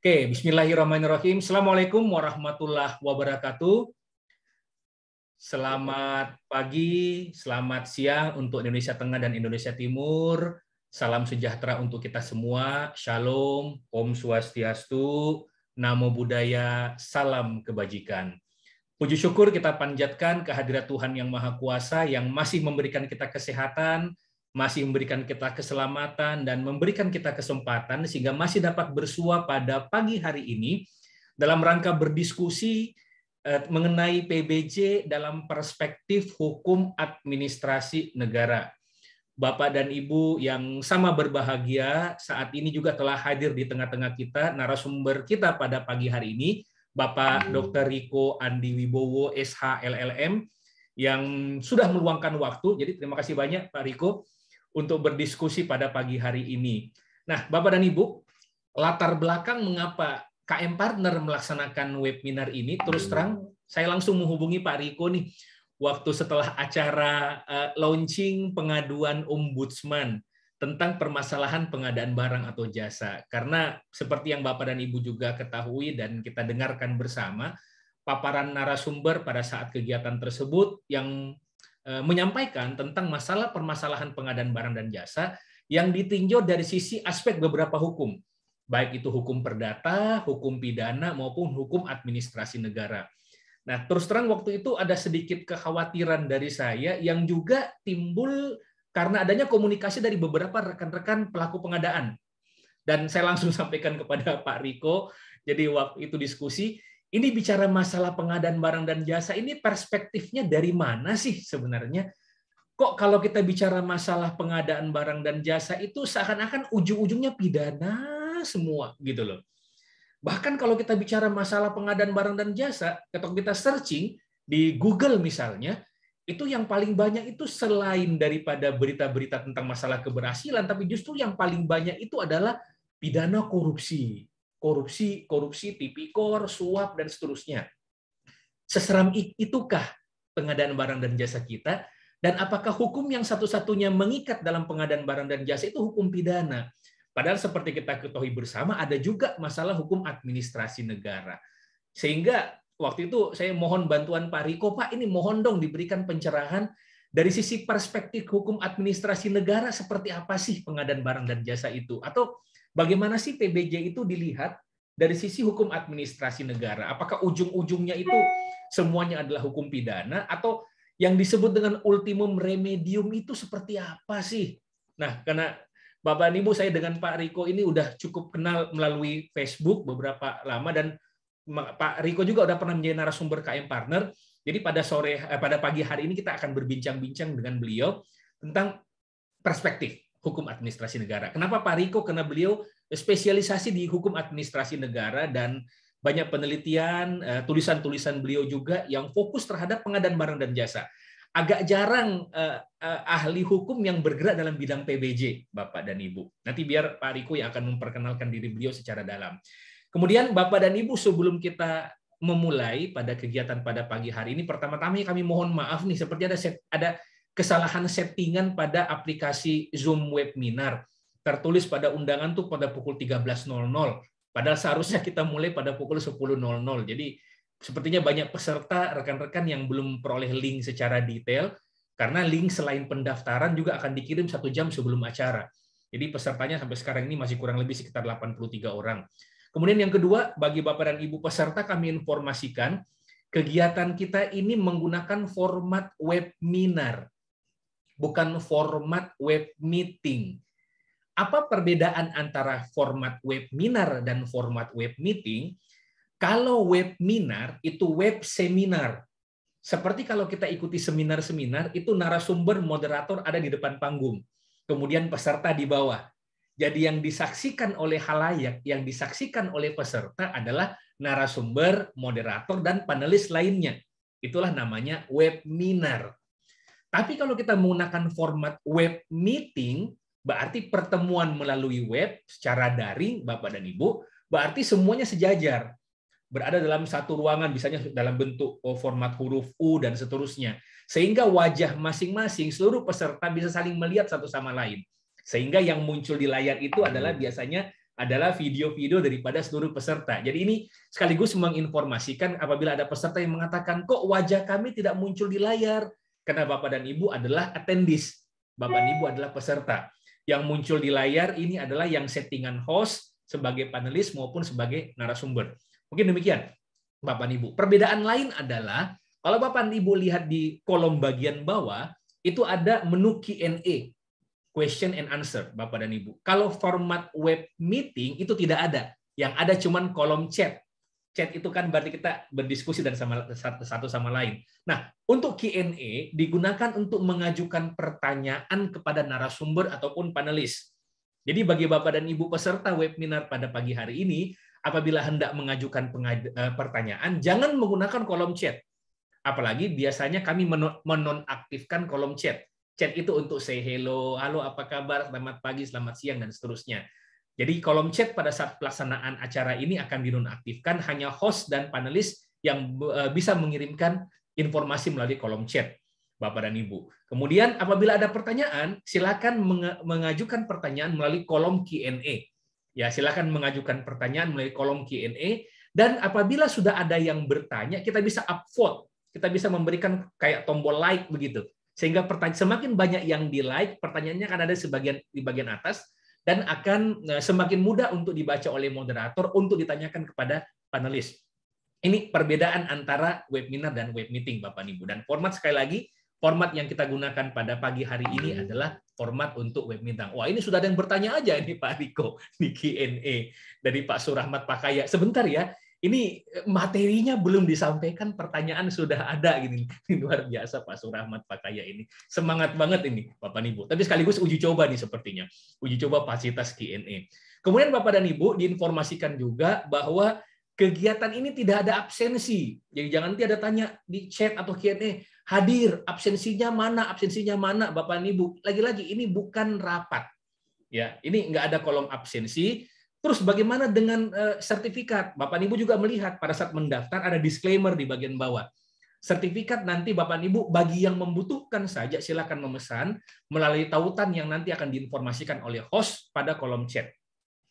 Oke, bismillahirrahmanirrahim. Assalamualaikum warahmatullahi wabarakatuh. Selamat pagi, selamat siang untuk Indonesia Tengah dan Indonesia Timur. Salam sejahtera untuk kita semua. Shalom, Om Swastiastu, Namo Buddhaya, Salam Kebajikan. Puji syukur kita panjatkan kehadirat Tuhan yang Maha Kuasa yang masih memberikan kita kesehatan, masih memberikan kita keselamatan dan memberikan kita kesempatan sehingga masih dapat bersua pada pagi hari ini dalam rangka berdiskusi eh, mengenai PBJ dalam perspektif hukum administrasi negara. Bapak dan Ibu yang sama berbahagia saat ini juga telah hadir di tengah-tengah kita narasumber kita pada pagi hari ini Bapak Dr. Riko Andi Wibowo SHLLM yang sudah meluangkan waktu. Jadi terima kasih banyak Pak Riko untuk berdiskusi pada pagi hari ini. Nah, Bapak dan Ibu, latar belakang mengapa KM Partner melaksanakan webinar ini terus terang saya langsung menghubungi Pak Riko nih waktu setelah acara eh, launching pengaduan ombudsman tentang permasalahan pengadaan barang atau jasa. Karena seperti yang Bapak dan Ibu juga ketahui dan kita dengarkan bersama, paparan narasumber pada saat kegiatan tersebut yang Eh, menyampaikan tentang masalah permasalahan pengadaan barang dan jasa yang ditinjau dari sisi aspek beberapa hukum, baik itu hukum perdata, hukum pidana, maupun hukum administrasi negara. Nah, terus terang waktu itu ada sedikit kekhawatiran dari saya yang juga timbul karena adanya komunikasi dari beberapa rekan-rekan pelaku pengadaan. Dan saya langsung sampaikan kepada Pak Riko, jadi waktu itu diskusi, ini bicara masalah pengadaan barang dan jasa, ini perspektifnya dari mana sih sebenarnya? Kok kalau kita bicara masalah pengadaan barang dan jasa itu seakan-akan ujung-ujungnya pidana semua gitu loh. Bahkan kalau kita bicara masalah pengadaan barang dan jasa, ketika kita searching di Google misalnya, itu yang paling banyak itu selain daripada berita-berita tentang masalah keberhasilan, tapi justru yang paling banyak itu adalah pidana korupsi korupsi, korupsi tipikor, suap dan seterusnya. Seseram itukah pengadaan barang dan jasa kita? Dan apakah hukum yang satu-satunya mengikat dalam pengadaan barang dan jasa itu hukum pidana? Padahal seperti kita ketahui bersama ada juga masalah hukum administrasi negara. Sehingga waktu itu saya mohon bantuan Pak Riko, Pak ini mohon dong diberikan pencerahan dari sisi perspektif hukum administrasi negara seperti apa sih pengadaan barang dan jasa itu? Atau Bagaimana sih PBJ itu dilihat dari sisi hukum administrasi negara? Apakah ujung-ujungnya itu semuanya adalah hukum pidana atau yang disebut dengan ultimum remedium itu seperti apa sih? Nah, karena Bapak dan Ibu saya dengan Pak Riko ini udah cukup kenal melalui Facebook beberapa lama dan Pak Riko juga udah pernah menjadi narasumber KM Partner. Jadi pada sore eh, pada pagi hari ini kita akan berbincang-bincang dengan beliau tentang perspektif hukum administrasi negara. Kenapa Pak Riko? Karena beliau spesialisasi di hukum administrasi negara dan banyak penelitian, eh, tulisan-tulisan beliau juga yang fokus terhadap pengadaan barang dan jasa. Agak jarang eh, eh, ahli hukum yang bergerak dalam bidang PBJ, Bapak dan Ibu. Nanti biar Pak Riko yang akan memperkenalkan diri beliau secara dalam. Kemudian Bapak dan Ibu sebelum kita memulai pada kegiatan pada pagi hari ini, pertama-tama kami mohon maaf nih, seperti ada ada kesalahan settingan pada aplikasi Zoom webinar. Tertulis pada undangan tuh pada pukul 13.00. Padahal seharusnya kita mulai pada pukul 10.00. Jadi sepertinya banyak peserta rekan-rekan yang belum peroleh link secara detail karena link selain pendaftaran juga akan dikirim satu jam sebelum acara. Jadi pesertanya sampai sekarang ini masih kurang lebih sekitar 83 orang. Kemudian yang kedua, bagi Bapak dan Ibu peserta kami informasikan, kegiatan kita ini menggunakan format webinar bukan format web meeting. Apa perbedaan antara format webinar dan format web meeting? Kalau webinar itu web seminar. Seperti kalau kita ikuti seminar-seminar, itu narasumber moderator ada di depan panggung. Kemudian peserta di bawah. Jadi yang disaksikan oleh halayak, yang disaksikan oleh peserta adalah narasumber, moderator, dan panelis lainnya. Itulah namanya webinar. Tapi kalau kita menggunakan format web meeting, berarti pertemuan melalui web secara daring, Bapak dan Ibu, berarti semuanya sejajar. Berada dalam satu ruangan, misalnya dalam bentuk oh, format huruf U dan seterusnya. Sehingga wajah masing-masing seluruh peserta bisa saling melihat satu sama lain. Sehingga yang muncul di layar itu adalah biasanya adalah video-video daripada seluruh peserta. Jadi ini sekaligus menginformasikan apabila ada peserta yang mengatakan, kok wajah kami tidak muncul di layar? Karena Bapak dan Ibu adalah attendees. Bapak dan Ibu adalah peserta. Yang muncul di layar ini adalah yang settingan host sebagai panelis maupun sebagai narasumber. Mungkin demikian, Bapak dan Ibu. Perbedaan lain adalah kalau Bapak dan Ibu lihat di kolom bagian bawah, itu ada menu Q&A, question and answer, Bapak dan Ibu. Kalau format web meeting itu tidak ada. Yang ada cuman kolom chat chat itu kan berarti kita berdiskusi dan sama satu sama lain. Nah, untuk Q&A digunakan untuk mengajukan pertanyaan kepada narasumber ataupun panelis. Jadi bagi Bapak dan Ibu peserta webinar pada pagi hari ini, apabila hendak mengajukan eh, pertanyaan, jangan menggunakan kolom chat. Apalagi biasanya kami menonaktifkan kolom chat. Chat itu untuk say hello, halo apa kabar, selamat pagi, selamat siang, dan seterusnya. Jadi kolom chat pada saat pelaksanaan acara ini akan dinonaktifkan hanya host dan panelis yang eh, bisa mengirimkan informasi melalui kolom chat. Bapak dan Ibu. Kemudian apabila ada pertanyaan, silakan mengajukan pertanyaan melalui kolom Q&A. Ya, silakan mengajukan pertanyaan melalui kolom Q&A dan apabila sudah ada yang bertanya, kita bisa upvote. Kita bisa memberikan kayak tombol like begitu. Sehingga pertanyaan semakin banyak yang di like, pertanyaannya akan ada sebagian di bagian atas dan akan eh, semakin mudah untuk dibaca oleh moderator untuk ditanyakan kepada panelis. Ini perbedaan antara webinar dan web meeting Bapak Ibu dan format sekali lagi format yang kita gunakan pada pagi hari ini adalah format untuk web meeting. Wah, ini sudah ada yang bertanya aja ini Pak Riko di Q&A dari Pak Surahmat Pakaya. Sebentar ya, ini eh, materinya belum disampaikan, pertanyaan sudah ada gini. Ini luar biasa Pak Surahmat Pak Kaya ini. Semangat banget ini Bapak Ibu. Tapi sekaligus uji coba nih sepertinya. Uji coba fasilitas DNA. Kemudian Bapak dan Ibu diinformasikan juga bahwa kegiatan ini tidak ada absensi. Jadi jangan nanti ada tanya di chat atau Q&A, hadir, absensinya mana, absensinya mana Bapak dan Ibu. Lagi-lagi ini bukan rapat. Ya, ini nggak ada kolom absensi, Terus bagaimana dengan eh, sertifikat? Bapak Ibu juga melihat pada saat mendaftar ada disclaimer di bagian bawah. Sertifikat nanti Bapak Ibu bagi yang membutuhkan saja silakan memesan melalui tautan yang nanti akan diinformasikan oleh host pada kolom chat.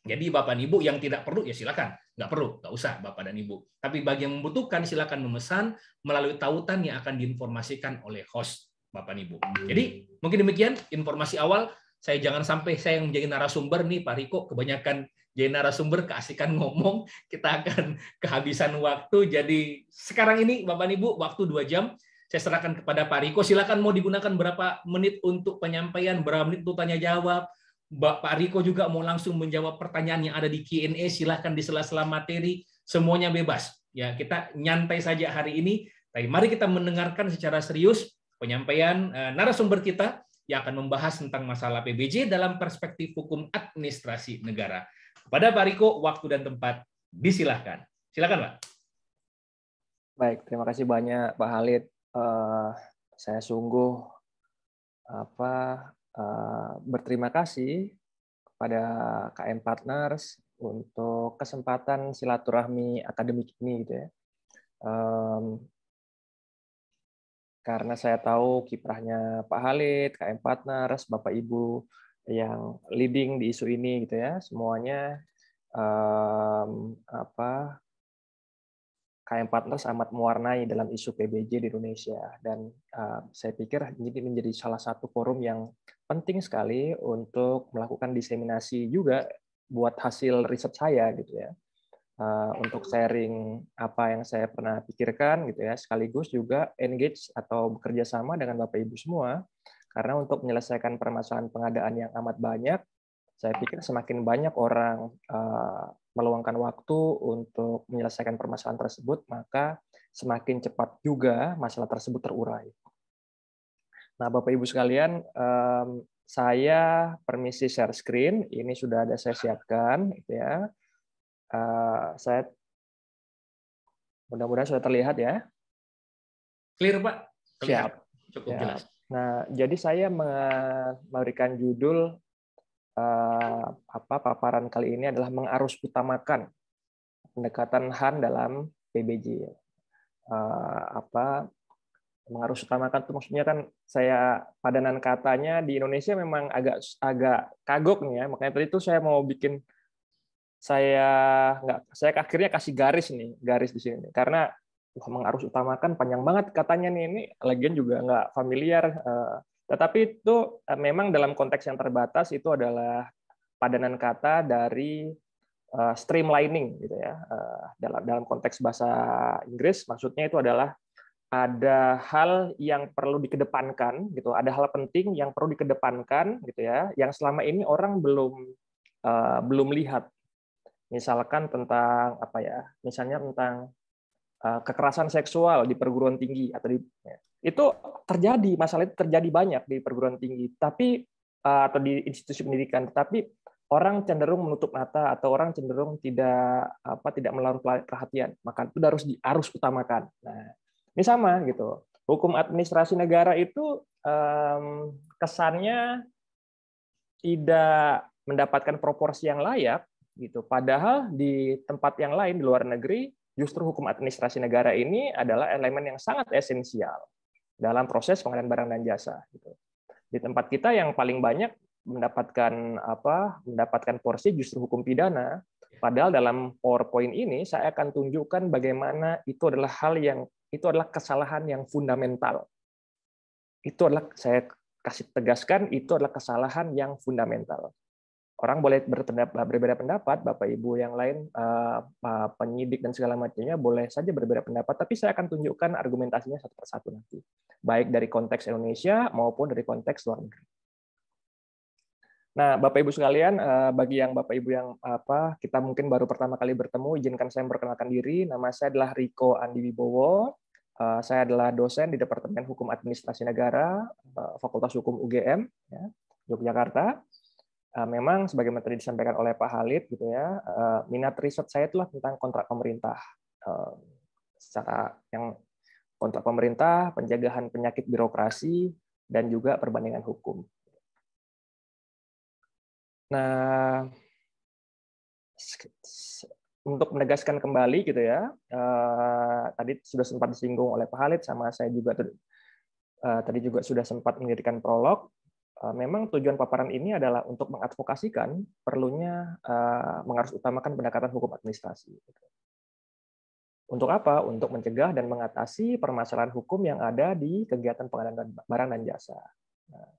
Jadi Bapak Ibu yang tidak perlu ya silakan, nggak perlu, nggak usah Bapak dan Ibu. Tapi bagi yang membutuhkan silakan memesan melalui tautan yang akan diinformasikan oleh host Bapak Ibu. Jadi mungkin demikian informasi awal. Saya jangan sampai saya yang menjadi narasumber nih Pak Riko kebanyakan jadi narasumber keasikan ngomong, kita akan kehabisan waktu. Jadi sekarang ini Bapak Ibu waktu dua jam saya serahkan kepada Pak Riko. Silakan mau digunakan berapa menit untuk penyampaian, berapa menit untuk tanya jawab. Pak Riko juga mau langsung menjawab pertanyaan yang ada di Q&A. Silakan di sela-sela materi, semuanya bebas. Ya kita nyantai saja hari ini. Tapi mari kita mendengarkan secara serius penyampaian eh, narasumber kita yang akan membahas tentang masalah PBJ dalam perspektif hukum administrasi negara. Kepada Pak Riko, waktu dan tempat disilahkan. Silakan, Pak. Baik, terima kasih banyak Pak Halid. Uh, saya sungguh apa uh, berterima kasih kepada KM Partners untuk kesempatan silaturahmi akademik ini gitu ya. Um, karena saya tahu kiprahnya Pak Halid, KM Partners, Bapak Ibu yang leading di isu ini gitu ya semuanya um, apa KM Partners amat mewarnai dalam isu PBJ di Indonesia dan uh, saya pikir ini menjadi salah satu forum yang penting sekali untuk melakukan diseminasi juga buat hasil riset saya gitu ya uh, untuk sharing apa yang saya pernah pikirkan gitu ya sekaligus juga engage atau bekerja sama dengan bapak ibu semua karena untuk menyelesaikan permasalahan pengadaan yang amat banyak, saya pikir semakin banyak orang eh, meluangkan waktu untuk menyelesaikan permasalahan tersebut, maka semakin cepat juga masalah tersebut terurai. Nah, Bapak Ibu sekalian, saya permisi share screen. Ini sudah ada saya siapkan, gitu ya. Eh, saya mudah-mudahan sudah terlihat ya. Clear, Pak. Clear. Siap. Cukup Siap. Ya. jelas. Nah, jadi saya memberikan judul eh, apa paparan kali ini adalah mengarus utamakan pendekatan HAN dalam PBJ. Eh, apa mengarus utamakan itu maksudnya kan saya padanan katanya di Indonesia memang agak agak kagok nih ya. Makanya tadi itu saya mau bikin saya nggak saya akhirnya kasih garis nih garis di sini karena memang utamakan panjang banget katanya nih ini legend juga nggak familiar eh, tetapi itu eh, memang dalam konteks yang terbatas itu adalah padanan kata dari eh, streamlining gitu ya dalam dalam konteks bahasa Inggris maksudnya itu adalah ada hal yang perlu dikedepankan gitu ada hal penting yang perlu dikedepankan gitu ya yang selama ini orang belum belum lihat misalkan tentang apa ya misalnya tentang Eh, kekerasan seksual di perguruan tinggi atau di ya. itu terjadi masalah itu terjadi banyak di perguruan tinggi tapi eh, atau di institusi pendidikan tapi orang cenderung menutup mata atau orang cenderung tidak apa tidak melarut perhatian maka itu harus diarus utamakan nah ini sama gitu hukum administrasi negara itu kesannya tidak mendapatkan proporsi yang layak gitu padahal di tempat yang lain di luar negeri justru hukum administrasi negara ini adalah elemen yang sangat esensial dalam proses pengadaan barang dan jasa. Gitu. Di tempat kita yang paling banyak mendapatkan apa mendapatkan porsi justru hukum pidana. Padahal dalam PowerPoint ini saya akan tunjukkan bagaimana itu adalah hal yang itu adalah kesalahan yang fundamental. Itu adalah saya kasih tegaskan itu adalah kesalahan yang fundamental orang boleh berpendapat, berbeda pendapat, Bapak Ibu yang lain, eh, eh, penyidik dan segala macamnya boleh saja berbeda pendapat, tapi saya akan tunjukkan argumentasinya satu persatu nanti, baik dari konteks Indonesia maupun dari konteks luar negeri. Nah, Bapak Ibu sekalian, eh, bagi yang Bapak Ibu yang apa kita mungkin baru pertama kali bertemu, izinkan saya memperkenalkan diri. Nama saya adalah Riko Andi Wibowo. Saya adalah dosen di Departemen Hukum Administrasi Negara, Fakultas Hukum UGM, ya, Yogyakarta Eh, memang sebagai materi disampaikan oleh Pak Halid gitu ya, eh, minat riset saya itulah tentang kontrak pemerintah eh, secara yang kontrak pemerintah, penjagaan penyakit birokrasi dan juga perbandingan hukum. Nah, untuk menegaskan kembali gitu ya, tadi sudah sempat disinggung oleh Pak Halid sama saya juga tadi juga sudah sempat mendirikan prolog Eh, memang tujuan paparan ini adalah untuk mengadvokasikan perlunya eh, mengarusutamakan pendekatan hukum administrasi. Gitu. Untuk apa? Untuk mencegah dan mengatasi permasalahan hukum yang ada di kegiatan pengadaan barang dan jasa. Nah,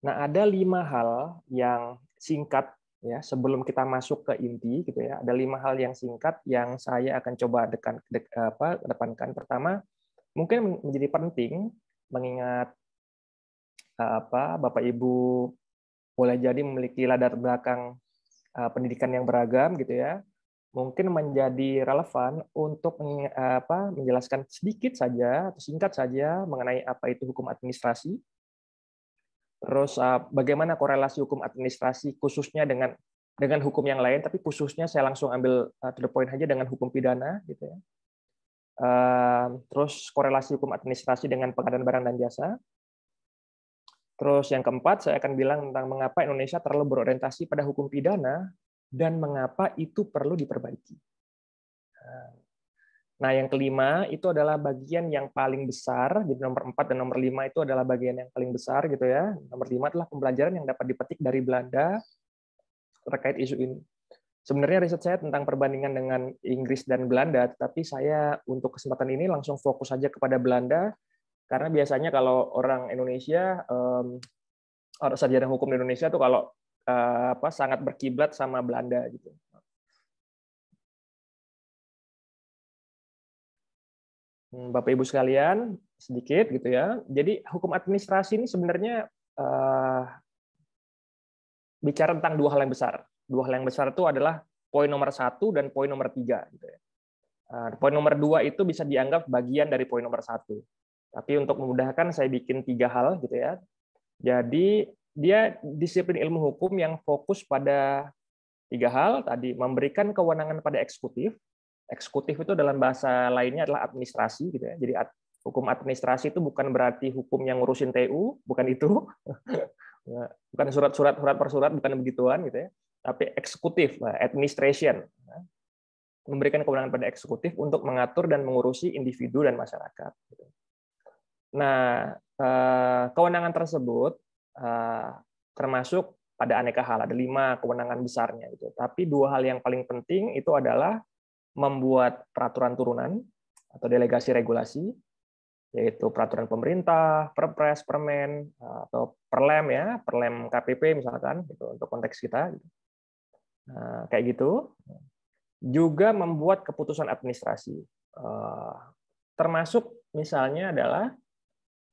nah, ada lima hal yang singkat ya sebelum kita masuk ke inti gitu ya. Ada lima hal yang singkat yang saya akan coba dekan, dek, apa, depankan. Pertama, mungkin menjadi penting mengingat apa Bapak Ibu boleh jadi memiliki latar belakang eh, pendidikan yang beragam gitu ya mungkin menjadi relevan untuk eh, apa, menjelaskan sedikit saja atau singkat saja mengenai apa itu hukum administrasi, terus eh, bagaimana korelasi hukum administrasi khususnya dengan dengan hukum yang lain, tapi khususnya saya langsung ambil to the point aja dengan hukum pidana, gitu ya. Terus korelasi hukum administrasi dengan pengadaan barang dan jasa, Terus yang keempat, saya akan bilang tentang mengapa Indonesia terlalu berorientasi pada hukum pidana dan mengapa itu perlu diperbaiki. Nah, nah, yang kelima itu adalah bagian yang paling besar. Jadi nomor empat dan nomor lima itu adalah bagian yang paling besar gitu ya. Nomor lima adalah pembelajaran yang dapat dipetik dari Belanda terkait isu ini. Sebenarnya riset saya tentang perbandingan dengan Inggris dan Belanda, tetapi saya untuk kesempatan ini langsung fokus saja kepada Belanda karena biasanya kalau orang Indonesia, um, orang sarjana hukum di Indonesia tuh kalau uh, apa sangat berkiblat sama Belanda gitu. Hmm, Bapak Ibu sekalian, sedikit gitu ya. Jadi hukum administrasi ini sebenarnya uh, bicara tentang dua hal yang besar. Dua hal yang besar itu adalah poin nomor satu dan poin nomor tiga. Gitu ya. Eh, poin nomor dua itu bisa dianggap bagian dari poin nomor satu. Tapi untuk memudahkan saya bikin tiga hal gitu ya. Jadi dia disiplin ilmu hukum yang fokus pada tiga hal tadi memberikan kewenangan pada eksekutif. Eksekutif itu dalam bahasa lainnya adalah administrasi gitu ya. Jadi hukum administrasi itu bukan berarti hukum yang ngurusin TU, bukan itu. Nah, bukan surat-surat surat per surat bukan begituan gitu ya. Tapi eksekutif, nah, administration nah, memberikan kewenangan pada eksekutif untuk mengatur dan mengurusi individu dan masyarakat. Gitu. Nah, eh, kewenangan tersebut eh, termasuk pada aneka hal, ada lima kewenangan besarnya itu. Tapi dua hal yang paling penting itu adalah membuat peraturan turunan atau delegasi regulasi, yaitu peraturan pemerintah, perpres, permen eh, atau perlem ya, perlem KPP misalkan gitu untuk konteks kita. Gitu. Nah, kayak gitu. Juga membuat keputusan administrasi, termasuk misalnya adalah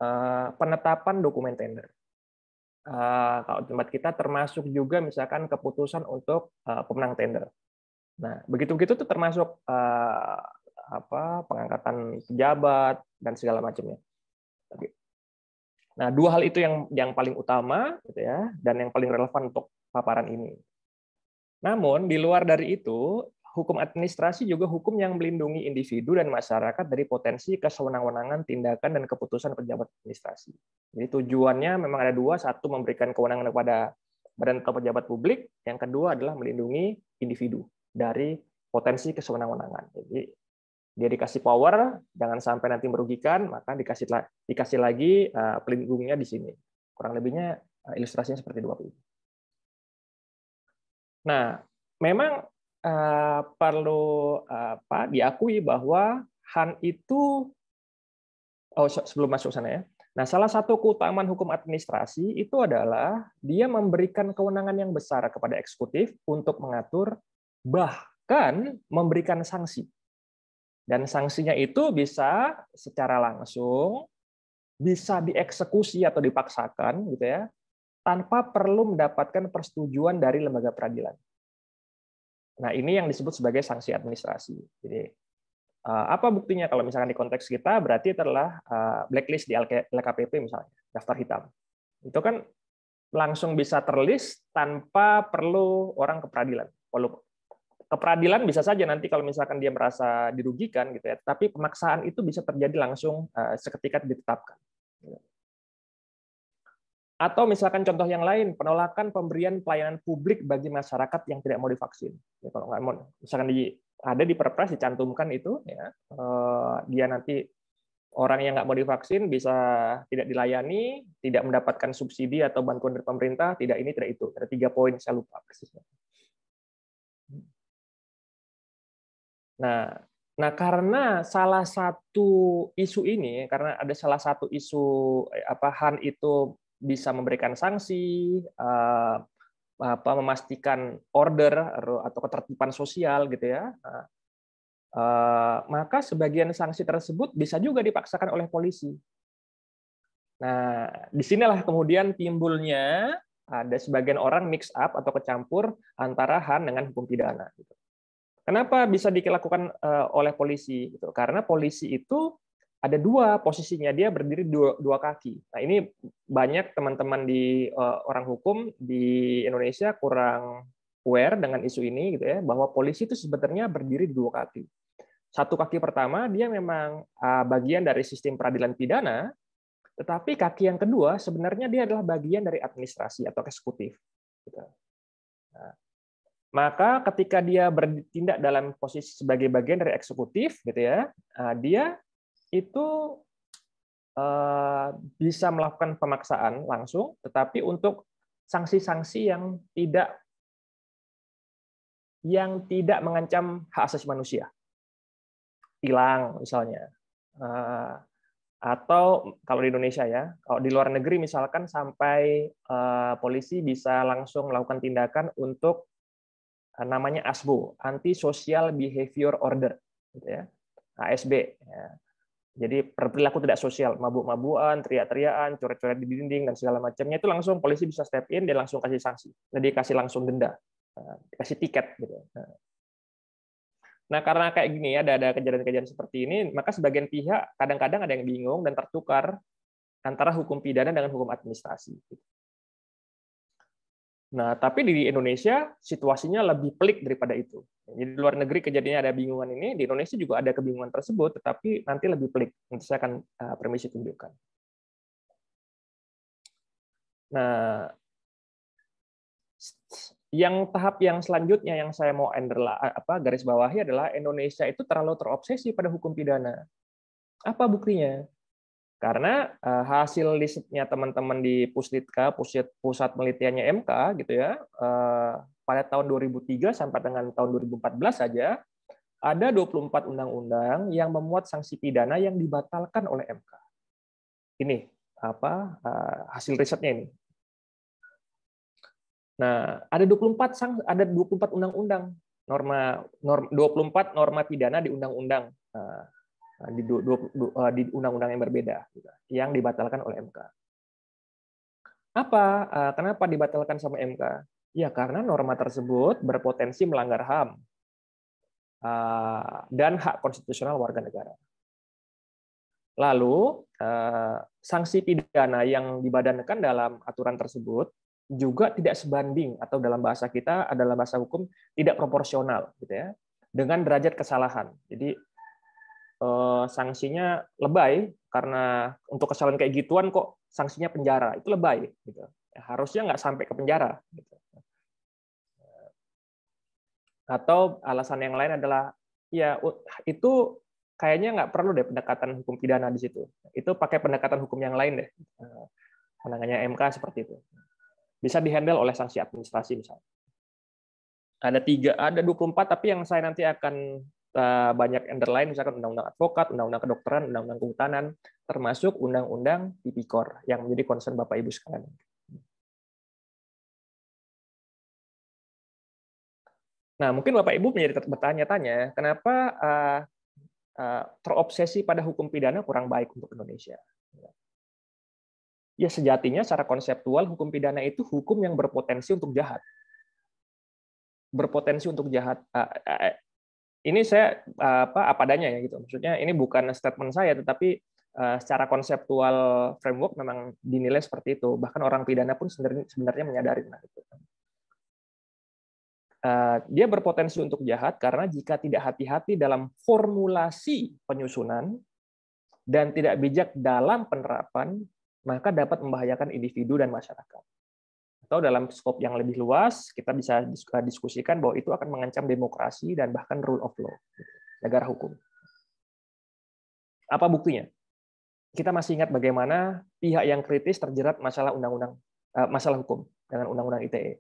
Eh, penetapan dokumen tender. Eh, kalau tempat kita termasuk juga misalkan keputusan untuk eh, pemenang tender. Nah, begitu-begitu itu termasuk apa pengangkatan pejabat dan segala macamnya. Nah, dua hal itu yang yang paling utama gitu ya dan yang paling relevan untuk paparan ini. Namun di luar dari itu hukum administrasi juga hukum yang melindungi individu dan masyarakat dari potensi kesewenang-wenangan tindakan dan keputusan pejabat administrasi. Jadi tujuannya memang ada dua, satu memberikan kewenangan kepada badan atau pejabat publik, yang kedua adalah melindungi individu dari potensi kesewenang-wenangan. Jadi dia dikasih power, jangan sampai nanti merugikan, maka dikasih dikasih lagi eh, pelindungnya di sini. Kurang lebihnya eh, ilustrasinya seperti dua ini. Nah, memang Eh, perlu eh, apa diakui bahwa Han itu oh sebelum masuk sana ya. Nah, salah satu keutamaan hukum administrasi itu adalah dia memberikan kewenangan yang besar kepada eksekutif untuk mengatur bahkan memberikan sanksi. Dan sanksinya itu bisa secara langsung, bisa dieksekusi atau dipaksakan gitu ya, tanpa perlu mendapatkan persetujuan dari lembaga peradilan. Nah, ini yang disebut sebagai sanksi administrasi. Jadi, eh, apa buktinya kalau misalkan di konteks kita berarti itu adalah eh, blacklist di LKPP misalnya, daftar hitam. Itu kan langsung bisa terlist tanpa perlu orang ke peradilan. Ke peradilan bisa saja nanti kalau misalkan dia merasa dirugikan gitu ya, tapi pemaksaan itu bisa terjadi langsung eh, seketika ditetapkan. Atau misalkan contoh yang lain, penolakan pemberian pelayanan publik bagi masyarakat yang tidak mau divaksin. Ya, kalau nggak mau, misalkan di, ada di perpres dicantumkan itu, ya, eh, dia nanti orang yang nggak mau divaksin bisa tidak dilayani, tidak mendapatkan subsidi atau bantuan dari pemerintah, tidak ini, tidak itu. Ada tiga poin, saya lupa persisnya. Nah, Nah, karena salah satu isu ini, karena ada salah satu isu eh, apa Han itu bisa memberikan sanksi, eh, apa, memastikan order atau ketertiban sosial gitu ya. Nah, eh, maka sebagian sanksi tersebut bisa juga dipaksakan oleh polisi. Nah, disinilah kemudian timbulnya ada sebagian orang mix up atau kecampur antara HAN dengan hukum pidana. Gitu. Kenapa bisa dilakukan eh, oleh polisi? Gitu? Karena polisi itu ada dua posisinya dia berdiri dua, dua kaki. Nah ini banyak teman-teman di uh, orang hukum di Indonesia kurang aware dengan isu ini gitu ya bahwa polisi itu sebenarnya berdiri di dua kaki. Satu kaki pertama dia memang uh, bagian dari sistem peradilan pidana, tetapi kaki yang kedua sebenarnya dia adalah bagian dari administrasi atau eksekutif. Gitu. Nah, maka ketika dia bertindak dalam posisi sebagai bagian dari eksekutif gitu ya, eh, dia itu eh, bisa melakukan pemaksaan langsung, tetapi untuk sanksi-sanksi yang tidak yang tidak mengancam hak asasi manusia, tilang misalnya, eh, atau kalau di Indonesia ya, kalau di luar negeri misalkan sampai eh, polisi bisa langsung melakukan tindakan untuk namanya ASBO, anti social behavior order, gitu ya, ASB. Ya. Jadi perilaku tidak sosial, mabuk-mabuan, teriak-teriakan, coret-coret di dinding dan segala macamnya itu langsung polisi bisa step in dan langsung kasih sanksi. Jadi kasih langsung denda, nah, kasih tiket gitu. Nah. nah, karena kayak gini ya, ada ada kejadian-kejadian seperti ini, maka sebagian pihak kadang-kadang ada yang bingung dan tertukar antara hukum pidana dengan hukum administrasi. Gitu. Nah, tapi di Indonesia situasinya lebih pelik daripada itu. Jadi di luar negeri kejadiannya ada bingungan ini, di Indonesia juga ada kebingungan tersebut, tetapi nanti lebih pelik. Nanti saya akan uh, permisi tunjukkan. Nah, yang tahap yang selanjutnya yang saya mau enderla, eh, apa garis bawahi adalah Indonesia itu terlalu terobsesi pada hukum pidana. Apa buktinya? Karena uh, hasil risetnya teman-teman di puslitka pusat, pusat penelitiannya MK gitu ya, uh, pada tahun 2003 sampai dengan tahun 2014 saja ada 24 undang-undang yang memuat sanksi pidana yang dibatalkan oleh MK. Ini apa uh, hasil risetnya ini. Nah, ada 24 sang ada 24 undang-undang norma, norma 24 norma pidana di undang-undang. Nah, Nah, eh, di, undang-undang yang berbeda gitu, yang dibatalkan oleh MK. Apa? Eh, kenapa dibatalkan sama MK? Ya karena norma tersebut berpotensi melanggar HAM eh, dan hak konstitusional warga negara. Lalu sanksi pidana yang dibadankan dalam aturan tersebut juga tidak sebanding atau dalam bahasa kita adalah bahasa hukum tidak proporsional gitu ya dengan derajat kesalahan. Jadi Eh, sanksinya lebay karena untuk kesalahan kayak gituan kok sanksinya penjara itu lebay gitu ya, harusnya nggak sampai ke penjara gitu. atau alasan yang lain adalah ya itu kayaknya nggak perlu deh pendekatan hukum pidana di situ itu pakai pendekatan hukum yang lain deh eh, pandangannya MK seperti itu bisa dihandle oleh sanksi administrasi misalnya ada tiga ada 24 tapi yang saya nanti akan Eh, banyak underline misalkan undang-undang advokat, undang-undang kedokteran, undang-undang kehutanan, termasuk undang-undang tipikor yang menjadi concern Bapak Ibu sekalian. Nah, mungkin Bapak Ibu menjadi bertanya-tanya, kenapa eh, eh, terobsesi pada hukum pidana kurang baik untuk Indonesia? Ya, sejatinya secara konseptual hukum pidana itu hukum yang berpotensi untuk jahat berpotensi untuk jahat ini saya eh, apa apa adanya ya gitu. Maksudnya ini bukan statement saya tetapi eh, secara konseptual framework memang dinilai seperti itu. Bahkan orang pidana pun sebenarnya, sebenarnya menyadari nah itu. Eh, dia berpotensi untuk jahat karena jika tidak hati-hati dalam formulasi penyusunan dan tidak bijak dalam penerapan, maka dapat membahayakan individu dan masyarakat. Atau dalam skop yang lebih luas, kita bisa eh, diskusikan bahwa itu akan mengancam demokrasi dan bahkan rule of law, negara hukum. Apa buktinya? Kita masih ingat bagaimana pihak yang kritis terjerat masalah undang-undang eh, masalah hukum dengan undang-undang ITE.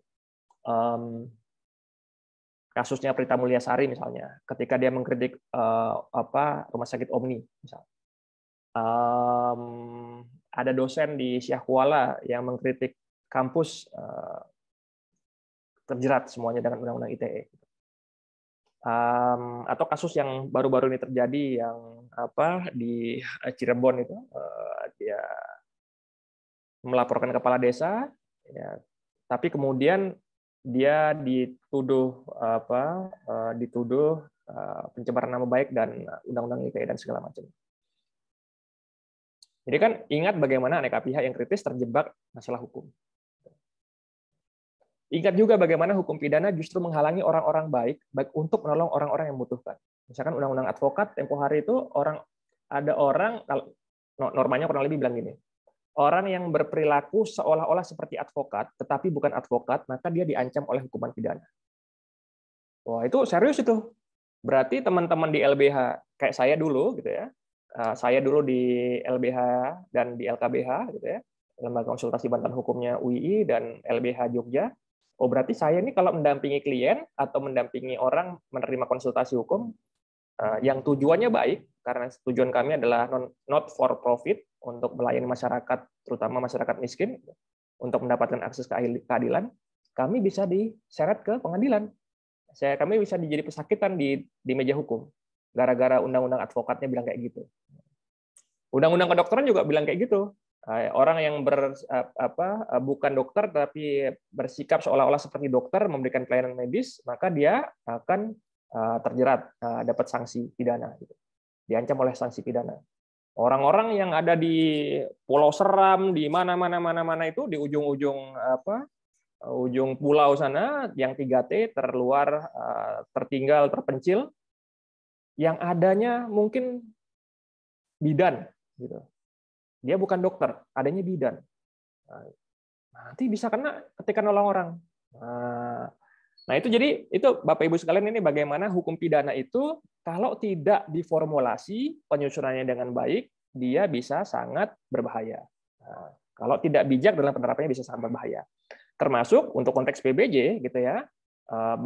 kasusnya Prita Mulyasari misalnya, ketika dia mengkritik eh, apa rumah sakit Omni misal. ada dosen di Syahkuala yang mengkritik kampus eh, terjerat semuanya dengan undang-undang ITE. Um, atau kasus yang baru-baru ini terjadi yang apa di eh, Cirebon itu uh, dia melaporkan kepala desa, ya, tapi kemudian dia dituduh apa dituduh pencemaran nama baik dan undang-undang ITE dan segala macam. Jadi kan ingat bagaimana aneka pihak yang kritis terjebak masalah hukum. Ingat juga bagaimana hukum pidana justru menghalangi orang-orang baik baik untuk menolong orang-orang yang membutuhkan. Misalkan undang-undang advokat tempo hari itu orang ada orang normanya kurang lebih bilang gini. Orang yang berperilaku seolah-olah seperti advokat tetapi bukan advokat, maka dia diancam oleh hukuman pidana. Wah, itu serius itu. Berarti teman-teman di LBH kayak saya dulu gitu ya. Eh, saya dulu di LBH dan di LKBH gitu ya. Lembaga Konsultasi Bantuan Hukumnya UII dan LBH Jogja oh berarti saya ini kalau mendampingi klien atau mendampingi orang menerima konsultasi hukum eh, yang tujuannya baik karena tujuan kami adalah non, not for profit untuk melayani masyarakat terutama masyarakat miskin untuk mendapatkan akses keadilan kami bisa diseret ke pengadilan saya kami bisa dijadi pesakitan di di meja hukum gara-gara undang-undang advokatnya bilang kayak gitu undang-undang kedokteran juga bilang kayak gitu Eh, orang yang ber, apa, eh, bukan dokter tapi bersikap seolah-olah seperti dokter memberikan pelayanan medis maka dia akan eh, terjerat dapat sanksi pidana gitu. diancam oleh sanksi pidana orang-orang yang ada di Pulau Seram di mana-mana mana-mana itu di ujung-ujung apa ujung pulau sana yang 3T terluar tertinggal terpencil yang adanya mungkin bidan gitu dia bukan dokter, adanya bidan. Nah, nanti bisa kena ketika nolong orang. Nah, nah, itu jadi itu Bapak Ibu sekalian ini bagaimana hukum pidana itu kalau tidak diformulasi penyusunannya dengan baik, dia bisa sangat berbahaya. Nah, kalau tidak bijak dalam penerapannya bisa sangat berbahaya. Termasuk untuk konteks PBJ gitu ya. Eh,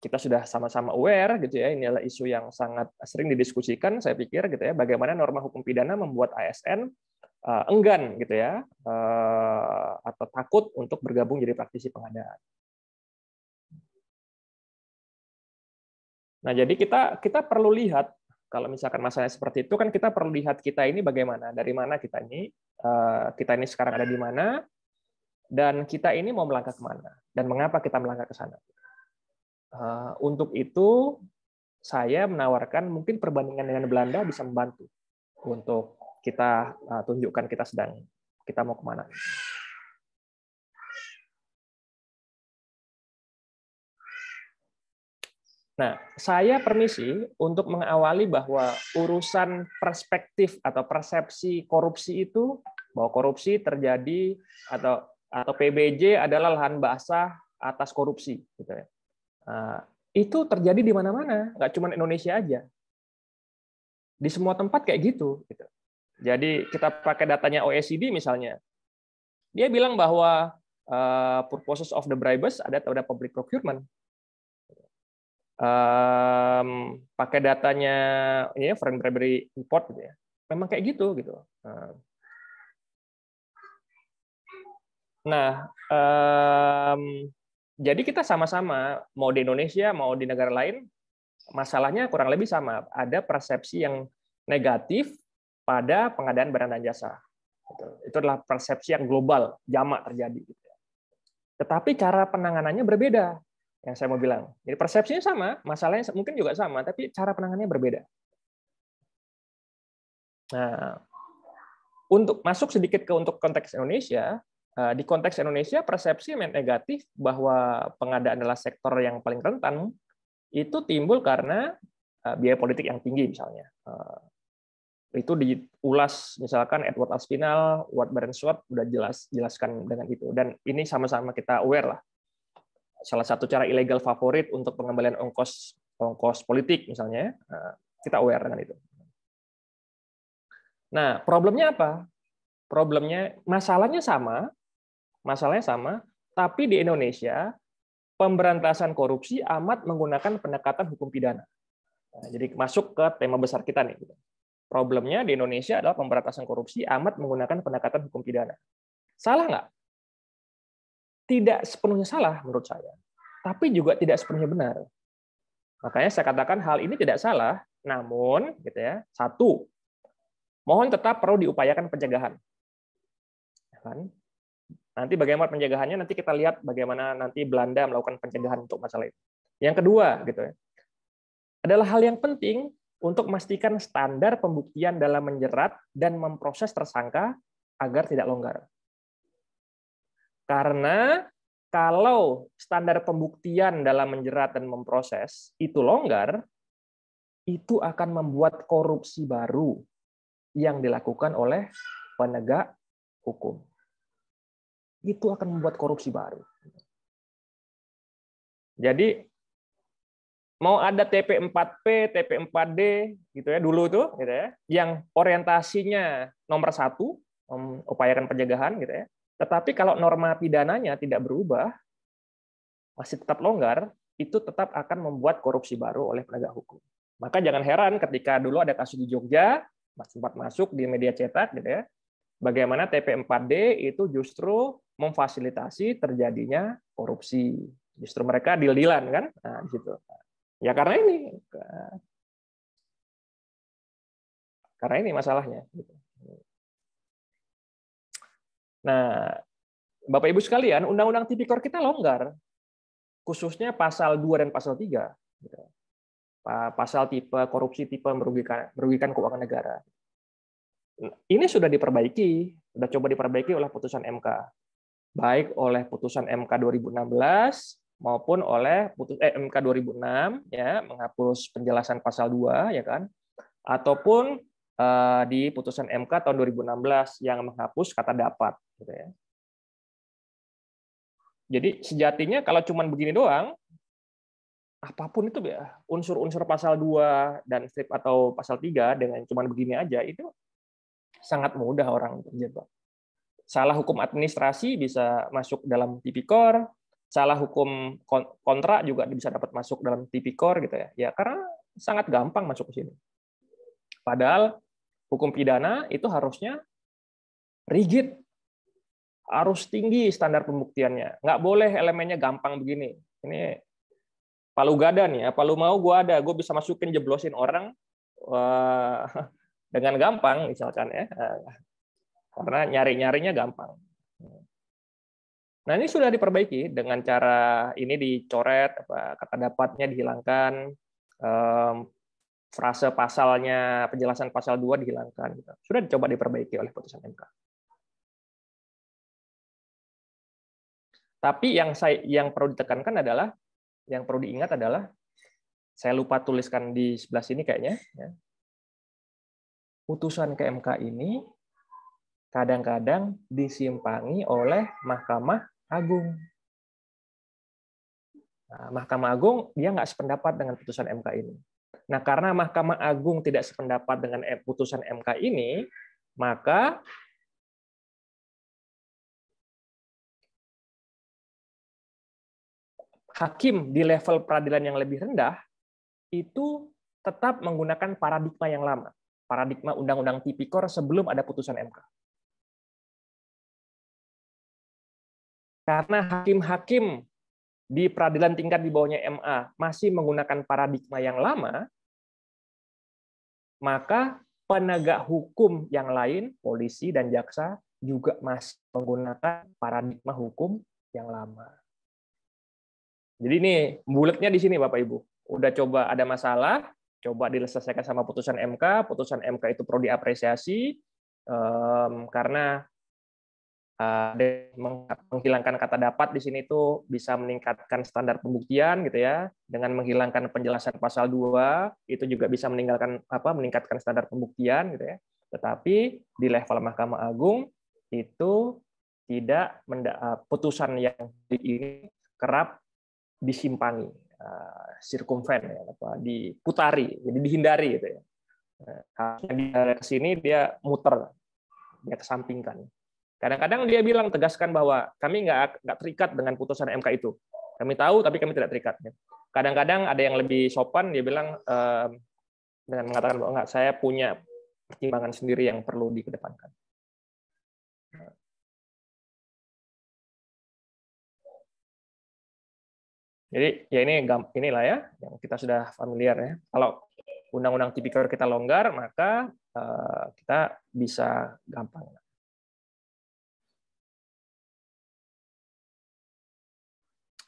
kita sudah sama-sama aware gitu ya, ini adalah isu yang sangat sering didiskusikan saya pikir gitu ya, bagaimana norma hukum pidana membuat ASN uh, enggan gitu ya uh, atau takut untuk bergabung jadi praktisi pengadaan. Nah, jadi kita kita perlu lihat kalau misalkan masalahnya seperti itu kan kita perlu lihat kita ini bagaimana, dari mana kita ini uh, kita ini sekarang ada di mana dan kita ini mau melangkah kemana dan mengapa kita melangkah ke sana. Uh, untuk itu saya menawarkan mungkin perbandingan dengan Belanda bisa membantu untuk kita uh, tunjukkan kita sedang kita mau kemana. Nah, saya permisi untuk mengawali bahwa urusan perspektif atau persepsi korupsi itu bahwa korupsi terjadi atau atau PBJ adalah lahan basah atas korupsi gitu ya. Nah, itu terjadi di mana-mana, nggak cuma Indonesia aja. Di semua tempat kayak gitu. gitu. Jadi kita pakai datanya OECD misalnya. Dia bilang bahwa uh, purposes of the bribes ada pada public procurement. Um, pakai datanya ini ya, foreign bribery report gitu ya. Memang kayak gitu gitu. Nah, um, jadi kita sama-sama mau di Indonesia mau di negara lain masalahnya kurang lebih sama. Ada persepsi yang negatif pada pengadaan barang dan jasa. Gitu. Itu adalah persepsi yang global, jamak terjadi. Gitu. Tetapi cara penanganannya berbeda, yang saya mau bilang. Jadi persepsinya sama, masalahnya mungkin juga sama, tapi cara penanganannya berbeda. Nah, untuk masuk sedikit ke untuk konteks Indonesia, eh, di konteks Indonesia persepsi yang negatif bahwa pengadaan adalah sektor yang paling rentan itu timbul karena eh, biaya politik yang tinggi misalnya eh, itu diulas misalkan Edward Aspinall, Ward Berenswat udah jelas jelaskan dengan itu dan ini sama-sama kita aware lah. Salah satu cara ilegal favorit untuk pengembalian ongkos ongkos politik misalnya, eh, kita aware dengan itu. Nah, problemnya apa? Problemnya masalahnya sama, masalahnya sama, tapi di Indonesia pemberantasan korupsi amat menggunakan pendekatan hukum pidana. Nah, jadi masuk ke tema besar kita nih. Gitu. Problemnya di Indonesia adalah pemberantasan korupsi amat menggunakan pendekatan hukum pidana. Salah nggak? Tidak sepenuhnya salah menurut saya, tapi juga tidak sepenuhnya benar. Makanya saya katakan hal ini tidak salah, namun gitu ya, satu, mohon tetap perlu diupayakan pencegahan. Ya kan? Nanti bagaimana pencegahannya nanti kita lihat bagaimana nanti Belanda melakukan pencegahan untuk masalah itu. Yang kedua gitu ya. Adalah hal yang penting untuk memastikan standar pembuktian dalam menjerat dan memproses tersangka agar tidak longgar. Karena kalau standar pembuktian dalam menjerat dan memproses itu longgar, itu akan membuat korupsi baru yang dilakukan oleh penegak hukum. Itu akan membuat korupsi baru. Jadi mau ada TP4P, TP4D gitu ya dulu itu gitu ya, yang orientasinya nomor satu upayakan penjagaan gitu ya. Tetapi kalau norma pidananya tidak berubah, masih tetap longgar, itu tetap akan membuat korupsi baru oleh penegak hukum. Maka jangan heran ketika dulu ada kasus di Jogja, sempat masuk di media cetak gitu ya. Bagaimana TP4D itu justru memfasilitasi terjadinya korupsi. Justru mereka deal-dealan kan? Nah, di situ. Ya karena ini karena ini masalahnya. Gitu. Nah, Bapak Ibu sekalian, undang-undang tipikor kita longgar, khususnya pasal 2 dan pasal 3. Gitu. Pasal tipe korupsi tipe merugikan merugikan keuangan negara. Ini sudah diperbaiki, sudah coba diperbaiki oleh putusan MK. Baik oleh putusan MK 2016 maupun oleh putus eh, MK 2006 ya menghapus penjelasan pasal 2 ya kan ataupun eh, di putusan MK tahun 2016 yang menghapus kata dapat gitu ya. Jadi sejatinya kalau cuman begini doang apapun itu ya unsur-unsur pasal 2 dan strip atau pasal 3 dengan cuman begini aja itu sangat mudah orang terjebak. Salah hukum administrasi bisa masuk dalam tipikor, salah hukum kontrak juga bisa dapat masuk dalam tipikor gitu ya. Ya karena sangat gampang masuk ke sini. Padahal hukum pidana itu harusnya rigid, harus tinggi standar pembuktiannya. Nggak boleh elemennya gampang begini. Ini palu gada nih, apa ya, lu mau gue ada, gue bisa masukin jeblosin orang wah, dengan gampang misalkan ya, karena nyari nyarinya gampang. Nah ini sudah diperbaiki dengan cara ini dicoret, kata dapatnya dihilangkan, um, frase pasalnya, penjelasan pasal 2 dihilangkan. Gitu. Sudah dicoba diperbaiki oleh putusan MK. Tapi yang saya yang perlu ditekankan adalah yang perlu diingat adalah saya lupa tuliskan di sebelah sini kayaknya. Ya. Putusan KMK ini kadang-kadang disimpangi oleh Mahkamah Agung. Nah, Mahkamah Agung dia nggak sependapat dengan putusan MK ini. Nah, karena Mahkamah Agung tidak sependapat dengan putusan MK ini, maka hakim di level peradilan yang lebih rendah itu tetap menggunakan paradigma yang lama, paradigma undang-undang tipikor sebelum ada putusan MK. Karena hakim-hakim di peradilan tingkat di bawahnya MA masih menggunakan paradigma yang lama, maka penegak hukum yang lain, polisi dan jaksa, juga masih menggunakan paradigma hukum yang lama. Jadi ini bulatnya di sini Bapak Ibu. Udah coba ada masalah, coba diselesaikan sama putusan MK, putusan MK itu perlu diapresiasi, karena Eh, menghilangkan kata dapat di sini itu bisa meningkatkan standar pembuktian gitu ya dengan menghilangkan penjelasan pasal 2 itu juga bisa meninggalkan apa meningkatkan standar pembuktian gitu ya tetapi di level Mahkamah Agung itu tidak eh, putusan yang ini kerap disimpangi uh, eh, circumvent ya apa diputari jadi dihindari gitu ya harusnya dia ke sini dia muter dia kesampingkan Kadang-kadang dia bilang tegaskan bahwa kami nggak nggak terikat dengan putusan MK itu. Kami tahu tapi kami tidak terikat. Ya. Kadang-kadang ada yang lebih sopan dia bilang dengan mengatakan bahwa enggak saya punya pertimbangan sendiri yang perlu dikedepankan. Jadi ya ini inilah ya yang kita sudah familiar ya. Kalau undang-undang tipikor kita longgar maka kita bisa gampang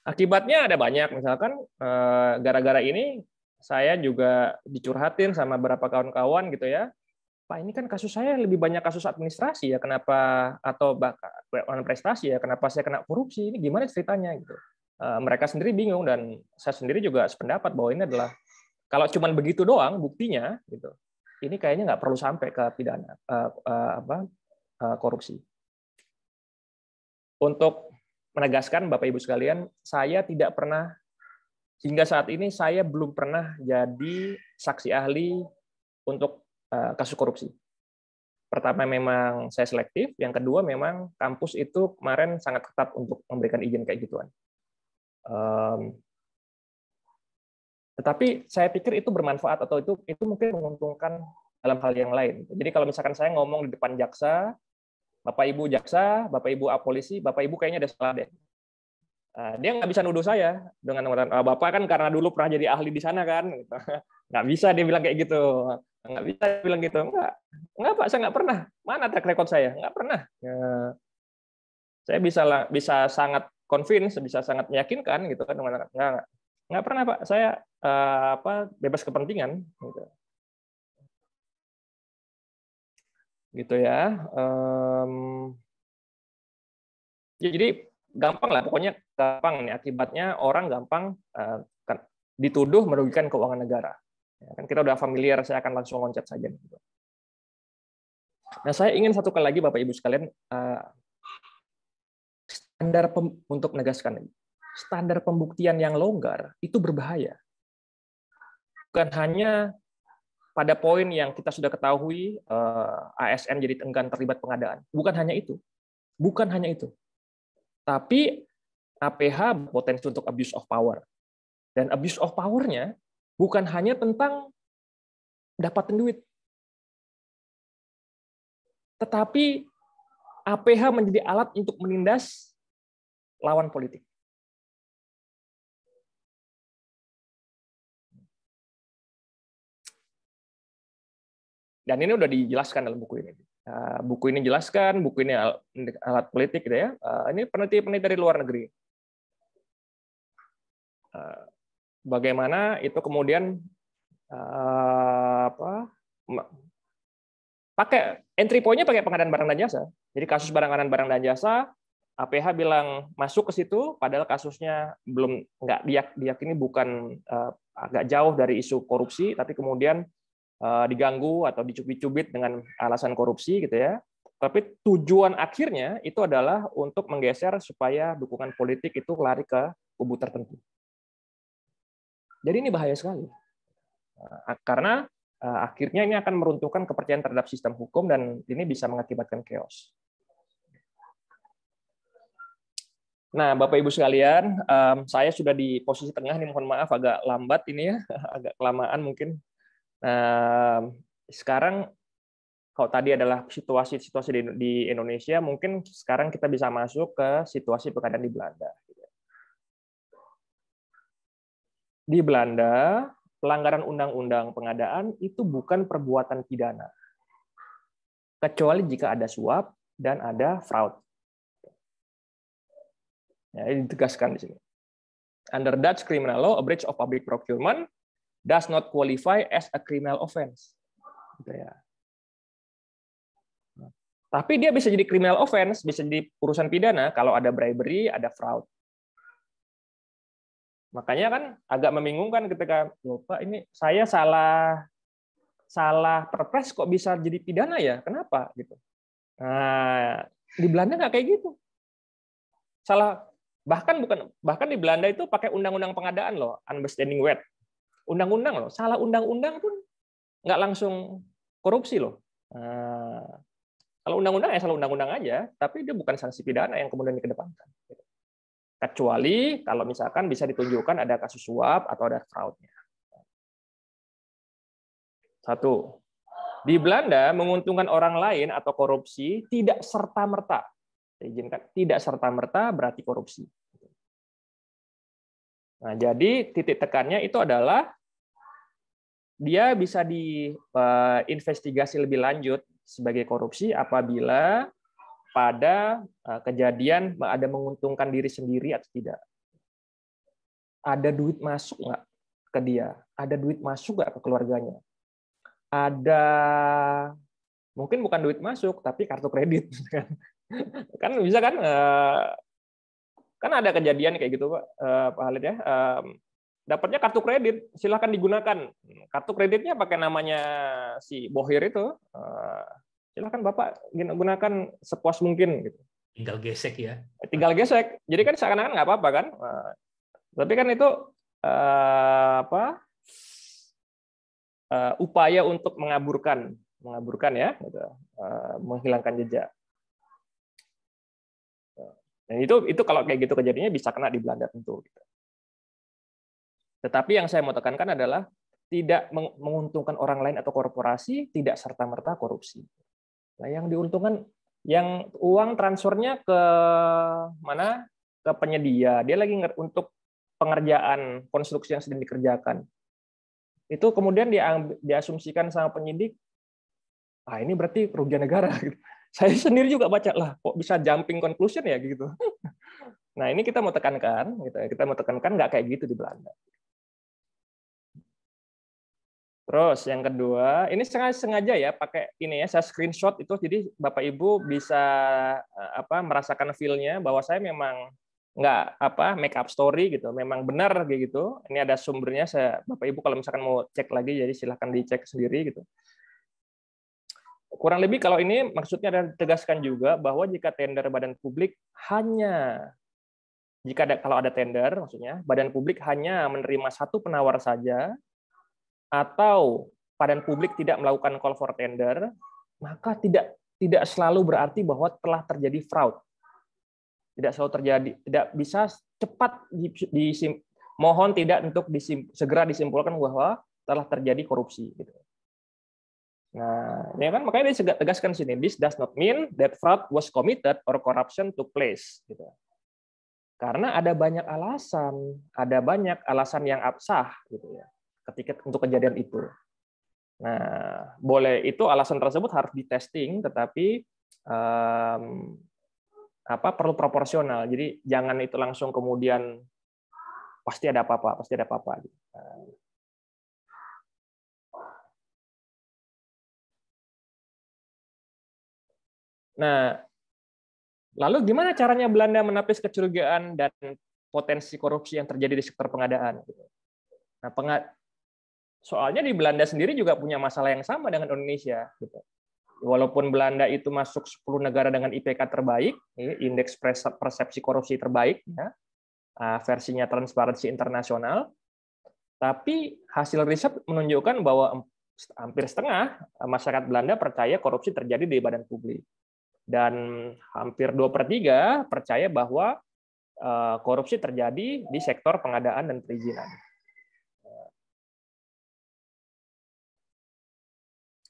Akibatnya ada banyak, misalkan eh, gara-gara ini saya juga dicurhatin sama beberapa kawan-kawan gitu ya. Pak ini kan kasus saya lebih banyak kasus administrasi ya kenapa atau bahkan prestasi ya kenapa saya kena korupsi ini gimana ceritanya gitu eh, mereka sendiri bingung dan saya sendiri juga sependapat bahwa ini adalah kalau cuman begitu doang buktinya gitu ini kayaknya nggak perlu sampai ke pidana eh, apa korupsi untuk menegaskan Bapak Ibu sekalian, saya tidak pernah hingga saat ini saya belum pernah jadi saksi ahli untuk eh, kasus korupsi. Pertama memang saya selektif, yang kedua memang kampus itu kemarin sangat ketat untuk memberikan izin kayak gituan. Um, tetapi saya pikir itu bermanfaat atau itu itu mungkin menguntungkan dalam hal yang lain. Jadi kalau misalkan saya ngomong di depan jaksa, Bapak Ibu jaksa, Bapak Ibu polisi, Bapak Ibu kayaknya ada salah deh. Eh, dia nggak bisa nuduh saya dengan mengatakan, eh, Bapak kan karena dulu pernah jadi ahli di sana kan. Gitu. Nggak bisa dia bilang kayak gitu. Nggak bisa dia bilang gitu. Nggak, nggak Pak, saya nggak pernah. Mana track record saya? Nggak pernah. Ya. Saya bisa bisa sangat convince, bisa sangat meyakinkan gitu kan. Nggak, nggak, nggak pernah Pak, saya eh, apa bebas kepentingan. Gitu. gitu ya. Um, ya jadi gampang lah, pokoknya gampang nih. Akibatnya orang gampang uh, dituduh merugikan keuangan negara. Ya, kan kita udah familiar, saya akan langsung loncat saja. Gitu. Nah, saya ingin satukan lagi Bapak Ibu sekalian uh, standar pem, untuk menegaskan standar pembuktian yang longgar itu berbahaya. Bukan hanya pada poin yang kita sudah ketahui eh, ASN jadi enggan terlibat pengadaan. Bukan hanya itu. Bukan hanya itu. Tapi APH potensi untuk abuse of power. Dan abuse of power-nya bukan hanya tentang dapatin duit. Tetapi APH menjadi alat untuk menindas lawan politik. Dan ini udah dijelaskan dalam buku ini. Eh, buku ini jelaskan, buku ini alat politik gitu ya. Eh, ini peneliti-peneliti dari luar negeri. Eh, bagaimana itu kemudian apa pakai entry point-nya pakai pengadaan barang dan jasa. Jadi kasus dan barang dan jasa, APH bilang masuk ke situ, padahal kasusnya belum nggak diak diakini bukan agak jauh dari isu korupsi, tapi kemudian Eh, diganggu atau dicubit-cubit dengan alasan korupsi gitu ya. Tapi tujuan akhirnya itu adalah untuk menggeser supaya dukungan politik itu lari ke kubu tertentu. Jadi ini bahaya sekali. Eh, karena eh, akhirnya ini akan meruntuhkan kepercayaan terhadap sistem hukum dan ini bisa mengakibatkan chaos. Nah, Bapak Ibu sekalian, saya sudah di posisi tengah nih, mohon maaf agak lambat ini ya, agak kelamaan mungkin Nah, sekarang kalau tadi adalah situasi-situasi di, Indonesia, mungkin sekarang kita bisa masuk ke situasi keadaan di Belanda. Di Belanda, pelanggaran undang-undang pengadaan itu bukan perbuatan pidana, kecuali jika ada suap dan ada fraud. Ya, ditegaskan di sini. Under Dutch criminal law, a breach of public procurement does not qualify as a criminal offense. Gitu ya. Nah, tapi dia bisa jadi criminal offense, bisa jadi urusan pidana kalau ada bribery, ada fraud. Makanya kan agak membingungkan ketika, lupa ini saya salah salah perpres kok bisa jadi pidana ya? Kenapa gitu? Nah, di Belanda nggak kayak gitu. Salah bahkan bukan bahkan di Belanda itu pakai undang-undang pengadaan loh, understanding wet undang-undang loh. Salah undang-undang pun nggak langsung korupsi loh. Nah, kalau undang-undang ya salah undang-undang aja, tapi dia bukan sanksi pidana yang kemudian dikedepankan. Kecuali kalau misalkan bisa ditunjukkan ada kasus suap atau ada fraudnya. Satu, di Belanda menguntungkan orang lain atau korupsi tidak serta-merta. Izinkan, tidak serta-merta berarti korupsi. Nah, jadi titik tekannya itu adalah dia bisa diinvestigasi eh, lebih lanjut sebagai korupsi apabila pada eh, kejadian ada menguntungkan diri sendiri atau tidak. Ada duit masuk nggak ke dia? Ada duit masuk nggak ke keluarganya? Ada mungkin bukan duit masuk tapi kartu kredit kan? kan bisa kan eh, kan ada kejadian kayak gitu pak Pak Halid ya dapatnya kartu kredit, silahkan digunakan. Kartu kreditnya pakai namanya si Bohir itu, eh, silahkan Bapak gunakan sepuas mungkin. Gitu. Tinggal gesek ya? Tinggal gesek. Jadi kan seakan-akan nggak apa-apa kan. Eh, tapi kan itu eh, apa upaya untuk mengaburkan, mengaburkan ya, gitu. menghilangkan jejak. Dan nah, itu itu kalau kayak gitu kejadiannya bisa kena di Belanda tentu. Gitu. Tetapi yang saya mau tekankan adalah tidak menguntungkan orang lain atau korporasi, tidak serta-merta korupsi. Nah, yang diuntungkan yang uang transfernya ke mana? Ke penyedia. Dia lagi untuk pengerjaan konstruksi yang sedang dikerjakan. Itu kemudian diasumsikan sama penyidik, ah ini berarti kerugian negara. Gitu. Saya sendiri juga baca lah, kok bisa jumping conclusion ya gitu. Nah ini kita mau tekankan, gitu ya. kita mau tekankan nggak kayak gitu di Belanda. Terus yang kedua, ini sengaja sengaja ya pakai ini ya saya screenshot itu jadi Bapak Ibu bisa eh, apa merasakan feel-nya bahwa saya memang nggak apa make up story gitu, memang benar gitu. Ini ada sumbernya saya Bapak Ibu kalau misalkan mau cek lagi jadi silahkan dicek sendiri gitu. Kurang lebih kalau ini maksudnya ada tegaskan juga bahwa jika tender badan publik hanya jika ada, kalau ada tender maksudnya badan publik hanya menerima satu penawar saja atau badan publik tidak melakukan call for tender, maka tidak tidak selalu berarti bahwa telah terjadi fraud. Tidak selalu terjadi, tidak bisa cepat di mohon tidak untuk disim, segera disimpulkan bahwa telah terjadi korupsi. Gitu. Nah, ya kan makanya dia tegaskan sini, this does not mean that fraud was committed or corruption took place. Gitu. Karena ada banyak alasan, ada banyak alasan yang absah. Gitu ya ketika untuk kejadian itu. Nah, boleh itu alasan tersebut harus di testing, tetapi um, apa perlu proporsional. Jadi jangan itu langsung kemudian pasti ada apa-apa, pasti ada apa-apa. Gitu. Nah, lalu gimana caranya Belanda menapis kecurigaan dan potensi korupsi yang terjadi di sektor pengadaan? Gitu? Nah, Soalnya di Belanda sendiri juga punya masalah yang sama dengan Indonesia. Gitu. Walaupun Belanda itu masuk 10 negara dengan IPK terbaik, indeks persepsi korupsi terbaik, ya, ah, versinya transparansi Internasional, tapi hasil riset menunjukkan bahwa hampir setengah eh, masyarakat Belanda percaya korupsi terjadi di badan publik. Dan hampir 2 per 3 percaya bahwa eh, korupsi terjadi di sektor pengadaan dan perizinan.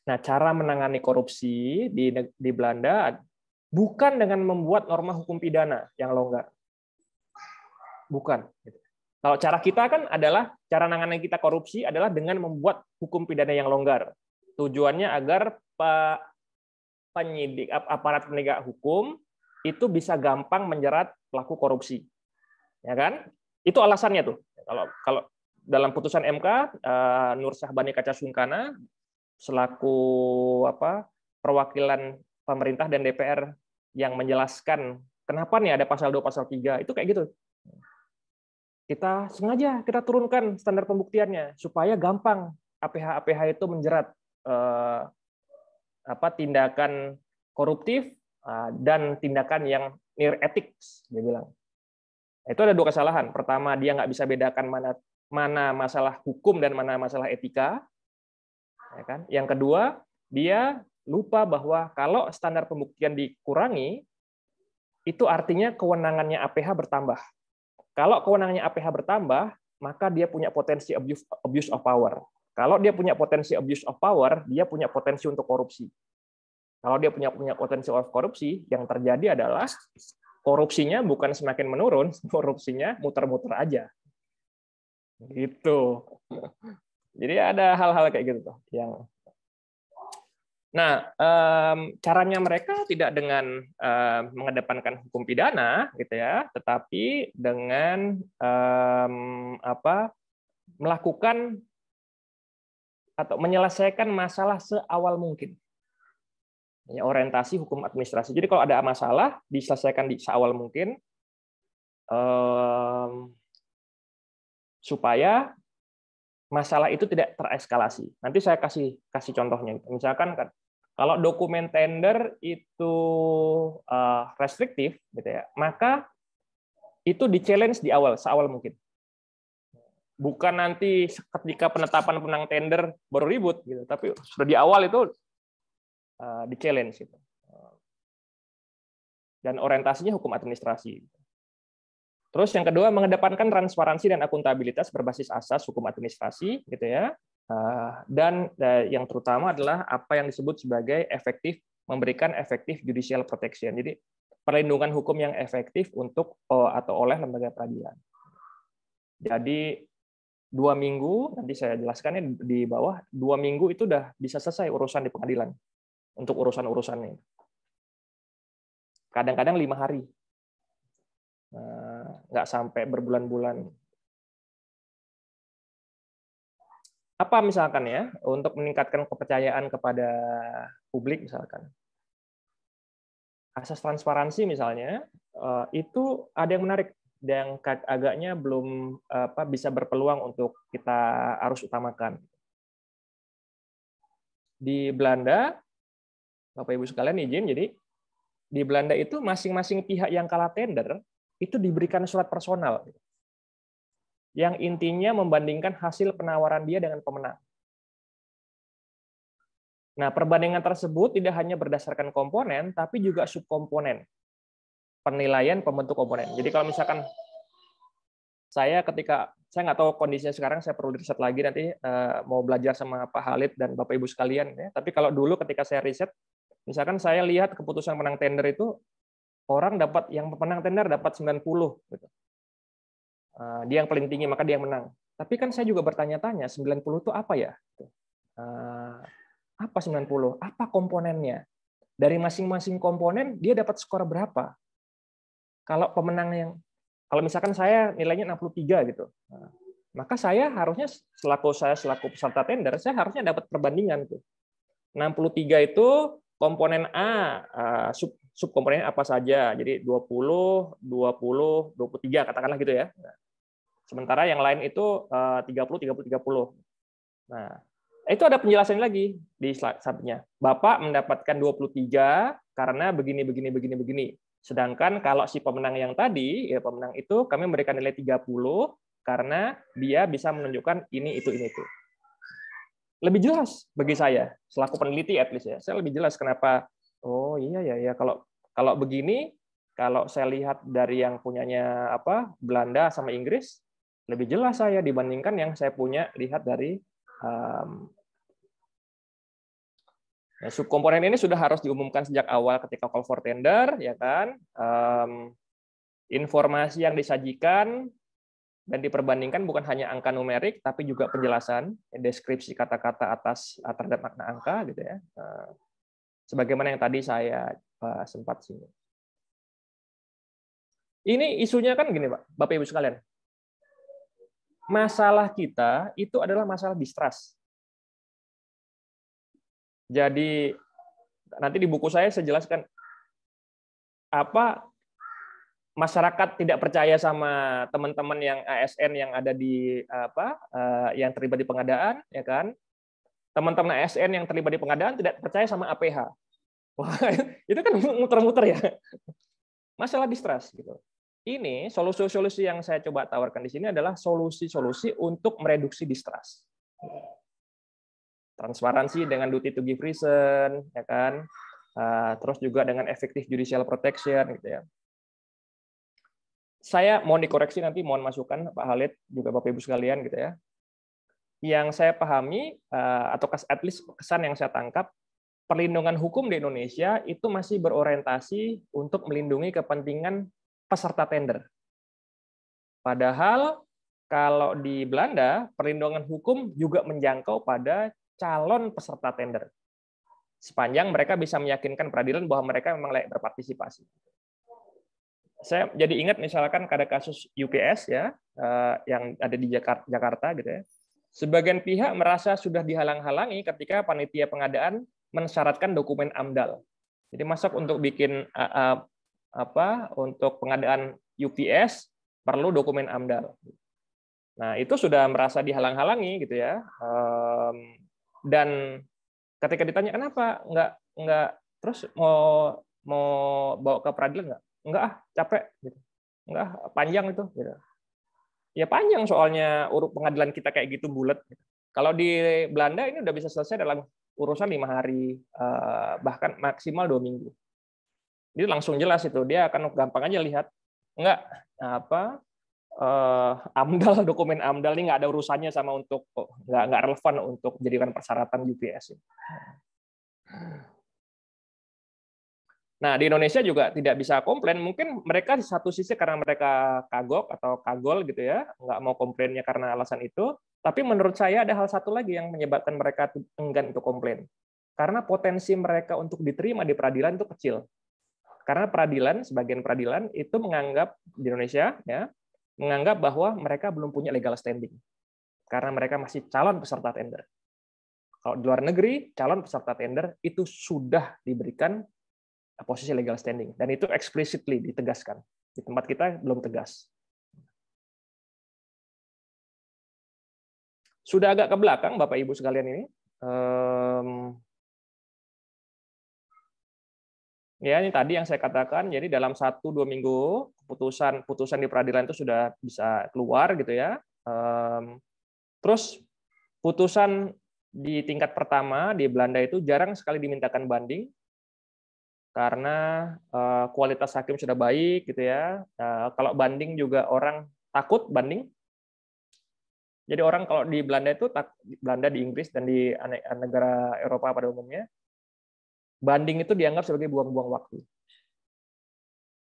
Nah, cara menangani korupsi di, di Belanda bukan dengan membuat norma hukum pidana yang longgar. Bukan. Gitu. Kalau cara kita kan adalah cara menangani kita korupsi adalah dengan membuat hukum pidana yang longgar. Tujuannya agar pak penyidik aparat penegak hukum itu bisa gampang menjerat pelaku korupsi. Ya kan? Itu alasannya tuh. Kalau kalau dalam putusan MK eh, Nur Syahbani Kaca Sungkana selaku apa perwakilan pemerintah dan DPR yang menjelaskan kenapa nih ada pasal 2 pasal 3 itu kayak gitu. Kita sengaja kita turunkan standar pembuktiannya supaya gampang APH APH itu menjerat eh, apa tindakan koruptif eh, dan tindakan yang near ethics dia bilang. Itu ada dua kesalahan. Pertama dia nggak bisa bedakan mana mana masalah hukum dan mana masalah etika. Ya kan? Yang kedua, dia lupa bahwa kalau standar pembuktian dikurangi, itu artinya kewenangannya APH bertambah. Kalau kewenangannya APH bertambah, maka dia punya potensi abuse, of power. Kalau dia punya potensi abuse of power, dia punya potensi untuk korupsi. Kalau dia punya punya potensi of korupsi, yang terjadi adalah korupsinya bukan semakin menurun, korupsinya muter-muter aja. Gitu. Jadi ada hal-hal kayak gitu tuh yang Nah, um, caranya mereka tidak dengan um, mengedepankan hukum pidana, gitu ya, tetapi dengan um, apa melakukan atau menyelesaikan masalah seawal mungkin. Ya, orientasi hukum administrasi. Jadi kalau ada masalah diselesaikan di seawal mungkin, um, supaya masalah itu tidak tereskalasi. Nanti saya kasih kasih contohnya. Misalkan kan, kalau dokumen tender itu uh, restriktif, gitu ya, maka itu di challenge di awal, seawal mungkin. Bukan nanti ketika penetapan penang tender baru ribut, gitu. Tapi sudah di awal itu uh, di challenge. Gitu. Dan orientasinya hukum administrasi. Gitu. Terus yang kedua mengedepankan transparansi dan akuntabilitas berbasis asas hukum administrasi gitu ya. Eh, dan eh, yang terutama adalah apa yang disebut sebagai efektif memberikan efektif judicial protection. Jadi perlindungan hukum yang efektif untuk eh, atau oleh lembaga peradilan. Jadi dua minggu nanti saya jelaskannya di bawah dua minggu itu udah bisa selesai urusan di pengadilan untuk urusan-urusannya. Kadang-kadang lima hari nggak sampai berbulan-bulan. Hmm. Apa misalkan ya untuk meningkatkan kepercayaan kepada publik misalkan asas transparansi misalnya eh, itu ada yang menarik dan agaknya belum apa bisa berpeluang untuk kita harus utamakan. Di Belanda, Bapak Ibu sekalian izin, jadi di Belanda itu masing-masing pihak yang kalah tender itu diberikan surat personal yang intinya membandingkan hasil penawaran dia dengan pemenang. Nah, perbandingan tersebut tidak hanya berdasarkan komponen, tapi juga subkomponen. Penilaian pembentuk komponen. Jadi kalau misalkan saya ketika saya nggak tahu kondisinya sekarang, saya perlu riset lagi nanti eh, mau belajar sama Pak Halid dan Bapak Ibu sekalian. Ya. Tapi kalau dulu ketika saya riset, misalkan saya lihat keputusan menang tender itu orang dapat yang pemenang tender dapat 90 gitu. Eh, dia yang paling tinggi maka dia yang menang. Tapi kan saya juga bertanya-tanya 90 itu apa ya? Gitu. Eh, apa 90? Apa komponennya? Dari masing-masing komponen dia dapat skor berapa? Kalau pemenang yang kalau misalkan saya nilainya 63 gitu. Eh, maka saya harusnya selaku saya selaku peserta tender saya harusnya dapat perbandingan tuh. 63 itu komponen A subkomponennya apa saja. Jadi 20, 20, 23 katakanlah gitu ya. Nah, sementara yang lain itu 30, 30, 30. Nah, itu ada penjelasan lagi di slide satunya. Bapak mendapatkan 23 karena begini begini begini begini. Sedangkan kalau si pemenang yang tadi, ya pemenang itu kami memberikan nilai 30 karena dia bisa menunjukkan ini itu ini itu. Lebih jelas bagi saya selaku peneliti at least ya. Saya lebih jelas kenapa oh iya iya, iya. kalau kalau begini, kalau saya lihat dari yang punyanya apa Belanda sama Inggris, lebih jelas saya dibandingkan yang saya punya lihat dari um, subkomponen ini sudah harus diumumkan sejak awal ketika call for tender, ya kan? Um, informasi yang disajikan dan diperbandingkan bukan hanya angka numerik, tapi juga penjelasan, deskripsi kata-kata atas eh, terhadap makna angka, gitu ya. Nah, sebagaimana yang tadi saya sempat sempat sini. Ini isunya kan gini, Pak, Bapak Ibu sekalian. Masalah kita itu adalah masalah distrust. Jadi nanti di buku saya saya jelaskan apa masyarakat tidak percaya sama teman-teman yang ASN yang ada di apa eh, yang terlibat di pengadaan ya kan teman-teman ASN yang terlibat di pengadaan tidak percaya sama APH Wah, itu kan muter-muter ya. Masalah distrust gitu. Ini solusi-solusi yang saya coba tawarkan di sini adalah solusi-solusi untuk mereduksi distrust. Transparansi dengan duty to give reason, ya kan? Ah, terus juga dengan efektif judicial protection gitu ya. Saya mohon dikoreksi nanti mohon masukan Pak Halid juga Bapak Ibu sekalian gitu ya. Yang saya pahami ah, atau at least kesan yang saya tangkap perlindungan hukum di Indonesia itu masih berorientasi untuk melindungi kepentingan peserta tender. Padahal kalau di Belanda, perlindungan hukum juga menjangkau pada calon peserta tender. Sepanjang mereka bisa meyakinkan peradilan bahwa mereka memang layak berpartisipasi. Saya jadi ingat misalkan ada kasus UPS ya eh, yang ada di Jakarta, gitu ya. Sebagian pihak merasa sudah dihalang-halangi ketika panitia pengadaan mensyaratkan dokumen AMDAL. Jadi masuk untuk bikin uh, apa untuk pengadaan UPS perlu dokumen AMDAL. Nah, itu sudah merasa dihalang-halangi gitu ya. Um, dan ketika ditanya kenapa nggak nggak terus mau mau bawa ke peradilan nggak? Nggak ah, capek gitu. Nggak ah, panjang itu gitu. Ya panjang soalnya uruk pengadilan kita kayak gitu bulat. Gitu. Kalau di Belanda ini udah bisa selesai dalam urusan lima hari eh, bahkan maksimal dua minggu. jadi langsung jelas itu dia akan gampang aja lihat enggak apa eh, amdal dokumen amdal ini nggak ada urusannya sama untuk oh, nggak nggak relevan untuk jadikan persyaratan UPS Nah, di Indonesia juga tidak bisa komplain. Mungkin mereka di satu sisi karena mereka kagok atau kagol gitu ya, nggak mau komplainnya karena alasan itu. Tapi menurut saya ada hal satu lagi yang menyebabkan mereka enggan untuk komplain. Karena potensi mereka untuk diterima di peradilan itu kecil. Karena peradilan, sebagian peradilan itu menganggap di Indonesia ya, menganggap bahwa mereka belum punya legal standing. Karena mereka masih calon peserta tender. Kalau di luar negeri, calon peserta tender itu sudah diberikan posisi legal standing dan itu explicitly ditegaskan. Di tempat kita belum tegas. Sudah agak ke belakang, Bapak Ibu sekalian ini. Um, ya ini tadi yang saya katakan. Jadi dalam satu dua minggu putusan putusan di peradilan itu sudah bisa keluar gitu ya. Um, terus putusan di tingkat pertama di Belanda itu jarang sekali dimintakan banding karena uh, kualitas hakim sudah baik gitu ya. Uh, kalau banding juga orang takut banding jadi orang kalau di Belanda itu tak Belanda di Inggris dan di negara Eropa pada umumnya banding itu dianggap sebagai buang-buang waktu.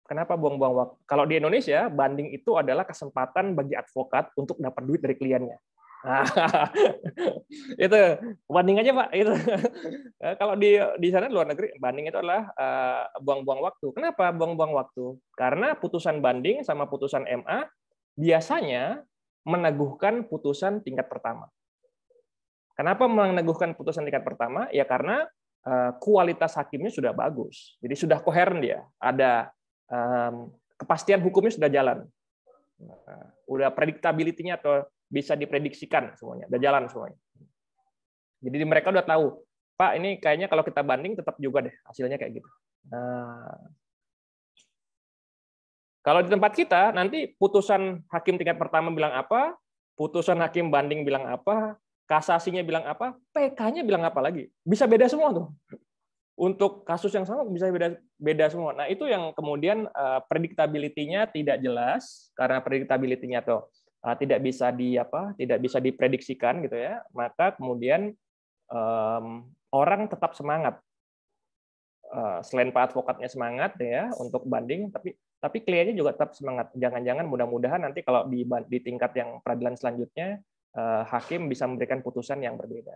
Kenapa buang-buang waktu? Kalau di Indonesia banding itu adalah kesempatan bagi advokat untuk dapat duit dari kliennya. Nah, itu banding aja pak itu kalau di di sana luar negeri banding itu adalah eh, buang-buang uh, buang -buang waktu kenapa buang-buang waktu karena putusan banding sama putusan MA biasanya meneguhkan putusan tingkat pertama. Kenapa meneguhkan putusan tingkat pertama? Ya karena eh, kualitas hakimnya sudah bagus. Jadi sudah koheren dia. Ada kepastian hukumnya sudah jalan. Nah, udah predictability-nya atau bisa diprediksikan semuanya. Udah jalan semuanya. Jadi mereka udah tahu, Pak ini kayaknya kalau kita banding tetap juga deh hasilnya kayak gitu. Nah, kalau di tempat kita nanti putusan hakim tingkat pertama bilang apa, putusan hakim banding bilang apa, kasasinya bilang apa, PK-nya bilang apa lagi. Bisa beda semua tuh. Untuk kasus yang sama bisa beda beda semua. Nah, itu yang kemudian uh, eh, predictability tidak jelas karena predictability-nya tuh uh, tidak bisa di apa, tidak bisa diprediksikan gitu ya. Maka kemudian um, orang tetap semangat eh, selain pak advokatnya semangat ya untuk banding tapi tapi kliennya juga tetap semangat. Jangan-jangan mudah-mudahan nanti kalau di, di tingkat yang peradilan selanjutnya, eh, hakim bisa memberikan putusan yang berbeda.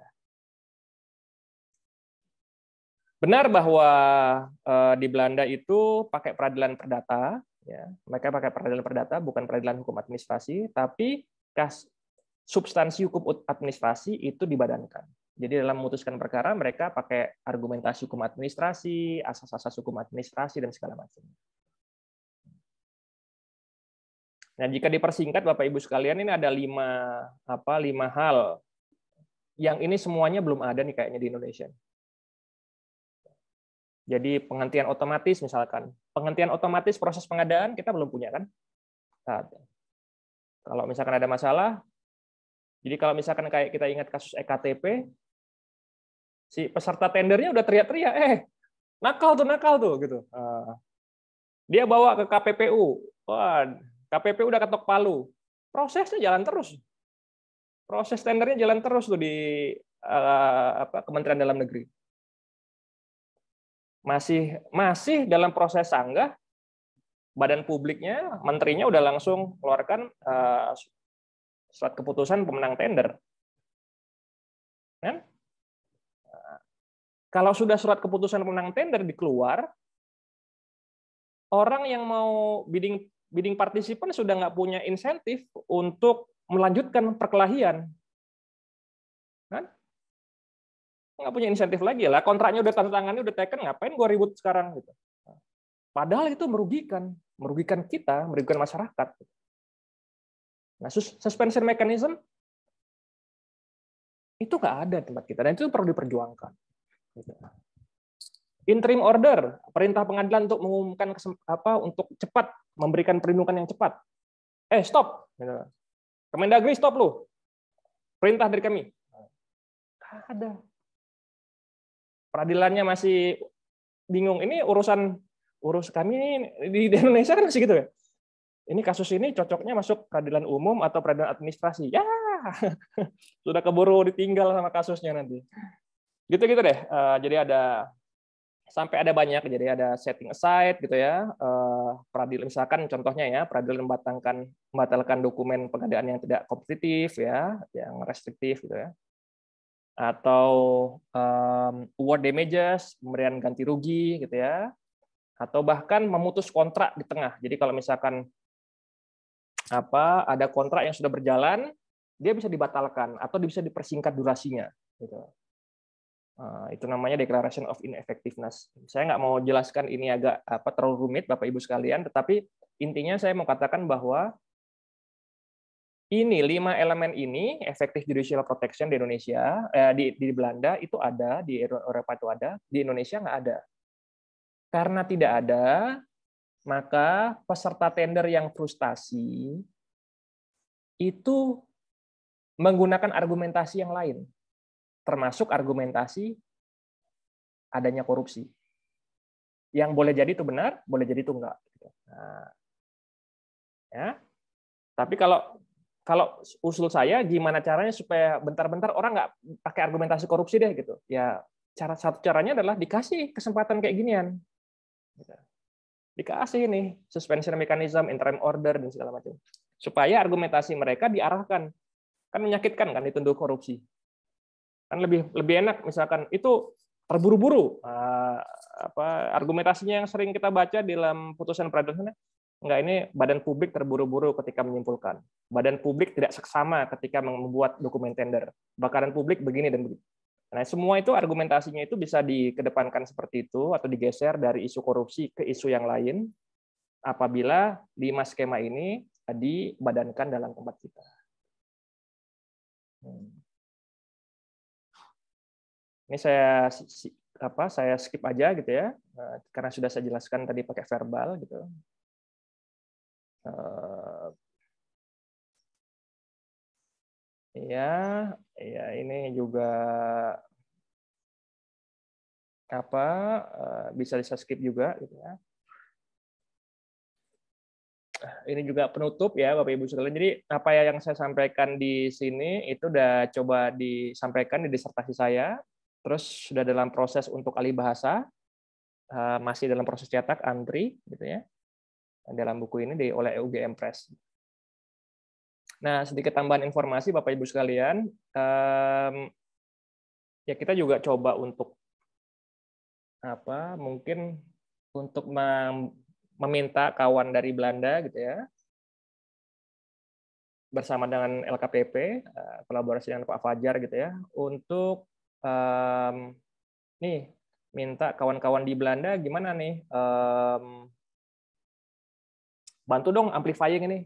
Benar bahwa eh, di Belanda itu pakai peradilan perdata, ya. mereka pakai peradilan perdata, bukan peradilan hukum administrasi, tapi kas, substansi hukum administrasi itu dibadankan. Jadi dalam memutuskan perkara mereka pakai argumentasi hukum administrasi, asas-asas hukum administrasi dan segala macam. Nah, jika dipersingkat Bapak Ibu sekalian ini ada lima apa lima hal yang ini semuanya belum ada nih kayaknya di Indonesia. Jadi penghentian otomatis misalkan, penghentian otomatis proses pengadaan kita belum punya kan? Nah, kalau misalkan ada masalah, jadi kalau misalkan kayak kita ingat kasus EKTP, si peserta tendernya udah teriak-teriak, eh nakal tuh nakal tuh gitu. Ah. Dia bawa ke KPPU, wah KPP udah ketok palu, prosesnya jalan terus. Proses tendernya jalan terus tuh di uh, apa, Kementerian Dalam Negeri. Masih masih dalam proses sanggah, badan publiknya, menterinya udah langsung keluarkan uh, surat keputusan pemenang tender. Kan? Kalau sudah surat keputusan pemenang tender dikeluar, orang yang mau bidding bidding partisipan sudah nggak punya insentif untuk melanjutkan perkelahian. Kan? Nggak punya insentif lagi lah. Kontraknya udah tanda tangannya udah teken, ngapain gue ribut sekarang? gitu. Padahal itu merugikan. Merugikan kita, merugikan masyarakat. Nah, sus, suspension mechanism itu nggak ada di tempat kita. Dan itu perlu diperjuangkan. Gitu interim order, perintah pengadilan untuk mengumumkan apa untuk cepat memberikan perlindungan yang cepat. Eh, stop. Gitu. Kemendagri stop lu. Perintah dari kami. ada. Peradilannya masih bingung. Ini urusan urus kami di Indonesia kan masih gitu ya. Ini kasus ini cocoknya masuk peradilan umum atau peradilan administrasi. Ya, sudah keburu ditinggal sama kasusnya nanti. Gitu-gitu deh. Eh, jadi ada sampai ada banyak jadi ada setting aside gitu ya uh, peradilan misalkan contohnya ya peradilan membatalkan membatalkan dokumen pengadaan yang tidak kompetitif ya yang restriktif gitu ya atau um, award damages pemberian ganti rugi gitu ya atau bahkan memutus kontrak di tengah jadi kalau misalkan apa ada kontrak yang sudah berjalan dia bisa dibatalkan atau bisa dipersingkat durasinya gitu Eh, itu namanya declaration of ineffectiveness. Saya nggak mau jelaskan ini agak apa terlalu rumit Bapak Ibu sekalian, tetapi intinya saya mau katakan bahwa ini lima elemen ini efektif judicial protection di Indonesia eh, di, di Belanda itu ada di Eropa itu ada di Indonesia nggak ada karena tidak ada maka peserta tender yang frustasi itu menggunakan argumentasi yang lain termasuk argumentasi adanya korupsi. Yang boleh jadi itu benar, boleh jadi itu enggak. Gitu. Nah, ya. Tapi kalau kalau usul saya gimana caranya supaya bentar-bentar orang nggak pakai argumentasi korupsi deh gitu. Ya cara satu caranya adalah dikasih kesempatan kayak ginian. Gitu. Dikasih nih suspension mechanism, interim order dan segala macam. Supaya argumentasi mereka diarahkan. Kan menyakitkan kan ditunduk korupsi kan lebih lebih enak misalkan itu terburu-buru eh, apa argumentasinya yang sering kita baca dalam putusan peradilan enggak ini badan publik terburu-buru ketika menyimpulkan badan publik tidak seksama ketika membuat dokumen tender bakaran publik begini dan begitu nah semua itu argumentasinya itu bisa dikedepankan seperti itu atau digeser dari isu korupsi ke isu yang lain apabila lima skema ini dibadankan dalam tempat kita. Hmm. Ini saya apa saya skip aja gitu ya eh, karena sudah saya jelaskan tadi pakai verbal gitu. Ya, ya ini juga apa eh, bisa bisa skip juga gitu ya ini juga penutup ya Bapak Ibu sekalian. Jadi apa ya yang saya sampaikan di sini itu udah coba disampaikan di disertasi saya Terus sudah dalam proses untuk alih bahasa, eh, masih dalam proses cetak, antri, gitu ya. Dalam buku ini di, oleh UGM Press. Nah, sedikit tambahan informasi Bapak Ibu sekalian, ya kita juga coba untuk apa? Mungkin untuk meminta kawan dari Belanda gitu ya. Bersama dengan LKPP, eh, kolaborasi dengan Pak Fajar gitu ya, untuk um, nih minta kawan-kawan di Belanda gimana nih um, bantu dong amplifying ini.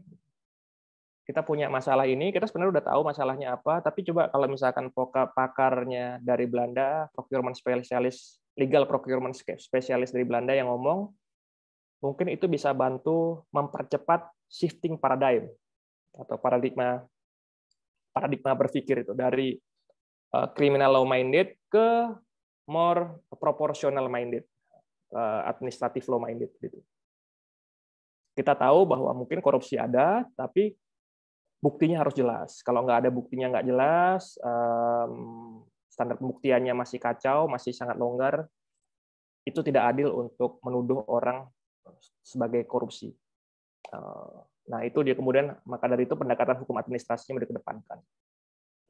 Kita punya masalah ini, kita sebenarnya udah tahu masalahnya apa, tapi coba kalau misalkan pakarnya dari Belanda, procurement specialist, legal procurement specialist dari Belanda yang ngomong, mungkin itu bisa bantu mempercepat shifting paradigm atau paradigma paradigma berpikir itu dari Eh, criminal law minded ke more proportional minded, eh, administratif law minded gitu. Kita tahu bahwa mungkin korupsi ada, tapi buktinya harus jelas. Kalau nggak ada buktinya nggak jelas, standar pembuktiannya masih kacau, masih sangat longgar, itu tidak adil untuk menuduh orang sebagai korupsi. Eh, nah itu dia kemudian maka dari itu pendekatan hukum administrasinya yang dikedepankan.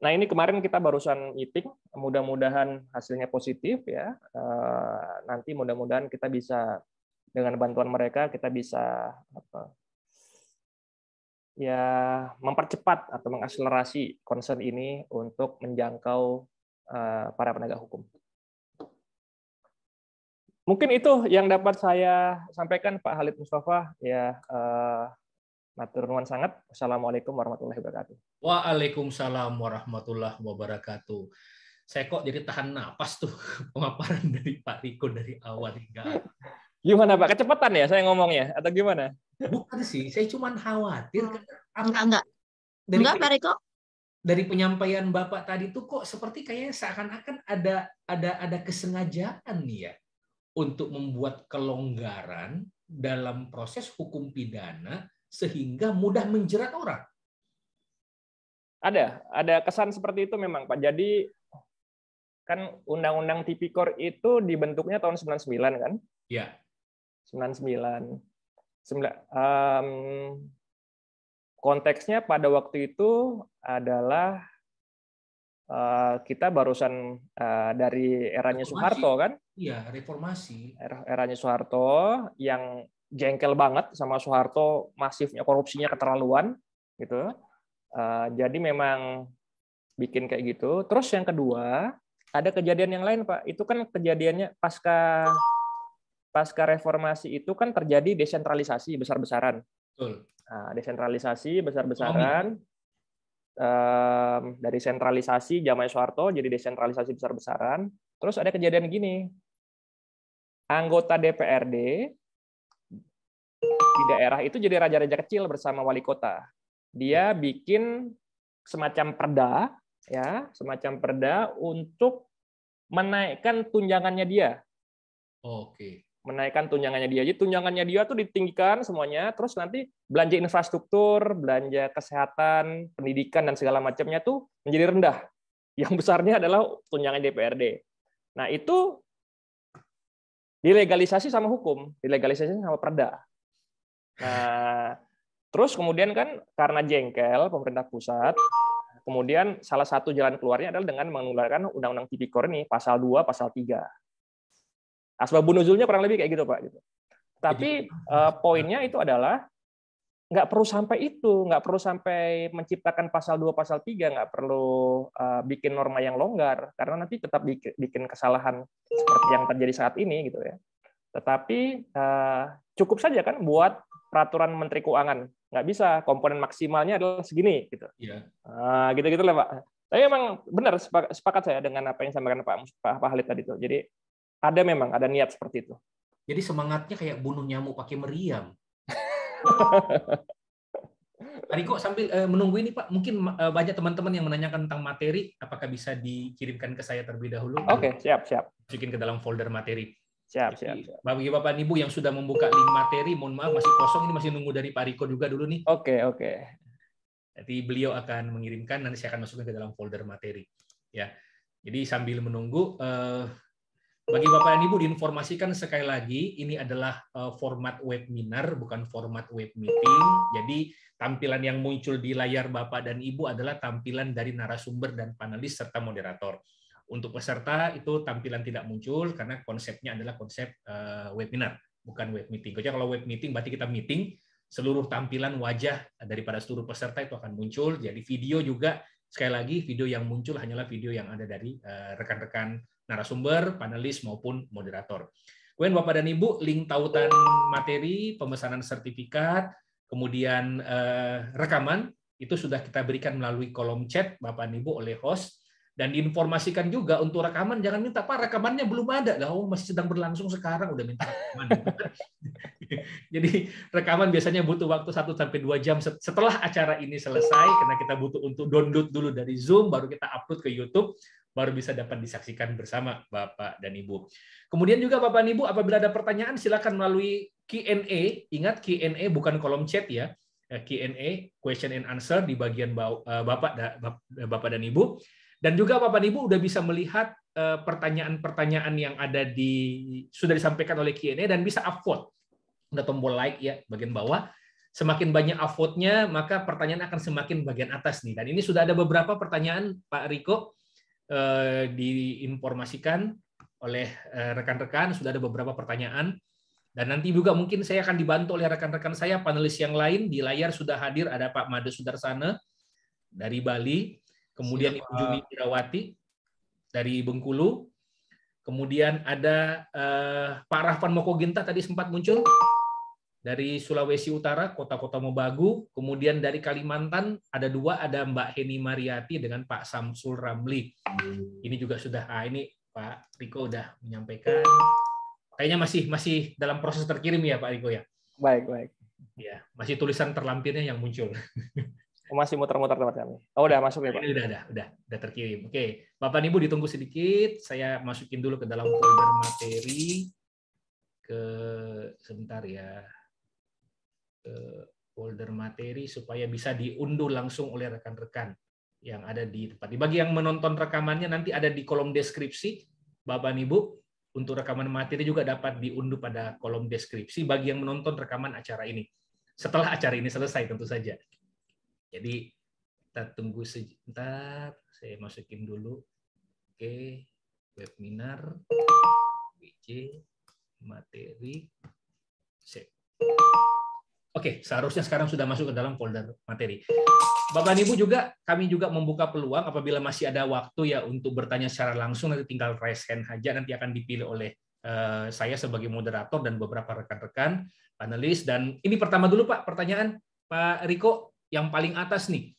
Nah ini kemarin kita barusan meeting, mudah-mudahan hasilnya positif ya. Eh, nanti mudah-mudahan kita bisa dengan bantuan mereka kita bisa apa, ya mempercepat atau mengakselerasi concern ini untuk menjangkau eh, para penegak hukum. Mungkin itu yang dapat saya sampaikan Pak Halid Mustafa ya. Eh, Matur nuwun sangat. Assalamualaikum warahmatullahi wabarakatuh. Waalaikumsalam warahmatullahi wabarakatuh. Saya kok jadi tahan napas tuh pemaparan dari Pak Riko dari awal hingga Gimana Pak? Kecepatan ya saya ngomongnya atau gimana? Bukan sih, saya cuma khawatir. Oh, enggak, enggak. Dari, enggak, Pak Riko. Dari penyampaian Bapak tadi tuh kok seperti kayaknya seakan-akan ada ada ada kesengajaan nih ya untuk membuat kelonggaran dalam proses hukum pidana sehingga mudah menjerat orang. Ada, ada kesan seperti itu memang Pak. Jadi kan Undang-Undang Tipikor itu dibentuknya tahun 99 kan? Iya. 99. Sembilan, um, konteksnya pada waktu itu adalah uh, kita barusan uh, dari eranya reformasi. Soeharto kan? Iya, reformasi. Er, eranya Soeharto yang jengkel banget sama Soeharto masifnya korupsinya keterlaluan gitu. Uh, jadi memang bikin kayak gitu. Terus yang kedua ada kejadian yang lain pak. Itu kan kejadiannya pasca pasca reformasi itu kan terjadi desentralisasi besar-besaran. Nah, desentralisasi besar-besaran. dari sentralisasi zaman Soeharto jadi desentralisasi besar-besaran. Terus ada kejadian gini, anggota DPRD di daerah itu jadi raja-raja kecil bersama wali kota. Dia bikin semacam perda ya, semacam perda untuk menaikkan tunjangannya dia. Oke. Menaikkan tunjangannya dia. Jadi tunjangannya dia tuh ditinggikan semuanya, terus nanti belanja infrastruktur, belanja kesehatan, pendidikan dan segala macamnya tuh menjadi rendah. Yang besarnya adalah tunjangan DPRD. Nah, itu dilegalisasi sama hukum, dilegalisasi sama perda. Nah, terus kemudian kan karena jengkel pemerintah pusat, kemudian salah satu jalan keluarnya adalah dengan mengeluarkan undang-undang tipikor ini pasal 2, pasal 3. Asbab nah, nuzulnya kurang lebih kayak gitu, Pak. Gitu. Tapi gitu, eh, poinnya itu adalah nggak perlu sampai itu, nggak perlu sampai menciptakan pasal 2, pasal 3, nggak perlu uh, bikin norma yang longgar, karena nanti tetap bikin, bikin kesalahan seperti yang terjadi saat ini gitu ya. Tetapi uh, cukup saja kan buat peraturan Menteri Keuangan. Nggak bisa, komponen maksimalnya adalah segini. Gitu. Iya. Nah, gitu-gitu lah, Pak. Tapi memang benar, sepakat, saya dengan apa yang disampaikan Pak, Pak, Pak Halid tadi. Tuh. Jadi ada memang, ada niat seperti itu. Jadi semangatnya kayak bunuh nyamuk pakai meriam. Tadi kok sambil eh, menunggu ini Pak, mungkin eh, banyak teman-teman yang menanyakan tentang materi, apakah bisa dikirimkan ke saya terlebih dahulu? Oke, okay, siap, siap. Masukin ke dalam folder materi. Siap, siap, Bagi Bapak dan Ibu yang sudah membuka link materi, mohon maaf masih kosong ini masih nunggu dari Pak Riko juga dulu nih. Oke, okay, oke. Okay. Jadi beliau akan mengirimkan nanti saya akan masukkan ke dalam folder materi. Ya. Jadi sambil menunggu eh, bagi Bapak dan Ibu diinformasikan sekali lagi ini adalah eh, format webinar bukan format web meeting. Jadi tampilan yang muncul di layar Bapak dan Ibu adalah tampilan dari narasumber dan panelis serta moderator. Untuk peserta itu tampilan tidak muncul karena konsepnya adalah konsep eh, webinar, bukan web meeting. Jadi kalau web meeting berarti kita meeting, seluruh tampilan wajah daripada seluruh peserta itu akan muncul. Jadi video juga sekali lagi video yang muncul hanyalah video yang ada dari eh, rekan-rekan narasumber, panelis maupun moderator. Kemudian Bapak dan Ibu, link tautan materi, pemesanan sertifikat, kemudian uh, rekaman itu sudah kita berikan melalui kolom chat Bapak dan Ibu oleh host dan diinformasikan juga untuk rekaman jangan minta pak rekamannya belum ada lah oh, masih sedang berlangsung sekarang udah minta rekaman jadi rekaman biasanya butuh waktu 1 sampai dua jam setelah acara ini selesai karena kita butuh untuk download dulu dari Zoom baru kita upload ke YouTube baru bisa dapat disaksikan bersama Bapak dan Ibu. Kemudian juga Bapak dan Ibu apabila ada pertanyaan silakan melalui Q&A. Ingat Q&A bukan kolom chat ya. Q&A, question and answer di bagian eh, Bapak Bapak dan Ibu. Dan juga Bapak Ibu udah bisa melihat eh, pertanyaan-pertanyaan yang ada di sudah disampaikan oleh Q&A dan bisa upvote. Udah tombol like ya bagian bawah. Semakin banyak upvote-nya, maka pertanyaan akan semakin bagian atas nih. Dan ini sudah ada beberapa pertanyaan Pak Riko eh, diinformasikan oleh eh, rekan-rekan, sudah ada beberapa pertanyaan. Dan nanti juga mungkin saya akan dibantu oleh rekan-rekan saya, panelis yang lain. Di layar sudah hadir ada Pak Made Sudarsana dari Bali, kemudian Siapa? Ibu Jumi Irawati dari Bengkulu, kemudian ada uh, Pak Rahvan Moko Ginta tadi sempat muncul dari Sulawesi Utara, kota-kota Mobagu, kemudian dari Kalimantan ada dua, ada Mbak Heni Mariati dengan Pak Samsul Ramli. Ini juga sudah, ah, ini Pak Riko udah menyampaikan. Kayaknya masih masih dalam proses terkirim ya Pak Riko ya. Baik baik. Ya masih tulisan terlampirnya yang muncul. masih muter-muter tempat kami. Oh, udah masuk ya, Pak. udah, udah, udah, udah terkirim. Oke, Bapak dan Ibu ditunggu sedikit. Saya masukin dulu ke dalam folder materi ke sebentar ya. Ke folder materi supaya bisa diunduh langsung oleh rekan-rekan yang ada di tempat. Bagi yang menonton rekamannya nanti ada di kolom deskripsi, Bapak dan Ibu. Untuk rekaman materi juga dapat diunduh pada kolom deskripsi bagi yang menonton rekaman acara ini. Setelah acara ini selesai tentu saja. Jadi kita tunggu sebentar, saya masukin dulu. Oke, webinar, WC, materi, save. Oke, seharusnya sekarang sudah masuk ke dalam folder materi. Bapak Ibu juga kami juga membuka peluang apabila masih ada waktu ya untuk bertanya secara langsung nanti tinggal raise hand aja nanti akan dipilih oleh eh, saya sebagai moderator dan beberapa rekan-rekan panelis dan ini pertama dulu Pak pertanyaan Pak Riko yang paling atas nih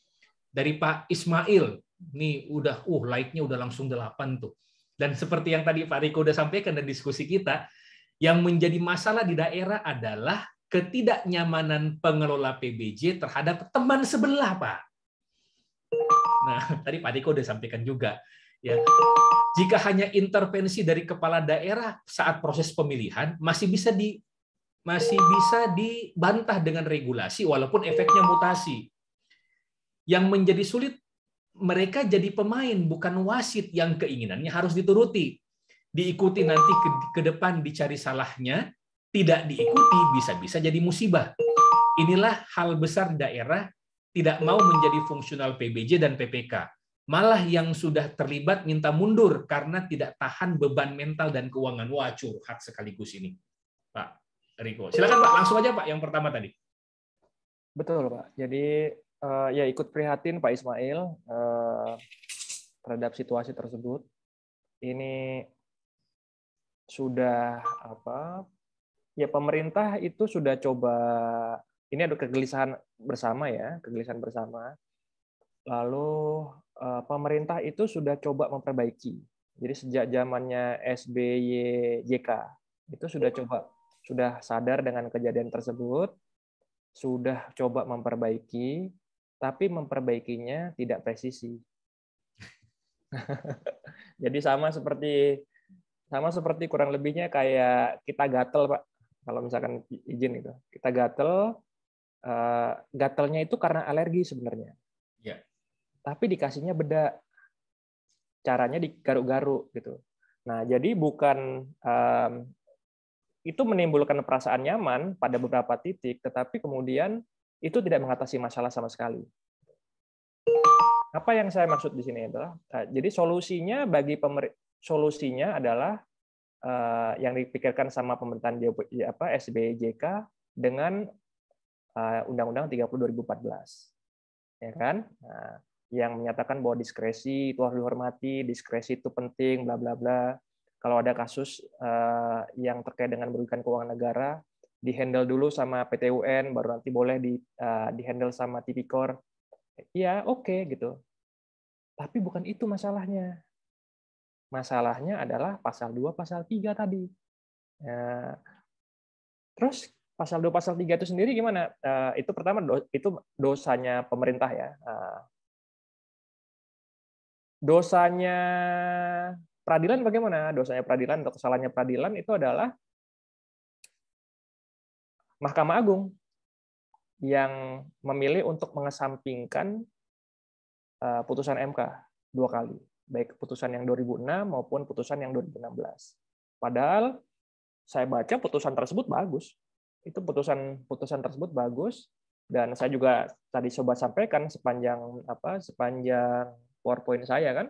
dari Pak Ismail nih udah uh like-nya udah langsung 8 tuh. Dan seperti yang tadi Pak Riko udah sampaikan dan diskusi kita, yang menjadi masalah di daerah adalah ketidaknyamanan pengelola PBJ terhadap teman sebelah, Pak. Nah, tadi Pak Riko udah sampaikan juga ya. Jika hanya intervensi dari kepala daerah saat proses pemilihan masih bisa di masih bisa dibantah dengan regulasi walaupun efeknya mutasi. Yang menjadi sulit mereka jadi pemain bukan wasit yang keinginannya harus dituruti. Diikuti nanti ke, ke depan dicari salahnya, tidak diikuti bisa-bisa jadi musibah. Inilah hal besar daerah tidak mau menjadi fungsional PBJ dan PPK. Malah yang sudah terlibat minta mundur karena tidak tahan beban mental dan keuangan. Wah, hak sekaligus ini. Pak. Riko. Silakan Pak, langsung aja Pak yang pertama tadi. Betul Pak. Jadi uh, ya ikut prihatin Pak Ismail uh, terhadap situasi tersebut. Ini sudah apa? Ya pemerintah itu sudah coba ini ada kegelisahan bersama ya, kegelisahan bersama. Lalu eh, pemerintah itu sudah coba memperbaiki. Jadi sejak zamannya SBY JK itu sudah coba sudah sadar dengan kejadian tersebut, sudah coba memperbaiki, tapi memperbaikinya tidak presisi. Jadi sama seperti sama seperti kurang lebihnya kayak kita gatel, Pak. Kalau misalkan izin itu, kita gatel, eh, gatelnya itu karena alergi sebenarnya. Ya. Tapi dikasihnya beda. Caranya digaruk-garuk gitu. Nah, jadi bukan um, itu menimbulkan perasaan nyaman pada beberapa titik, tetapi kemudian itu tidak mengatasi masalah sama sekali. Apa yang saya maksud di sini adalah, nah, jadi solusinya bagi pemer, solusinya adalah uh, yang dipikirkan sama pemerintahan apa SBJK dengan eh, Undang-Undang 30 2014, ya kan? Nah, yang menyatakan bahwa diskresi itu harus dihormati, diskresi itu penting, bla bla bla kalau ada kasus eh, yang terkait dengan merugikan keuangan negara dihandle dulu sama PTUN baru nanti boleh di uh, dihandle sama tipikor ya oke okay, gitu tapi bukan itu masalahnya masalahnya adalah pasal 2 pasal 3 tadi ya. terus pasal 2 pasal 3 itu sendiri gimana eh, itu pertama itu dosanya pemerintah ya dosanya Peradilan bagaimana? Dosanya peradilan atau kesalahannya peradilan itu adalah Mahkamah Agung yang memilih untuk mengesampingkan eh, putusan MK dua kali, baik putusan yang 2006 maupun putusan yang 2016. Padahal saya baca putusan tersebut bagus. Itu putusan putusan tersebut bagus dan saya juga tadi coba sampaikan sepanjang apa sepanjang PowerPoint saya kan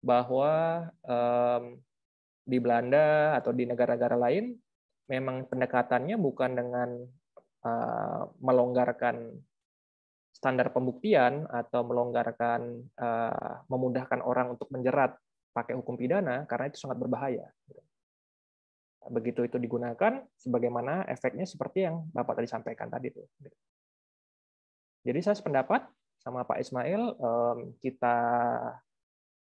bahwa um, di Belanda atau di negara-negara lain memang pendekatannya bukan dengan uh, melonggarkan standar pembuktian atau melonggarkan uh, memudahkan orang untuk menjerat pakai hukum pidana karena itu sangat berbahaya. Begitu itu digunakan, sebagaimana efeknya seperti yang Bapak tadi sampaikan tadi itu Jadi saya sependapat sama Pak Ismail, kita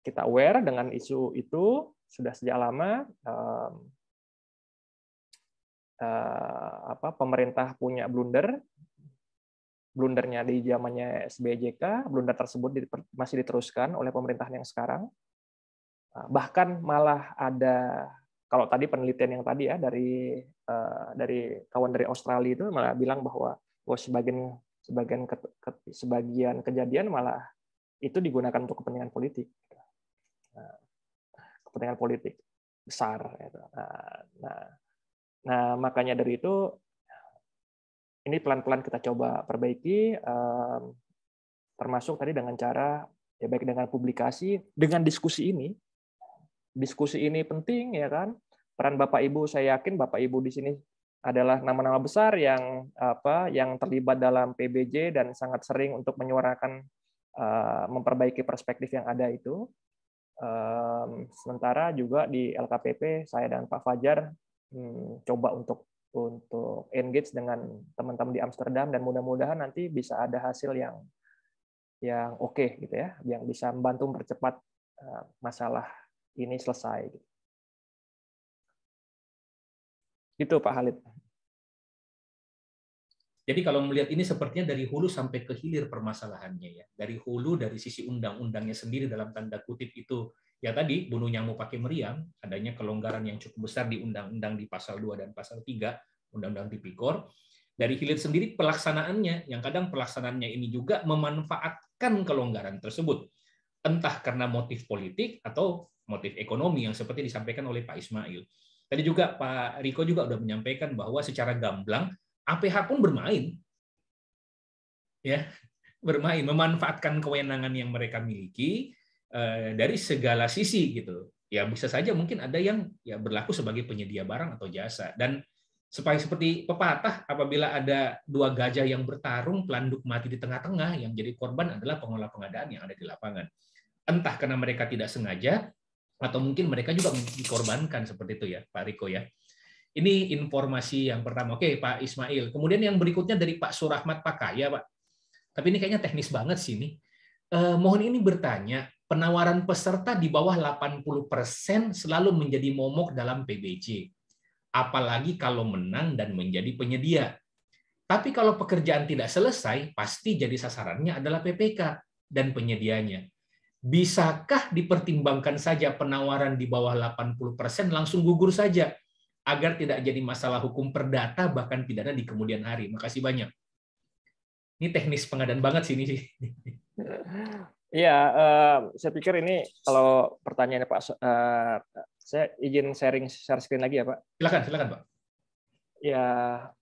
kita aware dengan isu itu sudah sejak lama eh, apa pemerintah punya blunder blundernya di zamannya SBJK blunder tersebut masih diteruskan oleh pemerintahan yang sekarang eh, bahkan malah ada kalau tadi penelitian yang tadi ya dari eh, dari kawan dari Australia itu malah bilang bahwa bahwa sebagian sebagian sebagian kejadian malah itu digunakan untuk kepentingan politik Nah, kepentingan politik besar gitu. nah, nah, nah makanya dari itu ini pelan-pelan kita coba perbaiki termasuk tadi dengan cara ya baik dengan publikasi dengan diskusi ini diskusi ini penting ya kan peran bapak ibu saya yakin bapak ibu di sini adalah nama-nama besar yang apa yang terlibat dalam PBJ dan sangat sering untuk menyuarakan memperbaiki perspektif yang ada itu sementara juga di LKPP saya dan Pak Fajar hmm, coba untuk untuk engage dengan teman-teman di Amsterdam dan mudah-mudahan nanti bisa ada hasil yang yang oke okay, gitu ya, yang bisa membantu mempercepat eh, masalah ini selesai. Gitu Pak Halid. Jadi kalau melihat ini sepertinya dari hulu sampai ke hilir permasalahannya ya. Dari hulu dari sisi undang-undangnya sendiri dalam tanda kutip itu ya tadi bunuh nyamuk pakai meriam, adanya kelonggaran yang cukup besar di undang-undang di pasal 2 dan pasal 3 undang-undang tipikor. Dari hilir sendiri pelaksanaannya yang kadang pelaksanaannya ini juga memanfaatkan kelonggaran tersebut. Entah karena motif politik atau motif ekonomi yang seperti disampaikan oleh Pak Ismail. Tadi juga Pak Riko juga sudah menyampaikan bahwa secara gamblang APH pun bermain. Ya, bermain memanfaatkan kewenangan yang mereka miliki eh, dari segala sisi gitu. Ya bisa saja mungkin ada yang ya berlaku sebagai penyedia barang atau jasa dan seperti seperti pepatah apabila ada dua gajah yang bertarung pelanduk mati di tengah-tengah yang jadi korban adalah pengolah pengadaan yang ada di lapangan. Entah karena mereka tidak sengaja atau mungkin mereka juga dikorbankan seperti itu ya Pak Riko ya. Ini informasi yang pertama. Oke, Pak Ismail. Kemudian yang berikutnya dari Pak Surahmat Pakaya, Pak. Tapi ini kayaknya teknis banget sih ini. Eh, mohon ini bertanya, penawaran peserta di bawah 80% selalu menjadi momok dalam PBC. Apalagi kalau menang dan menjadi penyedia. Tapi kalau pekerjaan tidak selesai, pasti jadi sasarannya adalah PPK dan penyedianya. Bisakah dipertimbangkan saja penawaran di bawah 80% langsung gugur saja agar tidak jadi masalah hukum perdata bahkan pidana di kemudian hari. Makasih banyak. Ini teknis pengadaan banget sih ini sih. Iya, eh, saya pikir ini kalau pertanyaannya Pak, eh, saya izin sharing share screen lagi ya Pak. Silakan, silakan Pak. Ya,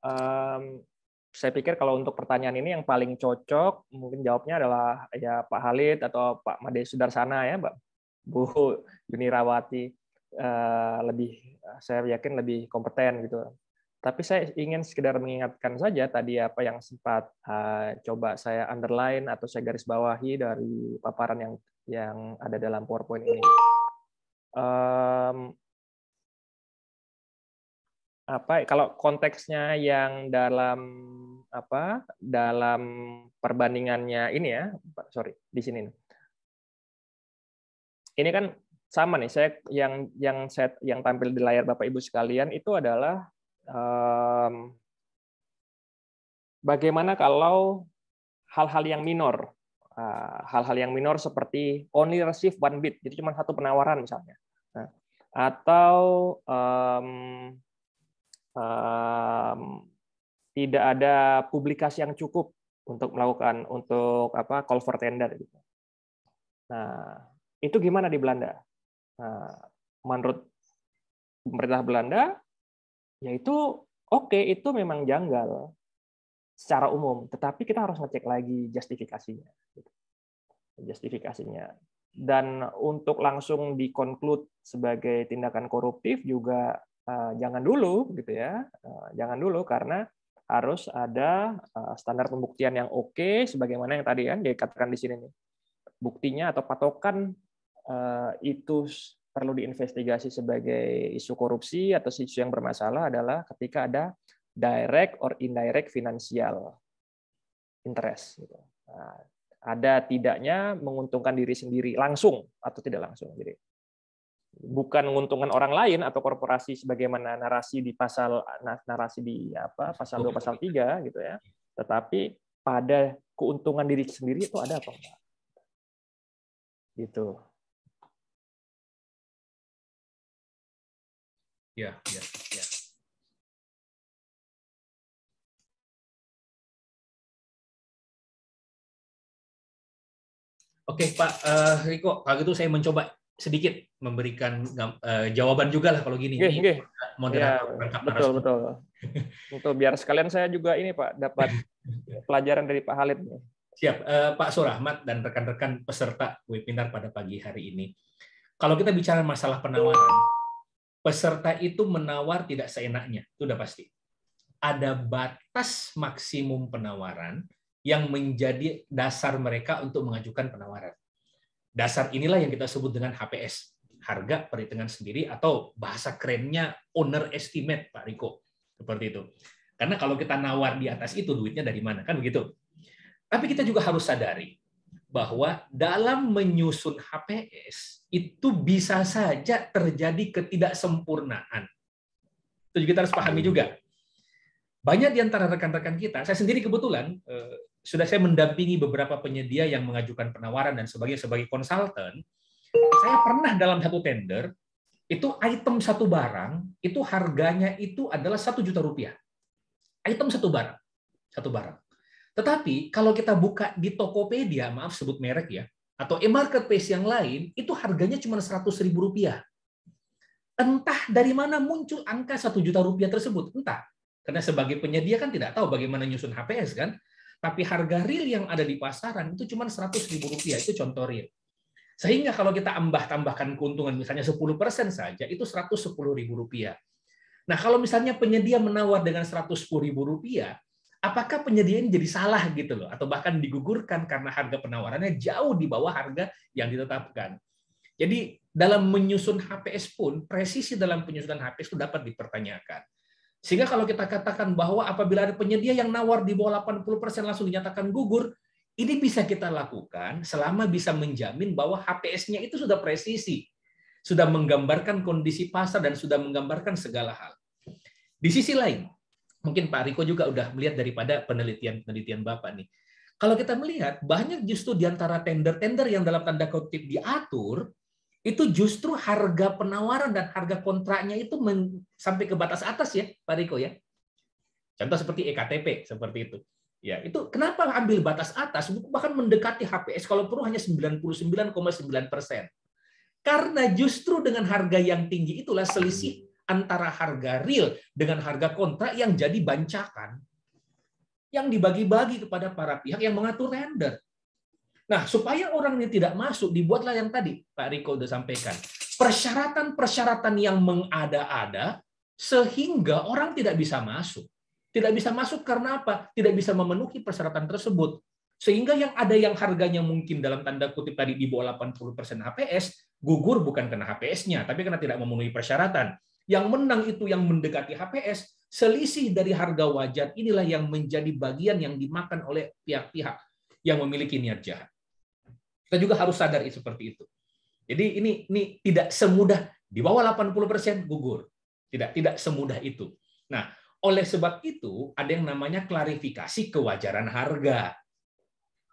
um, saya pikir kalau untuk pertanyaan ini yang paling cocok mungkin jawabnya adalah ya Pak Halid atau Pak Made Sudarsana ya Mbak Bu Yuni Rawati. Eh, lebih eh, saya yakin lebih kompeten gitu. Tapi saya ingin sekedar mengingatkan saja tadi apa yang sempat uh, coba saya underline atau saya garis bawahi dari paparan yang yang ada dalam PowerPoint ini. Um, apa kalau konteksnya yang dalam apa dalam perbandingannya ini ya sorry di sini ini kan sama nih saya yang yang set yang tampil di layar Bapak Ibu sekalian itu adalah um, bagaimana kalau hal-hal yang minor ah, hal-hal uh, yang minor seperti only receive one bit jadi cuma satu penawaran misalnya nah, atau um, um, tidak ada publikasi yang cukup untuk melakukan untuk apa call for tender gitu. Nah, itu gimana di Belanda? Nah, menurut pemerintah Belanda, yaitu oke okay, itu memang janggal secara umum, tetapi kita harus ngecek lagi justifikasinya. Gitu. Justifikasinya. Dan untuk langsung dikonklud sebagai tindakan koruptif juga eh, jangan dulu, gitu ya. Eh, jangan dulu karena harus ada eh, standar pembuktian yang oke, sebagaimana yang tadi kan dikatakan di sini nih. Buktinya atau patokan Eh, itu perlu diinvestigasi sebagai isu korupsi atau isu yang bermasalah adalah ketika ada direct or indirect financial interest. Gitu. Nah, ada tidaknya menguntungkan diri sendiri langsung atau tidak langsung. Jadi bukan menguntungkan orang lain atau korporasi sebagaimana narasi di pasal narasi di apa pasal 2 pasal 3 gitu ya. Tetapi pada keuntungan diri sendiri itu ada apa Gitu. Ya, ya, ya. Oke Pak uh, Riko, kalau gitu saya mencoba sedikit memberikan uh, jawaban juga lah kalau gini. Okay, okay. Moderator ya, betul betul. betul biar sekalian saya juga ini Pak dapat pelajaran dari Pak Halid. Siap uh, Pak Surahmat dan rekan-rekan peserta webinar pada pagi hari ini. Kalau kita bicara masalah penawaran, peserta itu menawar tidak seenaknya, itu udah pasti. Ada batas maksimum penawaran yang menjadi dasar mereka untuk mengajukan penawaran. Dasar inilah yang kita sebut dengan HPS, harga perhitungan sendiri atau bahasa kerennya owner estimate, Pak Riko. Seperti itu. Karena kalau kita nawar di atas itu duitnya dari mana kan begitu. Tapi kita juga harus sadari bahwa dalam menyusun HPS itu bisa saja terjadi ketidaksempurnaan. Itu kita harus pahami juga. Banyak di antara rekan-rekan kita, saya sendiri kebetulan eh, sudah saya mendampingi beberapa penyedia yang mengajukan penawaran dan sebagainya sebagai konsultan. Saya pernah dalam satu tender itu item satu barang itu harganya itu adalah satu juta rupiah. Item satu barang, satu barang. Tetapi kalau kita buka di Tokopedia, maaf sebut merek ya, atau e-marketplace yang lain, itu harganya cuma seratus ribu rupiah. Entah dari mana muncul angka satu juta rupiah tersebut, entah. Karena sebagai penyedia kan tidak tahu bagaimana nyusun HPS kan, tapi harga real yang ada di pasaran itu cuma seratus ribu rupiah, itu contoh real. Sehingga kalau kita ambah-tambahkan keuntungan misalnya 10% saja, itu seratus sepuluh ribu rupiah. Nah, kalau misalnya penyedia menawar dengan seratus sepuluh ribu rupiah, apakah penyedia ini jadi salah gitu loh atau bahkan digugurkan karena harga penawarannya jauh di bawah harga yang ditetapkan. Jadi dalam menyusun HPS pun presisi dalam penyusunan HPS itu dapat dipertanyakan. Sehingga kalau kita katakan bahwa apabila ada penyedia yang nawar di bawah 80% langsung dinyatakan gugur, ini bisa kita lakukan selama bisa menjamin bahwa HPS-nya itu sudah presisi, sudah menggambarkan kondisi pasar dan sudah menggambarkan segala hal. Di sisi lain, mungkin Pak Riko juga udah melihat daripada penelitian-penelitian Bapak nih. Kalau kita melihat, banyak justru di antara tender-tender yang dalam tanda kutip diatur, itu justru harga penawaran dan harga kontraknya itu sampai ke batas atas ya, Pak Riko ya. Contoh seperti EKTP seperti itu. Ya, itu kenapa ambil batas atas bahkan mendekati HPS kalau perlu hanya 99,9 Karena justru dengan harga yang tinggi itulah selisih antara harga real dengan harga kontrak yang jadi bancakan yang dibagi-bagi kepada para pihak yang mengatur tender. Nah, supaya orang ini tidak masuk, dibuatlah yang tadi Pak Riko sudah sampaikan. Persyaratan-persyaratan yang mengada-ada sehingga orang tidak bisa masuk. Tidak bisa masuk karena apa? Tidak bisa memenuhi persyaratan tersebut. Sehingga yang ada yang harganya mungkin dalam tanda kutip tadi di bawah 80% HPS, gugur bukan karena HPS-nya, tapi karena tidak memenuhi persyaratan. Yang menang itu yang mendekati HPS, selisih dari harga wajar inilah yang menjadi bagian yang dimakan oleh pihak-pihak yang memiliki niat jahat. Kita juga harus sadar seperti itu. Jadi ini ini tidak semudah di bawah 80% gugur. Tidak tidak semudah itu. Nah, oleh sebab itu ada yang namanya klarifikasi kewajaran harga.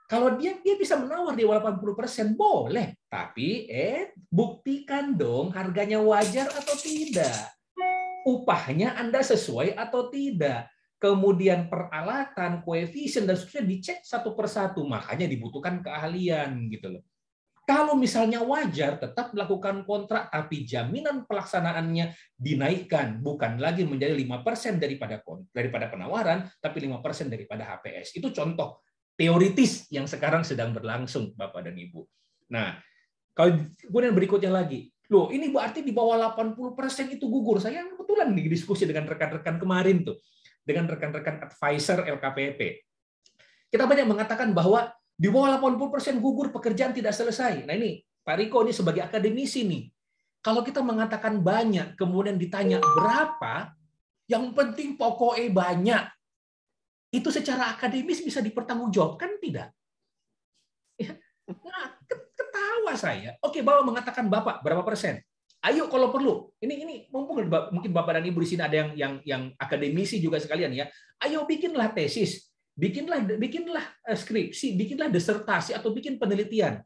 Kalau dia dia bisa menawar di 80% boleh, tapi eh buktikan dong harganya wajar atau tidak. Upahnya Anda sesuai atau tidak. Kemudian peralatan, koefisien dan seterusnya dicek satu persatu. Makanya dibutuhkan keahlian gitu loh. Kalau misalnya wajar tetap melakukan kontrak tapi jaminan pelaksanaannya dinaikkan bukan lagi menjadi 5% daripada daripada penawaran tapi 5% daripada HPS. Itu contoh teoritis yang sekarang sedang berlangsung, Bapak dan Ibu. Nah, kalau kemudian berikutnya lagi, loh ini berarti di bawah 80% itu gugur. Saya kebetulan diskusi dengan rekan-rekan kemarin tuh, dengan rekan-rekan advisor LKPP. E kita banyak mengatakan bahwa di bawah 80% gugur pekerjaan tidak selesai. Nah ini Pak Riko ini sebagai akademisi nih. Kalau kita mengatakan banyak, kemudian ditanya berapa, yang penting pokoknya banyak itu secara akademis bisa dipertanggungjawabkan tidak? Ya. Nah, ketawa saya. Oke, Bapak mengatakan Bapak berapa persen? Ayo kalau perlu. Ini ini mumpung mungkin Bapak dan Ibu di sini ada yang yang yang akademisi juga sekalian ya. Ayo bikinlah tesis, bikinlah bikinlah eh, skripsi, bikinlah disertasi atau bikin penelitian.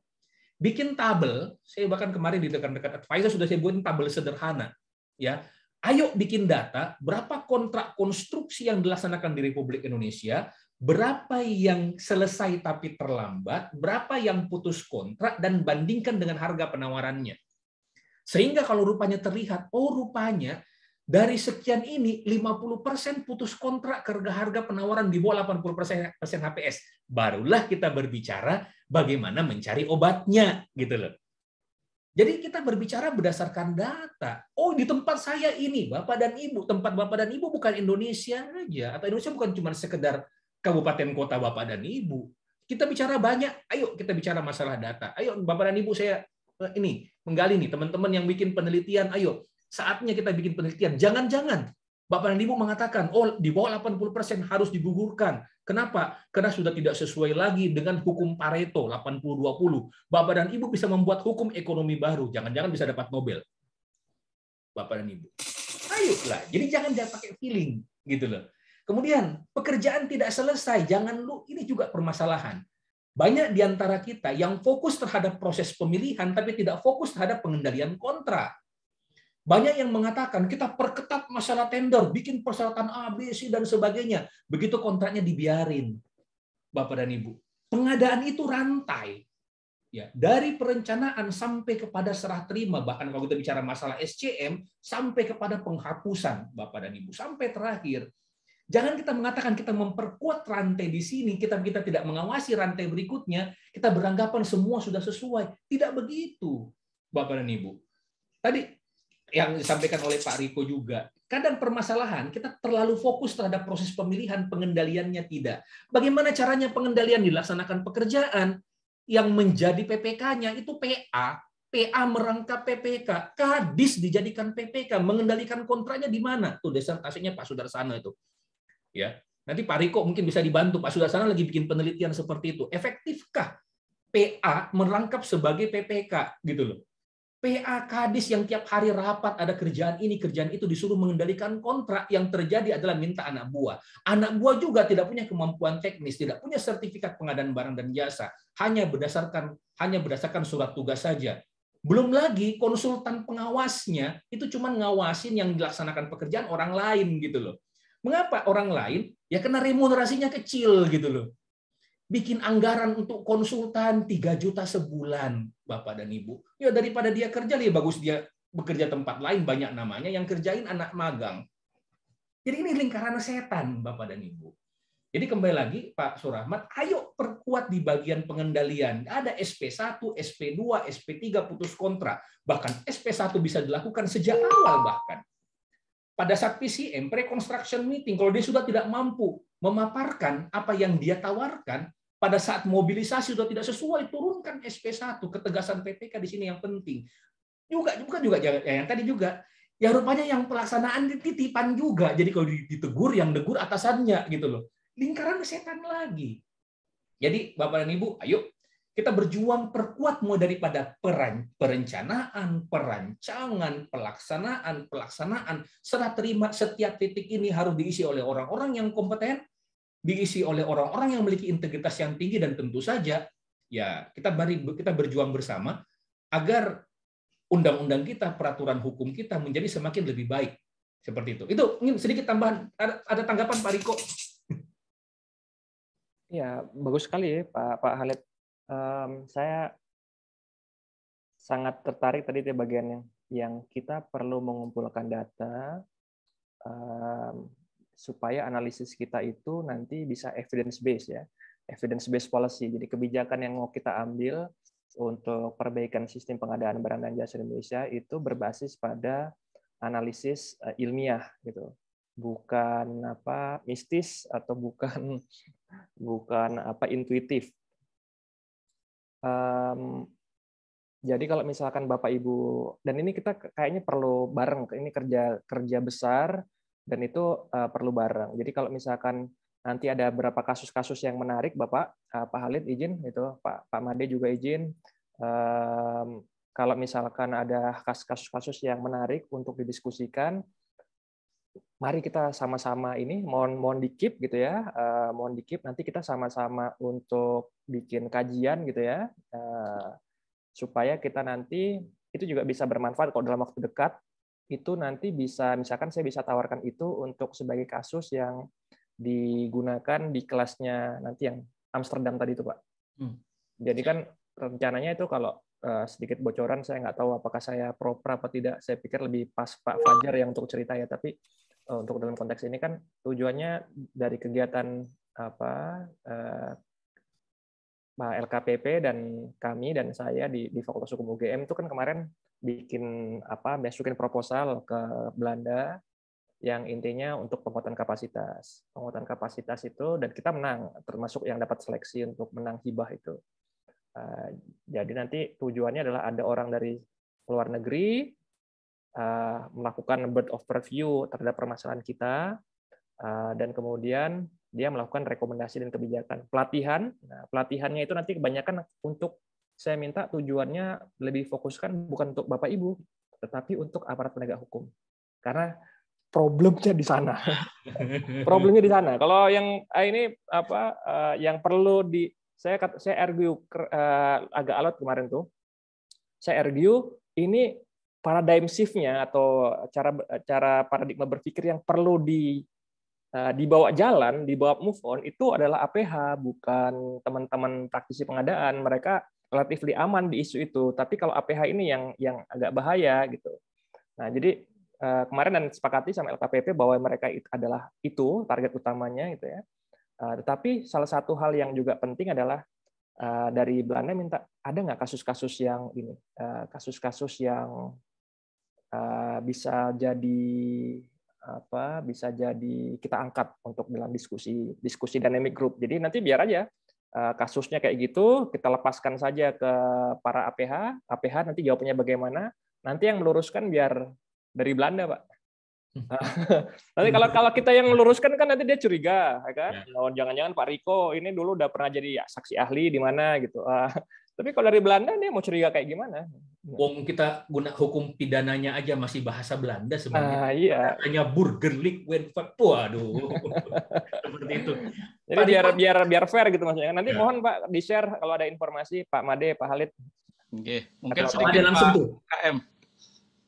Bikin tabel, saya bahkan kemarin di dekat-dekat advisor sudah saya buat tabel sederhana ya Ayo bikin data berapa kontrak konstruksi yang dilaksanakan di Republik Indonesia, berapa yang selesai tapi terlambat, berapa yang putus kontrak dan bandingkan dengan harga penawarannya. Sehingga kalau rupanya terlihat, oh rupanya dari sekian ini 50% putus kontrak kerja harga penawaran di bawah 80% HPS. Barulah kita berbicara bagaimana mencari obatnya gitu loh. Jadi kita berbicara berdasarkan data. Oh, di tempat saya ini, Bapak dan Ibu, tempat Bapak dan Ibu bukan Indonesia aja atau Indonesia bukan cuma sekedar kabupaten kota Bapak dan Ibu. Kita bicara banyak. Ayo kita bicara masalah data. Ayo Bapak dan Ibu saya eh, ini menggali nih teman-teman yang bikin penelitian, ayo saatnya kita bikin penelitian. Jangan-jangan Bapak dan Ibu mengatakan, oh di bawah 80% harus digugurkan. Kenapa? Karena sudah tidak sesuai lagi dengan hukum Pareto 80-20. Bapak dan Ibu bisa membuat hukum ekonomi baru. Jangan-jangan bisa dapat Nobel. Bapak dan Ibu. Ayolah. Jadi jangan jangan pakai feeling. gitu loh. Kemudian, pekerjaan tidak selesai. Jangan lu, ini juga permasalahan. Banyak di antara kita yang fokus terhadap proses pemilihan, tapi tidak fokus terhadap pengendalian kontra. Banyak yang mengatakan kita perketat masalah tender, bikin persyaratan A, B, C, dan sebagainya. Begitu kontraknya dibiarin, Bapak dan Ibu. Pengadaan itu rantai. Ya, dari perencanaan sampai kepada serah terima, bahkan kalau kita bicara masalah SCM, sampai kepada penghapusan, Bapak dan Ibu, sampai terakhir. Jangan kita mengatakan kita memperkuat rantai di sini, kita kita tidak mengawasi rantai berikutnya, kita beranggapan semua sudah sesuai. Tidak begitu, Bapak dan Ibu. Tadi yang disampaikan oleh Pak Riko juga. Kadang permasalahan kita terlalu fokus terhadap proses pemilihan, pengendaliannya tidak. Bagaimana caranya pengendalian dilaksanakan pekerjaan yang menjadi PPK-nya itu PA, PA merangkap PPK, Kadis dijadikan PPK, mengendalikan kontraknya di mana? Tuh desertasinya Pak Sudarsana itu. Ya. Nanti Pak Riko mungkin bisa dibantu. Pak Sudarsana lagi bikin penelitian seperti itu. Efektifkah PA merangkap sebagai PPK gitu loh. PA Kadis yang tiap hari rapat ada kerjaan ini, kerjaan itu disuruh mengendalikan kontrak yang terjadi adalah minta anak buah. Anak buah juga tidak punya kemampuan teknis, tidak punya sertifikat pengadaan barang dan jasa, hanya berdasarkan hanya berdasarkan surat tugas saja. Belum lagi konsultan pengawasnya itu cuma ngawasin yang dilaksanakan pekerjaan orang lain gitu loh. Mengapa orang lain? Ya karena remunerasinya kecil gitu loh bikin anggaran untuk konsultan 3 juta sebulan, Bapak dan Ibu. Ya daripada dia kerja, lebih bagus dia bekerja tempat lain banyak namanya yang kerjain anak magang. Jadi ini lingkaran setan, Bapak dan Ibu. Jadi kembali lagi Pak Surahmat, ayo perkuat di bagian pengendalian. Ada SP1, SP2, SP3 putus kontrak. Bahkan SP1 bisa dilakukan sejak awal bahkan. Pada saat PCM, pre-construction meeting, kalau dia sudah tidak mampu memaparkan apa yang dia tawarkan, pada saat mobilisasi sudah tidak sesuai turunkan SP1 ketegasan PPK di sini yang penting juga juga juga ya, ya yang tadi juga ya rupanya yang pelaksanaan titipan juga jadi kalau ditegur yang tegur atasannya gitu loh lingkaran setan lagi jadi bapak dan ibu ayo kita berjuang perkuat mau daripada peran, perencanaan, perancangan, pelaksanaan, pelaksanaan, serah terima setiap titik ini harus diisi oleh orang-orang yang kompeten, diisi oleh orang-orang yang memiliki integritas yang tinggi dan tentu saja ya kita beri kita berjuang bersama agar undang-undang kita, peraturan hukum kita menjadi semakin lebih baik. Seperti itu. Itu sedikit tambahan ada, ada tanggapan Pak Riko? Ya, bagus sekali ya, Pak Pak Halid. Um, saya sangat tertarik tadi di bagian yang yang kita perlu mengumpulkan data supaya analisis kita itu nanti bisa evidence based ya evidence based policy jadi kebijakan yang mau kita ambil untuk perbaikan sistem pengadaan barang dan jasa di Indonesia itu berbasis pada analisis eh, ilmiah gitu bukan apa mistis atau bukan bukan apa intuitif um, jadi kalau misalkan bapak ibu dan ini kita kayaknya perlu bareng ini kerja kerja besar dan itu uh, perlu bareng. Jadi kalau misalkan nanti ada beberapa kasus-kasus yang menarik, Bapak, uh, Pak Halid izin, itu Pak Pak Made juga izin. Um, kalau misalkan ada kasus-kasus yang menarik untuk didiskusikan, mari kita sama-sama ini mohon mohon dikip gitu ya, uh, mohon dikip nanti kita sama-sama untuk bikin kajian gitu ya, uh, supaya kita nanti itu juga bisa bermanfaat kalau dalam waktu dekat itu nanti bisa misalkan saya bisa tawarkan itu untuk sebagai kasus yang digunakan di kelasnya nanti yang Amsterdam tadi itu Pak. Hmm. Jadi kan rencananya itu kalau uh, sedikit bocoran saya nggak tahu apakah saya proper apa tidak. Saya pikir lebih pas Pak Fajar yang untuk cerita ya, tapi uh, untuk dalam konteks ini kan tujuannya dari kegiatan apa uh, eh, LKPP dan kami dan saya di, di Fakultas Hukum UGM itu kan kemarin bikin apa masukin proposal ke Belanda yang intinya untuk penguatan kapasitas. Penguatan kapasitas itu dan kita menang, termasuk yang dapat seleksi untuk menang hibah itu. Eh, jadi nanti tujuannya adalah ada orang dari luar negeri eh, melakukan bird of review terhadap permasalahan kita eh, dan kemudian dia melakukan rekomendasi dan kebijakan pelatihan. Nah, pelatihannya itu nanti kebanyakan untuk saya minta tujuannya lebih fokuskan bukan untuk Bapak Ibu, tetapi untuk aparat penegak hukum. Karena problemnya di sana. problemnya di sana. Kalau yang eh, ini apa eh, yang perlu di saya saya argue eh, agak alot kemarin tuh. Saya argue ini paradigm shift-nya atau cara cara paradigma berpikir yang perlu di dibawa jalan, dibawa move on itu adalah APH bukan teman-teman praktisi pengadaan. Mereka relatifly aman di isu itu. Tapi kalau APH ini yang yang agak bahaya gitu. Nah, jadi eh, kemarin dan sepakati sama LKPP bahwa mereka itu adalah itu target utamanya gitu ya. Eh, tetapi salah satu hal yang juga penting adalah eh, dari Belanda minta ada nggak kasus-kasus yang ini, kasus-kasus yang bisa jadi apa bisa jadi kita angkat untuk dalam diskusi diskusi dynamic group. Jadi nanti biar aja Eh, kasusnya kayak gitu, kita lepaskan saja ke para APH. APH nanti jawabnya bagaimana? Nanti yang meluruskan biar dari Belanda, Pak. Hmm. nanti kalau kalau kita yang meluruskan kan nanti dia curiga, ya kan? Ya. Jangan-jangan Pak Riko ini dulu udah pernah jadi ya, saksi ahli di mana gitu. Ah, tapi kalau dari Belanda dia mau curiga kayak gimana? Wong kita guna hukum pidananya aja masih bahasa Belanda sebenarnya. Ah, iya. Hanya burgerlik wenfat. aduh. Seperti itu. Jadi Pak, biar biar biar fair gitu maksudnya. Nanti ya. mohon Pak di-share kalau ada informasi Pak Made, Pak Halid. Oke, mungkin Atau sedikit langsung tuh. KM.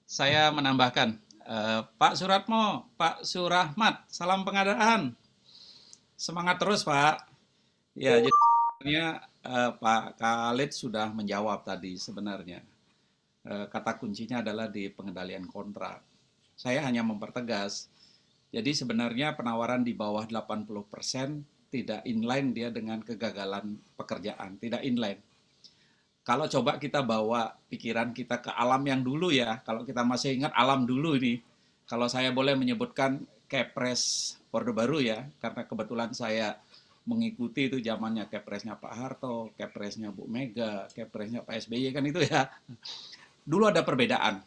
Saya menambahkan Uh, Pak Suratmo, Pak Surahmat, salam pengadaan. Semangat terus, Pak. Ya, uh. jadi Sebenarnya uh, Pak Khalid sudah menjawab tadi sebenarnya. uh, kata kuncinya adalah di pengendalian kontrak. Saya hanya mempertegas. Jadi sebenarnya penawaran di bawah 80% tidak inline dia dengan kegagalan pekerjaan, tidak inline. Kalau coba kita bawa pikiran kita ke alam yang dulu ya, kalau kita masih ingat alam dulu ini, kalau saya boleh menyebutkan Kepres Orde Baru ya, karena kebetulan saya mengikuti itu zamannya kepresnya Pak Harto, kepresnya Bu Mega, kepresnya Pak SBY kan itu ya. Dulu ada perbedaan.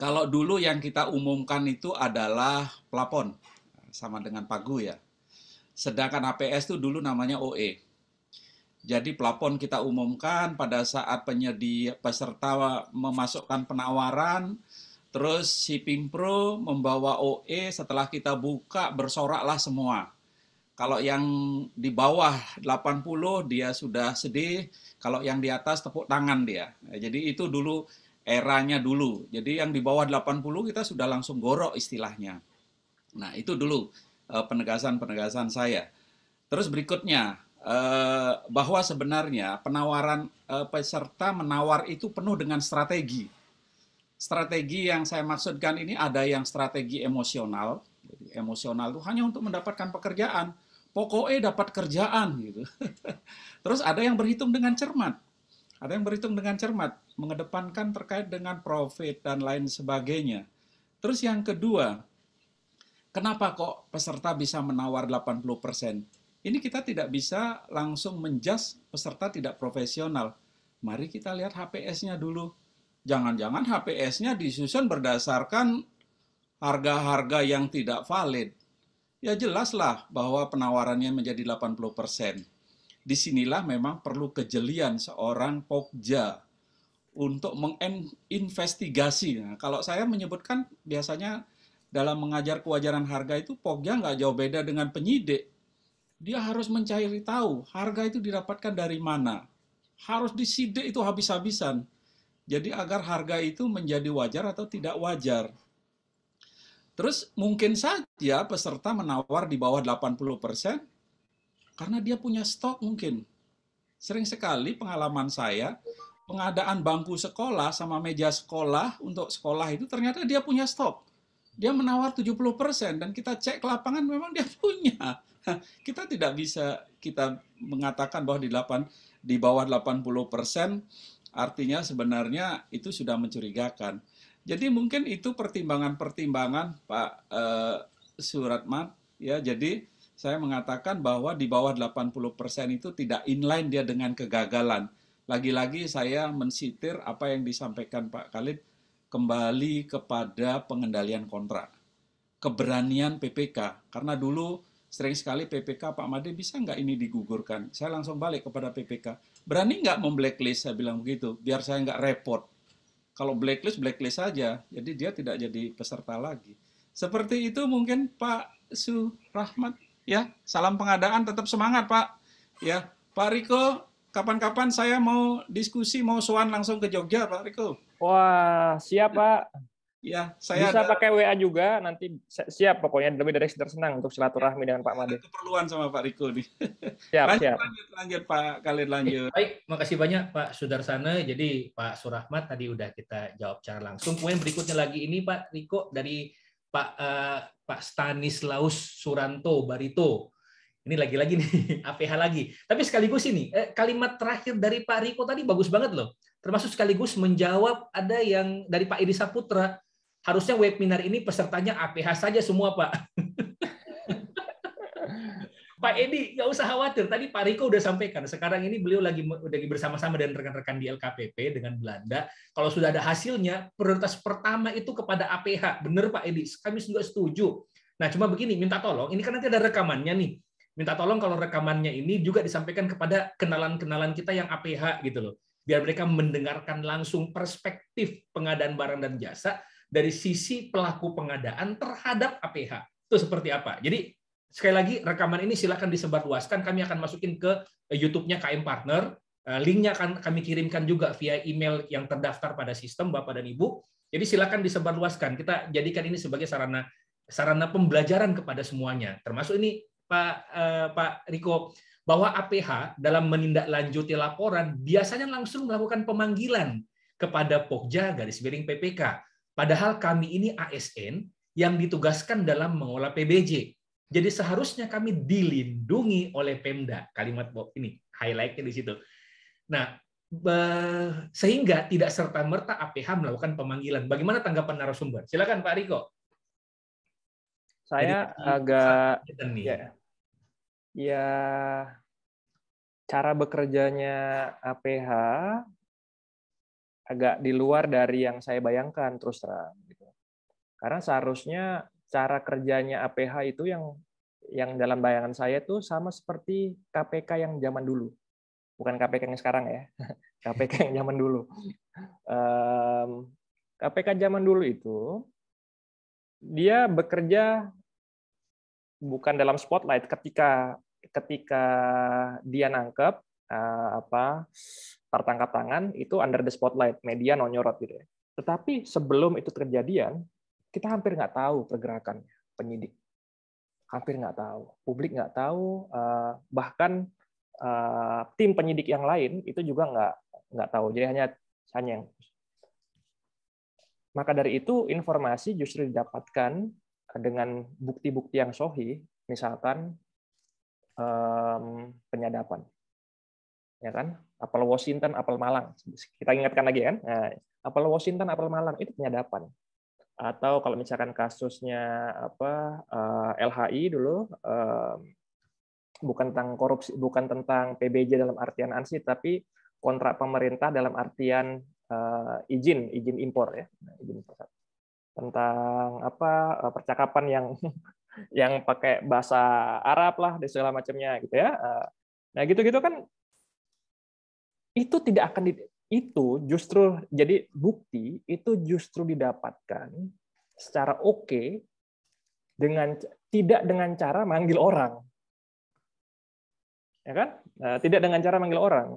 Kalau dulu yang kita umumkan itu adalah plafon sama dengan pagu ya. Sedangkan APS itu dulu namanya OE. Jadi plafon kita umumkan pada saat penyedia peserta memasukkan penawaran, terus si Pimpro membawa OE setelah kita buka bersoraklah semua kalau yang di bawah 80 dia sudah sedih, kalau yang di atas tepuk tangan dia. Ya, jadi itu dulu eranya dulu. Jadi yang di bawah 80 kita sudah langsung gorok istilahnya. Nah, itu dulu eh, penegasan-penegasan saya. Terus berikutnya eh, bahwa sebenarnya penawaran eh, peserta menawar itu penuh dengan strategi. Strategi yang saya maksudkan ini ada yang strategi emosional, emosional itu hanya untuk mendapatkan pekerjaan. Pokoknya dapat kerjaan gitu. Terus ada yang berhitung dengan cermat. Ada yang berhitung dengan cermat, mengedepankan terkait dengan profit dan lain sebagainya. Terus yang kedua, kenapa kok peserta bisa menawar 80%? Ini kita tidak bisa langsung menjas peserta tidak profesional. Mari kita lihat HPS-nya dulu. Jangan-jangan HPS-nya disusun berdasarkan harga-harga yang tidak valid, ya jelaslah bahwa penawarannya menjadi 80%. Disinilah memang perlu kejelian seorang pokja untuk menginvestigasi. Nah, kalau saya menyebutkan biasanya dalam mengajar kewajaran harga itu pokja nggak jauh beda dengan penyidik. Dia harus mencari tahu harga itu didapatkan dari mana. Harus disidik itu habis-habisan. Jadi agar harga itu menjadi wajar atau tidak wajar. Terus mungkin saja peserta menawar di bawah 80% karena dia punya stok mungkin. Sering sekali pengalaman saya, pengadaan bangku sekolah sama meja sekolah untuk sekolah itu ternyata dia punya stok. Dia menawar 70% dan kita cek ke lapangan memang dia punya. Kita tidak bisa kita mengatakan bahwa di 8 di bawah 80% artinya sebenarnya itu sudah mencurigakan. Jadi mungkin itu pertimbangan-pertimbangan Pak eh, Suratman ya. Jadi saya mengatakan bahwa di bawah 80% itu tidak inline dia dengan kegagalan. Lagi-lagi saya mensitir apa yang disampaikan Pak Khalid kembali kepada pengendalian kontrak. Keberanian PPK karena dulu sering sekali PPK Pak Made bisa nggak ini digugurkan? Saya langsung balik kepada PPK. Berani nggak memblacklist? Saya bilang begitu, biar saya nggak repot. Kalau blacklist, blacklist saja. Jadi dia tidak jadi peserta lagi. Seperti itu mungkin Pak Surahmat. Ya, salam pengadaan tetap semangat Pak. Ya, Pak Riko, kapan-kapan saya mau diskusi, mau soan langsung ke Jogja Pak Riko. Wah, siap Pak. Iya, saya bisa ada... pakai WA juga nanti siap pokoknya lebih dari sekedar senang untuk silaturahmi dengan Pak Made. Keperluan sama Pak Riko nih. Siap, lanjut, siap. Lanjut, lanjut Pak kalian lanjut. Baik, makasih banyak Pak Sudarsana. Jadi Pak Surahmat tadi udah kita jawab secara langsung. Kemudian berikutnya lagi ini Pak Riko dari Pak uh, Pak Stanislaus Suranto Barito. Ini lagi-lagi nih APH lagi. Tapi sekaligus ini eh, kalimat terakhir dari Pak Riko tadi bagus banget loh. Termasuk sekaligus menjawab ada yang dari Pak Irisa Putra harusnya webinar ini pesertanya APH saja semua, Pak. Pak Edi, nggak usah khawatir. Tadi Pak Riko udah sampaikan. Sekarang ini beliau lagi lagi bersama-sama dengan rekan-rekan di LKPP dengan Belanda. Kalau sudah ada hasilnya, prioritas pertama itu kepada APH. Benar Pak Edi, kami juga setuju. Nah, cuma begini, minta tolong. Ini kan nanti ada rekamannya nih. Minta tolong kalau rekamannya ini juga disampaikan kepada kenalan-kenalan kita yang APH gitu loh. Biar mereka mendengarkan langsung perspektif pengadaan barang dan jasa dari sisi pelaku pengadaan terhadap APH. Itu seperti apa? Jadi sekali lagi rekaman ini silakan disebarluaskan. Kami akan masukin ke eh, YouTube-nya KM Partner. Eh, linknya akan kami kirimkan juga via email yang terdaftar pada sistem Bapak dan Ibu. Jadi silakan disebarluaskan. Kita jadikan ini sebagai sarana sarana pembelajaran kepada semuanya. Termasuk ini Pak eh, Pak Riko bahwa APH dalam menindaklanjuti laporan biasanya langsung melakukan pemanggilan kepada Pokja garis miring PPK Padahal kami ini ASN yang ditugaskan dalam mengolah PBJ. Jadi seharusnya kami dilindungi oleh Pemda. Kalimat ini highlightnya di situ. Nah, sehingga tidak serta merta APH melakukan pemanggilan. Bagaimana tanggapan narasumber? Silakan Pak Riko. Saya Jadi, agak ya, ya cara bekerjanya APH agak di luar dari yang saya bayangkan terus terang gitu. Karena seharusnya cara kerjanya APH itu yang yang dalam bayangan saya tuh sama seperti KPK yang zaman dulu. Bukan KPK yang sekarang ya. KPK yang zaman dulu. KPK zaman dulu itu dia bekerja bukan dalam spotlight ketika ketika dia nangkep eh, apa tertangkap tangan itu under the spotlight, media nonyorot gitu ya. Tetapi sebelum itu terjadian, kita hampir nggak tahu pergerakan penyidik, hampir nggak tahu, publik nggak tahu, eh, bahkan eh, tim penyidik yang lain itu juga nggak nggak tahu. Jadi hanya hanya yang maka dari itu informasi justru didapatkan dengan bukti-bukti yang sohi, misalkan penyadapan ya kan? Apel Washington, apel Malang. Kita ingatkan lagi kan? Nah, apel Washington, apel Malang itu penyadapan. Atau kalau misalkan kasusnya apa eh, LHI dulu eh, bukan tentang korupsi, bukan tentang PBJ dalam artian ANSI, tapi kontrak pemerintah dalam artian eh, izin izin impor ya, nah, izin impor tentang apa percakapan yang yang pakai bahasa Arab lah dan segala macamnya gitu ya. Nah gitu-gitu kan itu tidak akan di, itu justru jadi bukti itu justru didapatkan secara oke okay dengan tidak dengan cara manggil orang ya kan e, tidak dengan cara manggil orang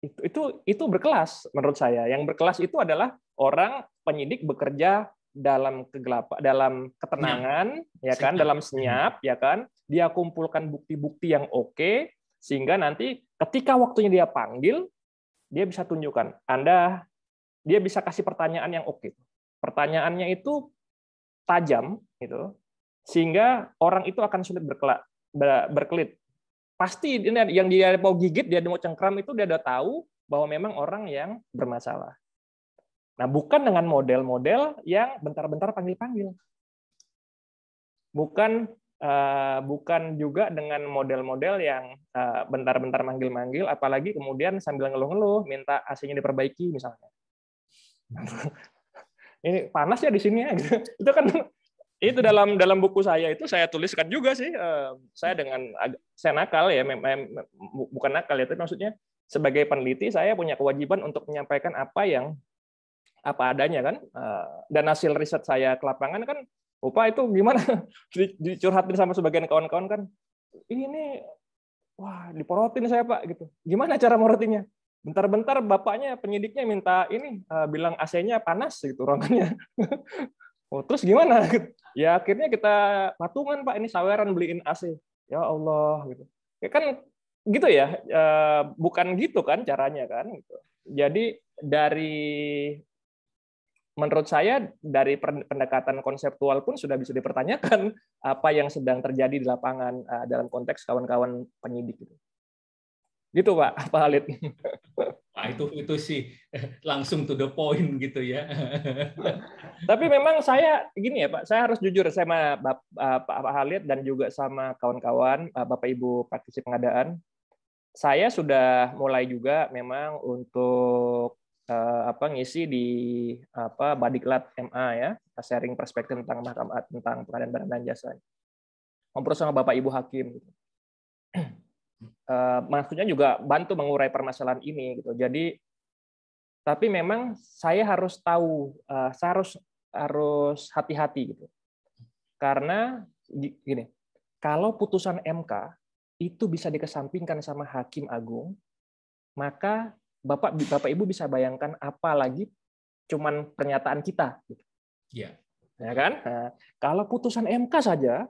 itu itu itu berkelas menurut saya yang berkelas itu adalah orang penyidik bekerja dalam kegelapan dalam ketenangan senyap. ya kan dalam senyap ya kan dia kumpulkan bukti-bukti yang oke okay, sehingga nanti ketika waktunya dia panggil, dia bisa tunjukkan Anda dia bisa kasih pertanyaan yang oke. Okay. Pertanyaannya itu tajam gitu. Sehingga orang itu akan sulit berkelak, berkelit. Pasti ini yang dia mau gigit, dia mau cengkram itu dia udah tahu bahwa memang orang yang bermasalah. Nah, bukan dengan model-model yang bentar-bentar panggil-panggil. Bukan Eh, bukan juga dengan model-model yang eh, bentar-bentar manggil-manggil, apalagi kemudian sambil ngeluh-ngeluh minta AC-nya diperbaiki misalnya. Ini panas ya di sini ya. Gitu. Itu kan itu dalam dalam buku saya itu saya tuliskan juga sih. Eh, saya dengan saya nakal ya, bukan nakal ya, tapi maksudnya sebagai peneliti saya punya kewajiban untuk menyampaikan apa yang apa adanya kan dan hasil riset saya ke lapangan kan Opa itu gimana? Dicurhatin sama sebagian kawan-kawan kan, ini wah diporotin saya Pak gitu. Gimana cara morotinnya? Bentar-bentar bapaknya penyidiknya minta ini uh, bilang AC-nya panas gitu ruangannya. oh, terus gimana? Gitu. ya akhirnya kita patungan Pak ini saweran beliin AC. Ya Allah gitu. Ya kan gitu ya, uh, bukan gitu kan caranya kan gitu. Jadi dari menurut saya dari pendekatan konseptual pun sudah bisa dipertanyakan apa yang sedang terjadi di lapangan eh, dalam konteks kawan-kawan penyidik itu. Gitu Pak, Pak Halid. Nah, itu itu sih langsung to the point gitu ya. Tapi memang saya gini ya Pak, saya harus jujur sama eh, Pak Pak Halid dan juga sama kawan-kawan eh, Bapak Ibu praktisi pengadaan. Saya sudah mulai juga memang untuk uh, apa ngisi di apa Badiklat MA ya, sharing perspektif tentang mahkamah tentang pengadaan barang dan jasa. Ngobrol sama Bapak Ibu hakim gitu. Uh, maksudnya juga bantu mengurai permasalahan ini gitu. Jadi tapi memang saya harus tahu, uh, saya harus harus hati-hati gitu. Karena gini, kalau putusan MK itu bisa dikesampingkan sama hakim agung, maka Bapak Bapak Ibu bisa bayangkan apa lagi cuman pernyataan kita. Gitu. Iya. Ya kan? Nah, kalau putusan MK saja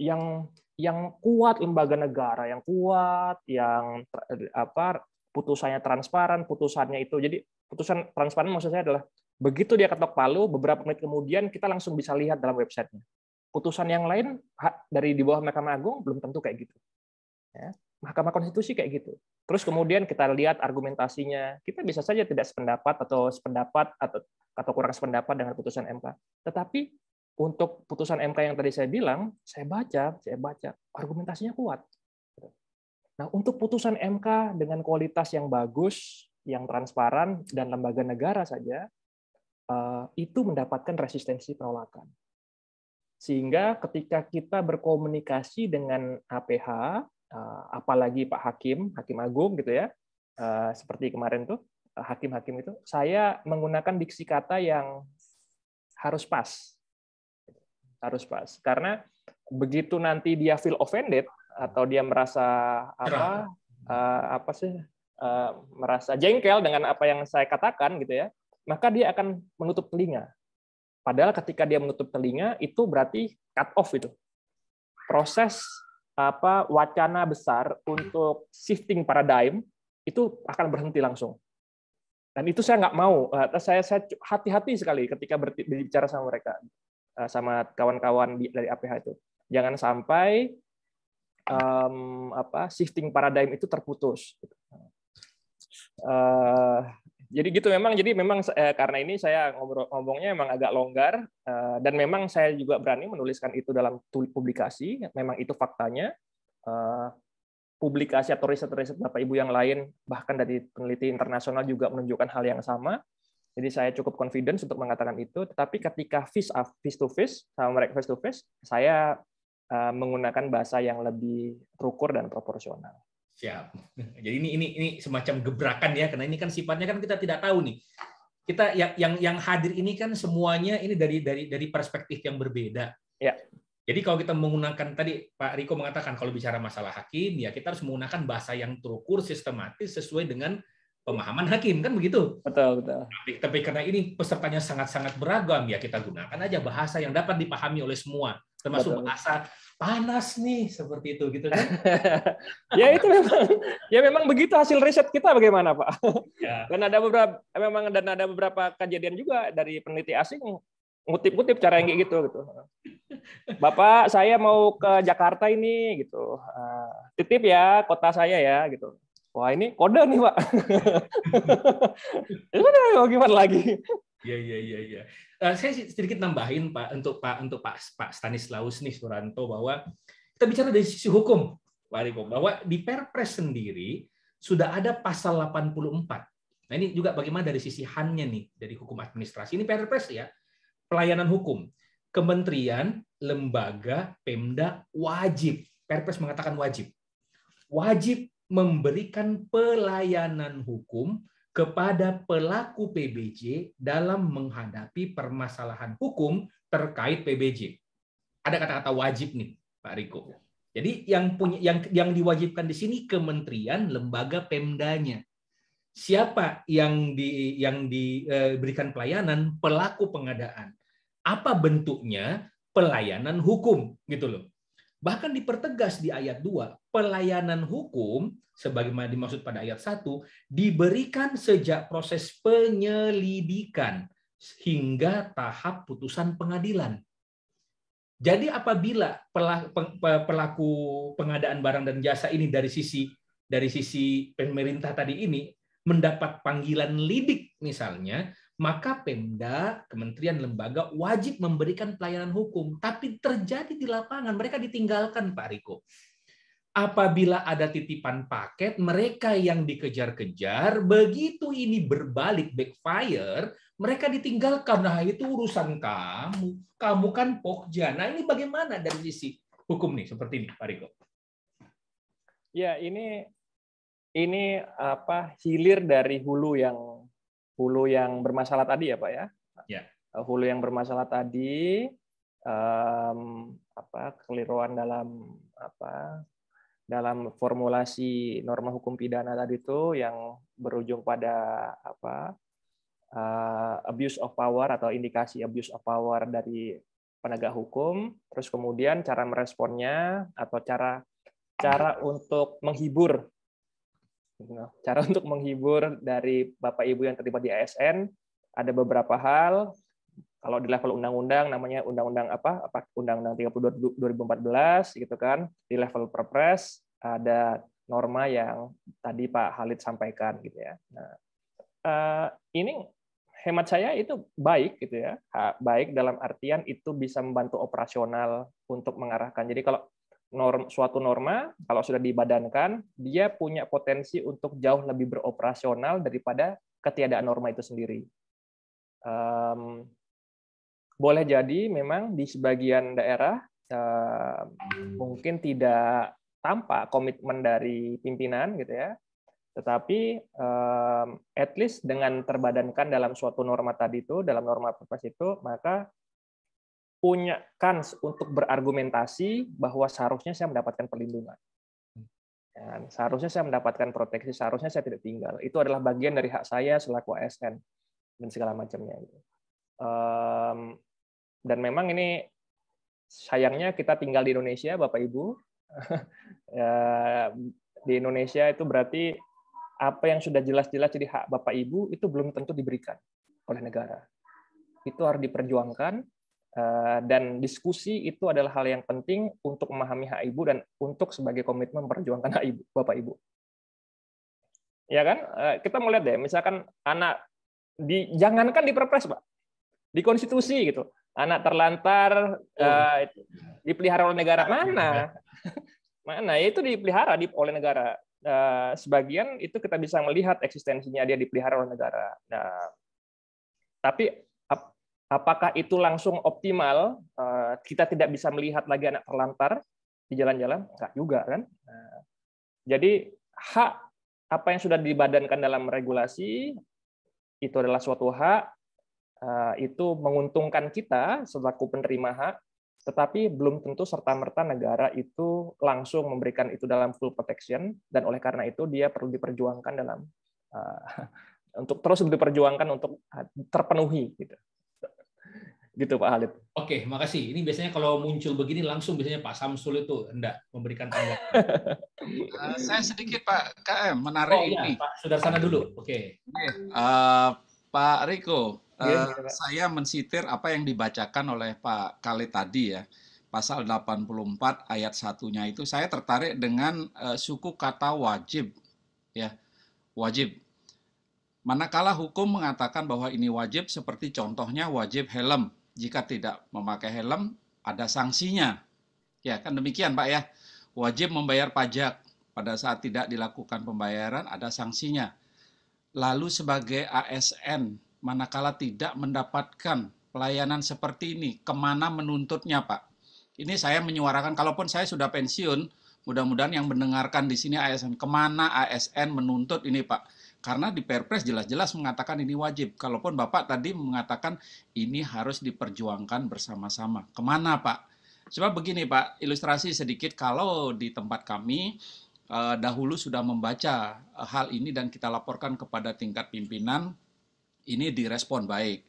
yang yang kuat lembaga negara yang kuat, yang apa putusannya transparan, putusannya itu. Jadi putusan transparan maksud saya adalah begitu dia ketok palu, beberapa menit kemudian kita langsung bisa lihat dalam websitenya. Putusan yang lain dari di bawah Mahkamah Agung belum tentu kayak gitu. Ya. Mahkamah Konstitusi kayak gitu. Terus kemudian kita lihat argumentasinya, kita bisa saja tidak sependapat atau sependapat atau atau kurang sependapat dengan putusan MK. Tetapi untuk putusan MK yang tadi saya bilang, saya baca, saya baca, argumentasinya kuat. Nah, untuk putusan MK dengan kualitas yang bagus, yang transparan dan lembaga negara saja eh, itu mendapatkan resistensi penolakan. Sehingga ketika kita berkomunikasi dengan APH, Eh, apalagi Pak Hakim, Hakim Agung gitu ya, eh, seperti kemarin tuh eh, hakim-hakim itu, saya menggunakan diksi kata yang harus pas, harus pas, karena begitu nanti dia feel offended atau dia merasa apa apa sih merasa jengkel dengan apa yang saya katakan gitu ya, maka dia akan menutup telinga. Padahal ketika dia menutup telinga itu berarti cut off itu proses apa wacana besar untuk shifting paradigm itu akan berhenti langsung. Dan itu saya nggak mau. Eh, saya saya hati-hati sekali ketika berbicara sama mereka, eh, sama kawan-kawan dari APH itu. Jangan sampai um, apa shifting paradigm itu terputus. Uh, jadi gitu memang jadi memang eh, karena ini saya ngobrol ngomongnya memang agak longgar eh, dan memang saya juga berani menuliskan itu dalam publikasi memang itu faktanya eh, publikasi atau riset-riset bapak ibu yang lain bahkan dari peneliti internasional juga menunjukkan hal yang sama jadi saya cukup confident untuk mengatakan itu tetapi ketika face face to face sama mereka face to face saya eh, menggunakan bahasa yang lebih terukur dan proporsional Siap. Jadi ini ini ini semacam gebrakan ya karena ini kan sifatnya kan kita tidak tahu nih. Kita yang yang yang hadir ini kan semuanya ini dari dari dari perspektif yang berbeda. Ya. Jadi kalau kita menggunakan tadi Pak Riko mengatakan kalau bicara masalah hakim ya kita harus menggunakan bahasa yang terukur sistematis sesuai dengan pemahaman hakim kan begitu. Betul betul. Tapi, tapi karena ini pesertanya sangat-sangat beragam ya kita gunakan aja bahasa yang dapat dipahami oleh semua termasuk bahasa panas nih seperti itu gitu kan ya itu memang ya memang begitu hasil riset kita bagaimana pak ya. dan ada beberapa memang dan ada beberapa kejadian juga dari peneliti asing ngutip-ngutip cara yang kayak gitu gitu bapak saya mau ke Jakarta ini gitu ah, titip ya kota saya ya gitu wah ini kode nih pak gimana lagi Iya iya iya ya. saya sedikit nambahin Pak untuk Pak untuk Pak Pak Stanislaus nih Suranto bahwa kita bicara dari sisi hukum Pak Riko bahwa di Perpres sendiri sudah ada pasal 84. Nah ini juga bagaimana dari sisi hannya nih dari hukum administrasi ini Perpres ya pelayanan hukum kementerian lembaga Pemda wajib Perpres mengatakan wajib wajib memberikan pelayanan hukum kepada pelaku PBJ dalam menghadapi permasalahan hukum terkait PBJ. Ada kata-kata wajib nih, Pak Riko. Ya. Jadi yang punya yang yang diwajibkan di sini kementerian, lembaga Pemdanya. Siapa yang di yang diberikan e, pelayanan pelaku pengadaan? Apa bentuknya pelayanan hukum gitu loh. Bahkan dipertegas di ayat 2, pelayanan hukum sebagaimana dimaksud pada ayat 1 diberikan sejak proses penyelidikan hingga tahap putusan pengadilan. Jadi apabila pelaku pengadaan barang dan jasa ini dari sisi dari sisi pemerintah tadi ini mendapat panggilan lidik misalnya maka Pemda, kementerian, lembaga wajib memberikan pelayanan hukum. Tapi terjadi di lapangan, mereka ditinggalkan Pak Riko. Apabila ada titipan paket, mereka yang dikejar-kejar, begitu ini berbalik backfire, mereka ditinggalkan. Nah itu urusan kamu. Kamu kan pokja. Nah ini bagaimana dari sisi hukum nih seperti ini Pak Riko? Ya ini ini apa hilir dari hulu yang hulu yang bermasalah tadi ya Pak ya. Ya. Eh, hulu yang bermasalah tadi um, apa keliruan dalam apa dalam formulasi norma hukum pidana tadi itu yang berujung pada apa uh, abuse of power atau indikasi abuse of power dari penegak hukum terus kemudian cara meresponnya atau cara cara untuk menghibur Gitu, nah. Cara untuk menghibur dari Bapak Ibu yang terlibat di ASN ada beberapa hal. Kalau di level undang-undang namanya undang-undang apa? Apa undang-undang 32 2014 gitu kan. Di level Perpres ada norma yang tadi Pak Halid sampaikan gitu ya. Nah, eh, ini hemat saya itu baik gitu ya baik dalam artian itu bisa membantu operasional untuk mengarahkan jadi kalau norm, suatu norma kalau sudah dibadankan dia punya potensi untuk jauh lebih beroperasional daripada ketiadaan norma itu sendiri. Um, boleh jadi memang di sebagian daerah uh, mungkin tidak tampak komitmen dari pimpinan gitu ya, tetapi um, at least dengan terbadankan dalam suatu norma tadi itu dalam norma perpres itu maka punya kans untuk berargumentasi bahwa seharusnya saya mendapatkan perlindungan. Dan seharusnya saya mendapatkan proteksi, seharusnya saya tidak tinggal. Itu adalah bagian dari hak saya selaku ASN dan segala macamnya. dan memang ini sayangnya kita tinggal di Indonesia, Bapak Ibu. Ya, di Indonesia itu berarti apa yang sudah jelas-jelas jadi hak Bapak Ibu itu belum tentu diberikan oleh negara. Itu harus diperjuangkan Eh, dan diskusi itu adalah hal yang penting untuk memahami hak ibu dan untuk sebagai komitmen memperjuangkan hak ibu, bapak ibu. Ya kan? Eh, kita melihat lihat deh, misalkan anak di jangankan di perpres pak, di konstitusi gitu, anak terlantar oh. uh, dipelihara oleh negara mana? mana? Ya itu dipelihara oleh negara. sebagian itu kita bisa melihat eksistensinya dia dipelihara oleh negara. Nah, tapi Apakah itu langsung optimal? Eh, kita tidak bisa melihat lagi anak terlantar di jalan-jalan? Enggak juga kan? Nah, jadi hak apa yang sudah dibadankan dalam regulasi itu adalah suatu hak eh, itu menguntungkan kita selaku penerima hak, tetapi belum tentu serta-merta negara itu langsung memberikan itu dalam full protection dan oleh karena itu dia perlu diperjuangkan dalam eh, untuk terus diperjuangkan untuk terpenuhi gitu gitu Pak Halid. Oke, makasih. Ini biasanya kalau muncul begini langsung biasanya Pak Samsul itu hendak memberikan tanggapan. uh, saya sedikit Pak KM menarik oh, iya, ini. Pak sudah sana dulu. Oke. Okay. Uh, eh, Pak Riko, uh, ya, saya mensitir apa yang dibacakan oleh Pak Khalid tadi ya. Pasal 84 ayat satunya itu saya tertarik dengan uh, suku kata wajib ya. Wajib Manakala hukum mengatakan bahwa ini wajib, seperti contohnya wajib helm, jika tidak memakai helm, ada sanksinya. Ya, kan demikian Pak ya. Wajib membayar pajak. Pada saat tidak dilakukan pembayaran, ada sanksinya. Lalu sebagai ASN, manakala tidak mendapatkan pelayanan seperti ini, kemana menuntutnya Pak? Ini saya menyuarakan, kalaupun saya sudah pensiun, mudah-mudahan yang mendengarkan di sini ASN, kemana ASN menuntut ini Pak? Karena di Perpres jelas-jelas mengatakan ini wajib. Kalaupun Bapak tadi mengatakan ini harus diperjuangkan bersama-sama. Kemana Pak? Coba begini Pak, ilustrasi sedikit kalau di tempat kami eh, dahulu sudah membaca eh, hal ini dan kita laporkan kepada tingkat pimpinan, ini direspon baik.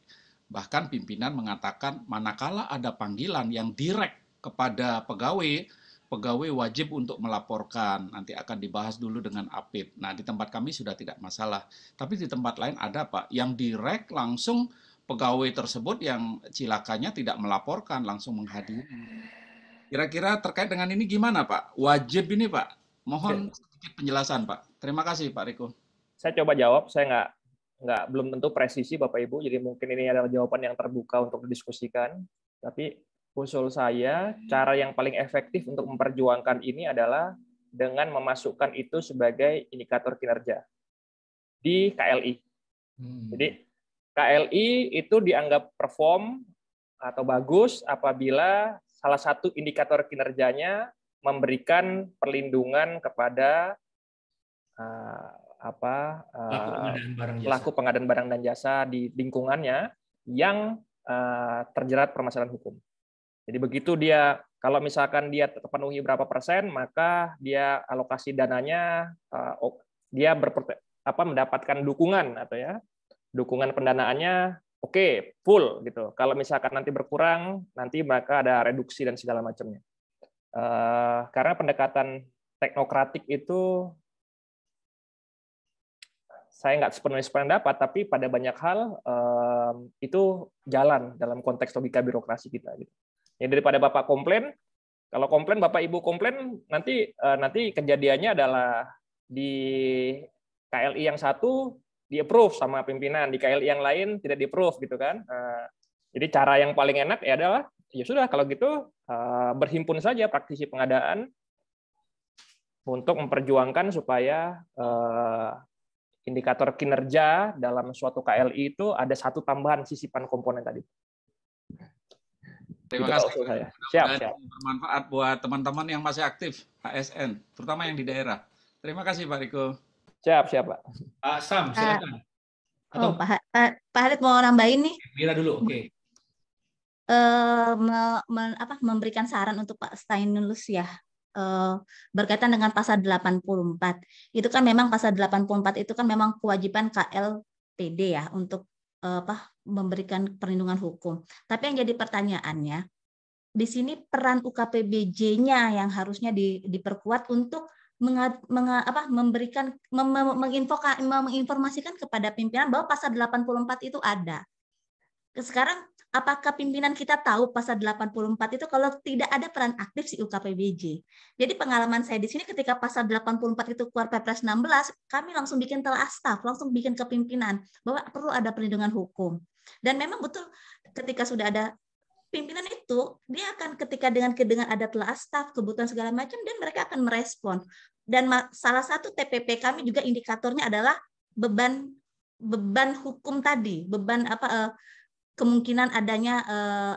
Bahkan pimpinan mengatakan manakala ada panggilan yang direct kepada pegawai, pegawai wajib untuk melaporkan. Nanti akan dibahas dulu dengan APIP. Nah, di tempat kami sudah tidak masalah. Tapi di tempat lain ada Pak, yang direk langsung pegawai tersebut yang cilakanya tidak melaporkan, langsung menghadiri. Kira-kira terkait dengan ini gimana Pak? Wajib ini Pak? Mohon sedikit penjelasan Pak. Terima kasih Pak Riko. Saya coba jawab, saya nggak nggak belum tentu presisi Bapak Ibu, jadi mungkin ini adalah jawaban yang terbuka untuk didiskusikan. Tapi usul saya hmm. cara yang paling efektif untuk memperjuangkan ini adalah dengan memasukkan itu sebagai indikator kinerja di KLI. Hmm. Jadi KLI itu dianggap perform atau bagus apabila salah satu indikator kinerjanya memberikan perlindungan kepada uh, apa uh, pelaku pengadaan barang dan jasa di lingkungannya yang uh, terjerat permasalahan hukum. Jadi begitu dia kalau misalkan dia terpenuhi berapa persen, maka dia alokasi dananya eh, dia berperte, apa mendapatkan dukungan atau ya dukungan pendanaannya oke okay, full gitu. Kalau misalkan nanti berkurang, nanti maka ada reduksi dan segala macamnya. Eh, karena pendekatan teknokratik itu saya nggak sepenuhnya sependapat, tapi pada banyak hal eh, itu jalan dalam konteks logika birokrasi kita. Gitu. Ya daripada Bapak komplain, kalau komplain Bapak Ibu komplain nanti eh, nanti kejadiannya adalah di KLI yang satu di approve sama pimpinan, di KLI yang lain tidak di approve gitu kan. Eh, jadi cara yang paling enak ya adalah ya sudah kalau gitu eh, berhimpun saja praktisi pengadaan untuk memperjuangkan supaya indikator kinerja dalam suatu KLI itu ada satu tambahan sisipan komponen tadi. Terima gitu. kasih. Saya. Siap, siap. Bermanfaat buat teman-teman yang masih aktif ASN, terutama yang di daerah. Terima kasih Pak Riko. Siap, siap Pak. Pak Sam, silakan. Oh, Atau... Oh, Pak, Pak, Pak Halid mau nambahin nih? Mira dulu, oke. Okay. Uh, eh, me, me, apa, memberikan saran untuk Pak Steinulus ya uh, berkaitan dengan pasal 84. Itu kan memang pasal 84 itu kan memang kewajiban KLPD ya untuk Eh, apa memberikan perlindungan hukum. Tapi yang jadi pertanyaannya di sini peran UKPBJ-nya yang harusnya di, diperkuat untuk menga, menga, apa, memberikan mem, menginfokan, menginformasikan kepada pimpinan bahwa pasal 84 itu ada. Sekarang apakah pimpinan kita tahu pasal 84 itu kalau tidak ada peran aktif si UKPBJ. Jadi pengalaman saya di sini ketika pasal 84 itu keluar Perpres 16, kami langsung bikin telah staf, langsung bikin kepimpinan bahwa perlu ada perlindungan hukum. Dan memang betul ketika sudah ada pimpinan itu dia akan ketika dengan kedengan ada telah staf kebutuhan segala macam dan mereka akan merespon dan salah satu TPP kami juga indikatornya adalah beban beban hukum tadi beban apa uh, kemungkinan adanya uh,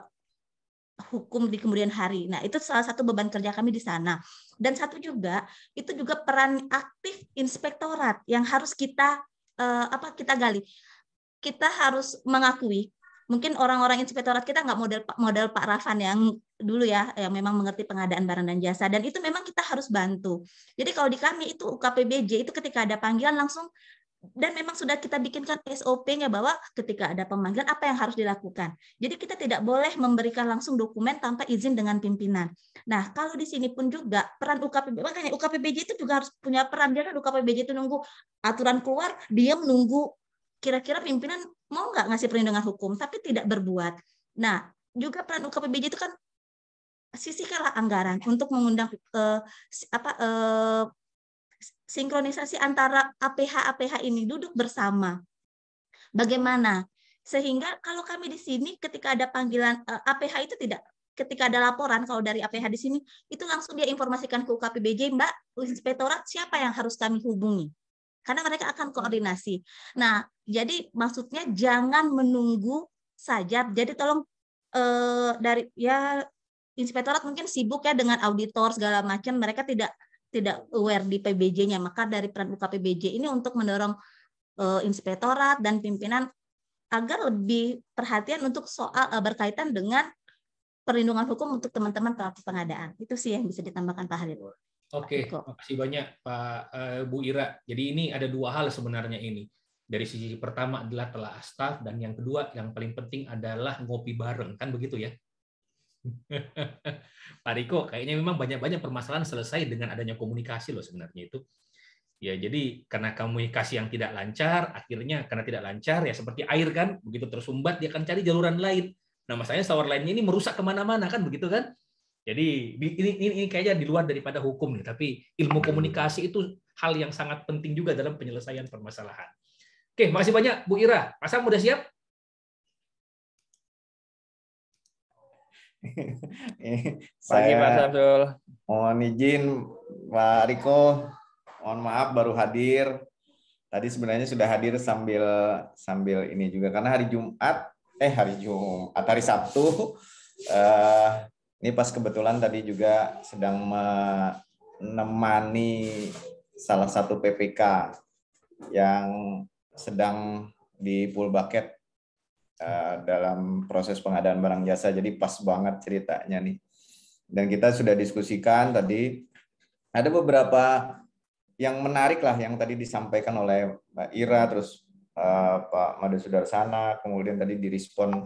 hukum di kemudian hari. Nah, itu salah satu beban kerja kami di sana. Dan satu juga itu juga peran aktif inspektorat yang harus kita uh, apa kita gali. Kita harus mengakui mungkin orang-orang inspektorat kita nggak model model Pak Rafan yang dulu ya yang memang mengerti pengadaan barang dan jasa dan itu memang kita harus bantu. Jadi kalau di kami itu UKPBJ itu ketika ada panggilan langsung dan memang sudah kita bikinkan SOP-nya bahwa ketika ada pemanggilan apa yang harus dilakukan. Jadi kita tidak boleh memberikan langsung dokumen tanpa izin dengan pimpinan. Nah, kalau di sini pun juga peran UKPB makanya UKPBJ itu juga harus punya peran dia kan UKPBJ itu nunggu aturan keluar, dia menunggu kira-kira pimpinan mau nggak ngasih perlindungan hukum tapi tidak berbuat. Nah, juga peran UKPBJ itu kan sisihkanlah anggaran untuk mengundang eh, apa eh, sinkronisasi antara APH-APH ini duduk bersama. Bagaimana? Sehingga kalau kami di sini ketika ada panggilan APH eh, itu tidak ketika ada laporan kalau dari APH di sini itu langsung dia informasikan ke UKPBJ, Mbak, Inspektorat siapa yang harus kami hubungi karena mereka akan koordinasi. Nah, jadi maksudnya jangan menunggu saja. Jadi tolong eh, dari ya inspektorat mungkin sibuk ya dengan auditor segala macam, mereka tidak tidak aware di PBJ-nya. Maka dari peran UKPBJ ini untuk mendorong uh, inspektorat dan pimpinan agar lebih perhatian untuk soal uh, berkaitan dengan perlindungan hukum untuk teman-teman pelaku pengadaan. Itu sih yang bisa ditambahkan Pak Halil. Oke, okay, makasih banyak Pak uh, Bu Ira. Jadi ini ada dua hal sebenarnya ini. Dari sisi pertama adalah telah staff dan yang kedua yang paling penting adalah ngopi bareng, kan begitu ya? Pak Riko, kayaknya memang banyak-banyak permasalahan selesai dengan adanya komunikasi loh sebenarnya itu. Ya, jadi karena komunikasi yang tidak lancar, akhirnya karena tidak lancar, ya seperti air kan, begitu tersumbat, dia akan cari jaluran lain. Nah, masalahnya sawar lainnya ini merusak kemana-mana kan, begitu kan? Jadi ini, ini, ini kayaknya di luar daripada hukum nih, tapi ilmu komunikasi itu hal yang sangat penting juga dalam penyelesaian permasalahan. Oke, makasih banyak Bu Ira. Pasang udah siap? Eh, Pagi Pak Samsul. Mohon izin Pak Riko, mohon maaf baru hadir. Tadi sebenarnya sudah hadir sambil sambil ini juga karena hari Jumat eh hari Jumat hari Sabtu eh, ini pas kebetulan tadi juga sedang menemani salah satu PPK yang sedang di pool bucket Eh, dalam proses pengadaan barang jasa. Jadi pas banget ceritanya nih. Dan kita sudah diskusikan tadi ada beberapa yang menarik lah yang tadi disampaikan oleh Mbak Ira terus eh, Pak Made Sudarsana kemudian tadi direspon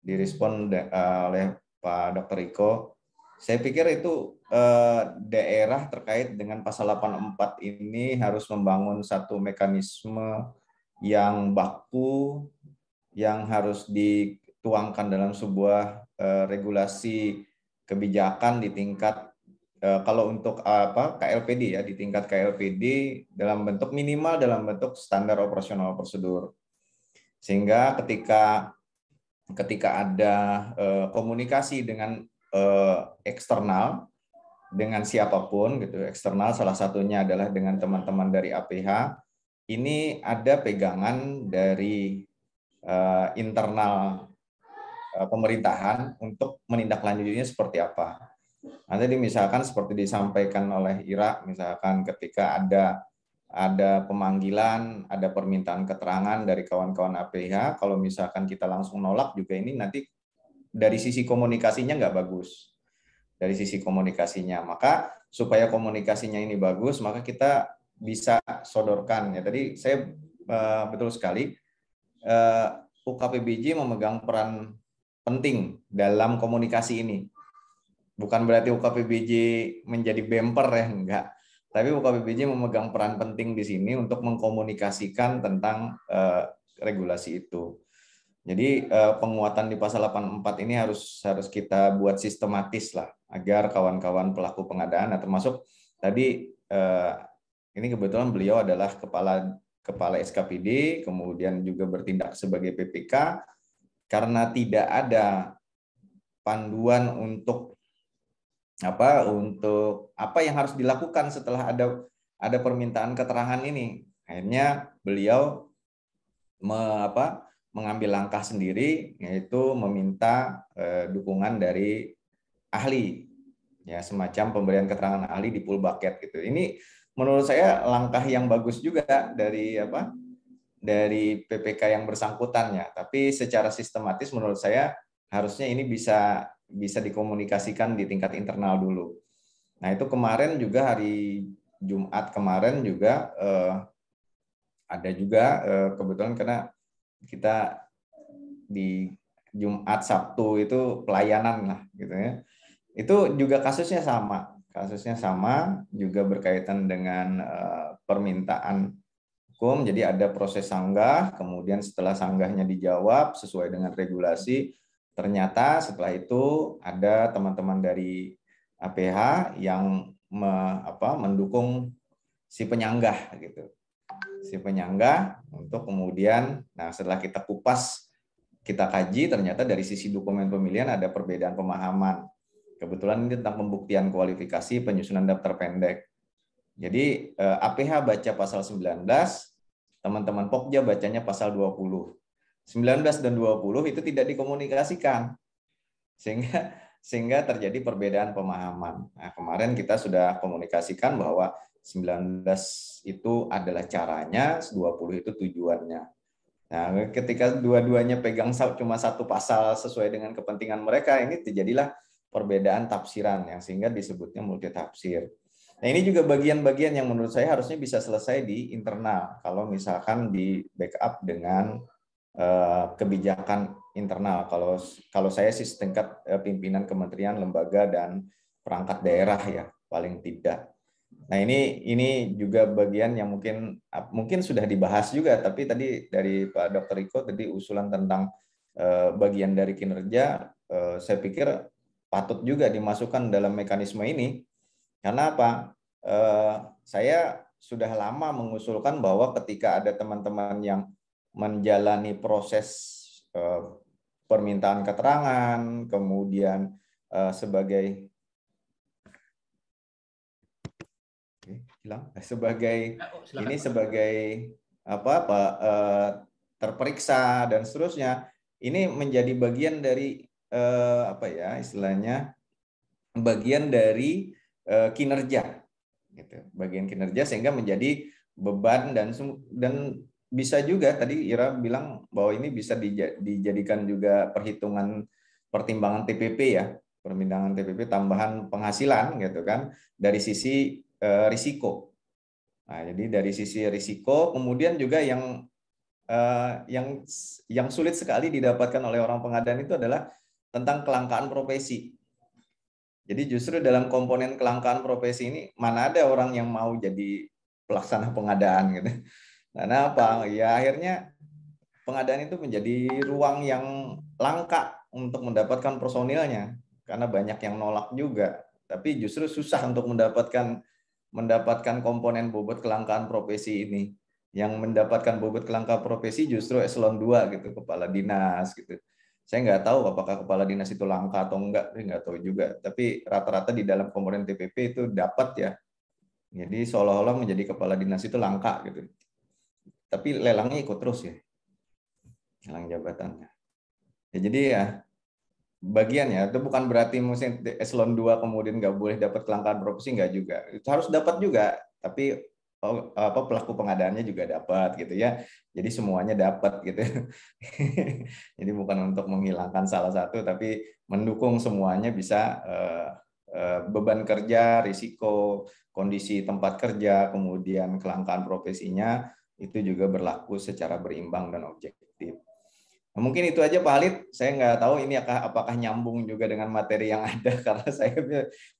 direspon eh, oleh Pak Dr. Iko Saya pikir itu daerah terkait dengan pasal 84 ini harus membangun satu mekanisme yang baku yang harus dituangkan dalam sebuah eh, regulasi kebijakan di tingkat eh, kalau untuk eh, apa KLPD ya di tingkat KLPD dalam bentuk minimal dalam bentuk standar operasional prosedur sehingga ketika ketika ada komunikasi dengan eksternal dengan siapapun gitu eksternal salah satunya adalah dengan teman-teman dari APH ini ada pegangan dari uh, internal uh, pemerintahan untuk menindaklanjutinya seperti apa. Nanti misalkan seperti disampaikan oleh Irak, misalkan ketika ada ada pemanggilan, ada permintaan keterangan dari kawan-kawan APH, kalau misalkan kita langsung nolak juga ini nanti dari sisi komunikasinya nggak bagus. Dari sisi komunikasinya. Maka supaya komunikasinya ini bagus, maka kita bisa sodorkan. ya Tadi saya eh, betul sekali Eh, UKPBJ memegang peran penting dalam komunikasi ini. Bukan berarti UKPBJ menjadi bemper ya, enggak. Tapi UKPBJ memegang peran penting di sini untuk mengkomunikasikan tentang uh, regulasi itu. Jadi uh, penguatan di pasal 84 ini harus harus kita buat sistematis lah agar kawan-kawan pelaku pengadaan nah termasuk tadi uh, ini kebetulan beliau adalah kepala kepala SKPD, kemudian juga bertindak sebagai PPK karena tidak ada panduan untuk apa untuk apa yang harus dilakukan setelah ada ada permintaan keterangan ini. Akhirnya beliau me, apa, mengambil langkah sendiri yaitu meminta eh, dukungan dari ahli ya semacam pemberian keterangan ahli di pool bucket gitu. Ini menurut saya langkah yang bagus juga dari apa dari PPK yang bersangkutannya. Tapi secara sistematis menurut saya harusnya ini bisa bisa dikomunikasikan di tingkat internal dulu. Nah itu kemarin juga hari Jumat kemarin juga eh, ada juga eh, kebetulan karena kita di Jumat Sabtu itu pelayanan lah gitu ya. Itu juga kasusnya sama kasusnya sama juga berkaitan dengan eh, permintaan hukum. Jadi ada proses sanggah, kemudian setelah sanggahnya dijawab sesuai dengan regulasi, ternyata setelah itu ada teman-teman dari APH yang me, apa, mendukung si penyanggah gitu. Si penyanggah untuk kemudian nah setelah kita kupas kita kaji ternyata dari sisi dokumen pemilihan ada perbedaan pemahaman Kebetulan ini tentang pembuktian kualifikasi penyusunan daftar pendek. Jadi eh, APH baca pasal 19, teman-teman Pokja bacanya pasal 20. 19 dan 20 itu tidak dikomunikasikan. Sehingga sehingga terjadi perbedaan pemahaman. Nah, kemarin kita sudah komunikasikan bahwa 19 itu adalah caranya, 20 itu tujuannya. Nah, ketika dua-duanya pegang cuma satu pasal sesuai dengan kepentingan mereka, ini terjadilah perbedaan tafsiran yang sehingga disebutnya multi tafsir. Nah, ini juga bagian-bagian yang menurut saya harusnya bisa selesai di internal kalau misalkan di backup dengan eh, kebijakan internal. Kalau kalau saya sih setingkat eh, pimpinan kementerian, lembaga dan perangkat daerah ya paling tidak. Nah, ini ini juga bagian yang mungkin mungkin sudah dibahas juga tapi tadi dari Pak Dr. Riko tadi usulan tentang eh, bagian dari kinerja saya pikir patut juga dimasukkan dalam mekanisme ini. Karena apa? Eh, saya sudah lama mengusulkan bahwa ketika ada teman-teman yang menjalani proses eh, permintaan keterangan, kemudian eh, sebagai sebagai oh, ini sebagai apa apa terperiksa dan seterusnya ini menjadi bagian dari eh, apa ya istilahnya bagian dari eh, kinerja gitu bagian kinerja sehingga menjadi beban dan dan bisa juga tadi Ira bilang bahwa ini bisa dijadikan juga perhitungan pertimbangan TPP ya permintaan TPP tambahan penghasilan gitu kan dari sisi eh, risiko nah jadi dari sisi risiko kemudian juga yang eh, yang yang sulit sekali didapatkan oleh orang pengadaan itu adalah tentang kelangkaan profesi. Jadi justru dalam komponen kelangkaan profesi ini mana ada orang yang mau jadi pelaksana pengadaan gitu. Karena apa? Ya akhirnya pengadaan itu menjadi ruang yang langka untuk mendapatkan personilnya karena banyak yang nolak juga. Tapi justru susah untuk mendapatkan mendapatkan komponen bobot kelangkaan profesi ini. Yang mendapatkan bobot kelangkaan profesi justru eselon 2 gitu, kepala dinas gitu saya nggak tahu apakah kepala dinas itu langka atau enggak, saya nggak tahu juga. Tapi rata-rata di dalam komponen TPP itu dapat ya. Jadi seolah-olah menjadi kepala dinas itu langka gitu. Tapi lelangnya ikut terus ya, lelang jabatannya. Ya, jadi ya bagian ya, itu bukan berarti musim eselon 2 kemudian nggak boleh dapat kelangkaan profesi, nggak juga. Itu harus dapat juga, tapi Oh, apa pelaku pengadaannya juga dapat gitu ya. Jadi semuanya dapat gitu. Jadi bukan untuk menghilangkan salah satu tapi mendukung semuanya bisa eh, eh, beban kerja, risiko, kondisi tempat kerja, kemudian kelangkaan profesinya itu juga berlaku secara berimbang dan objektif. Nah, mungkin itu aja Pak Halid, saya nggak tahu ini apakah nyambung juga dengan materi yang ada karena saya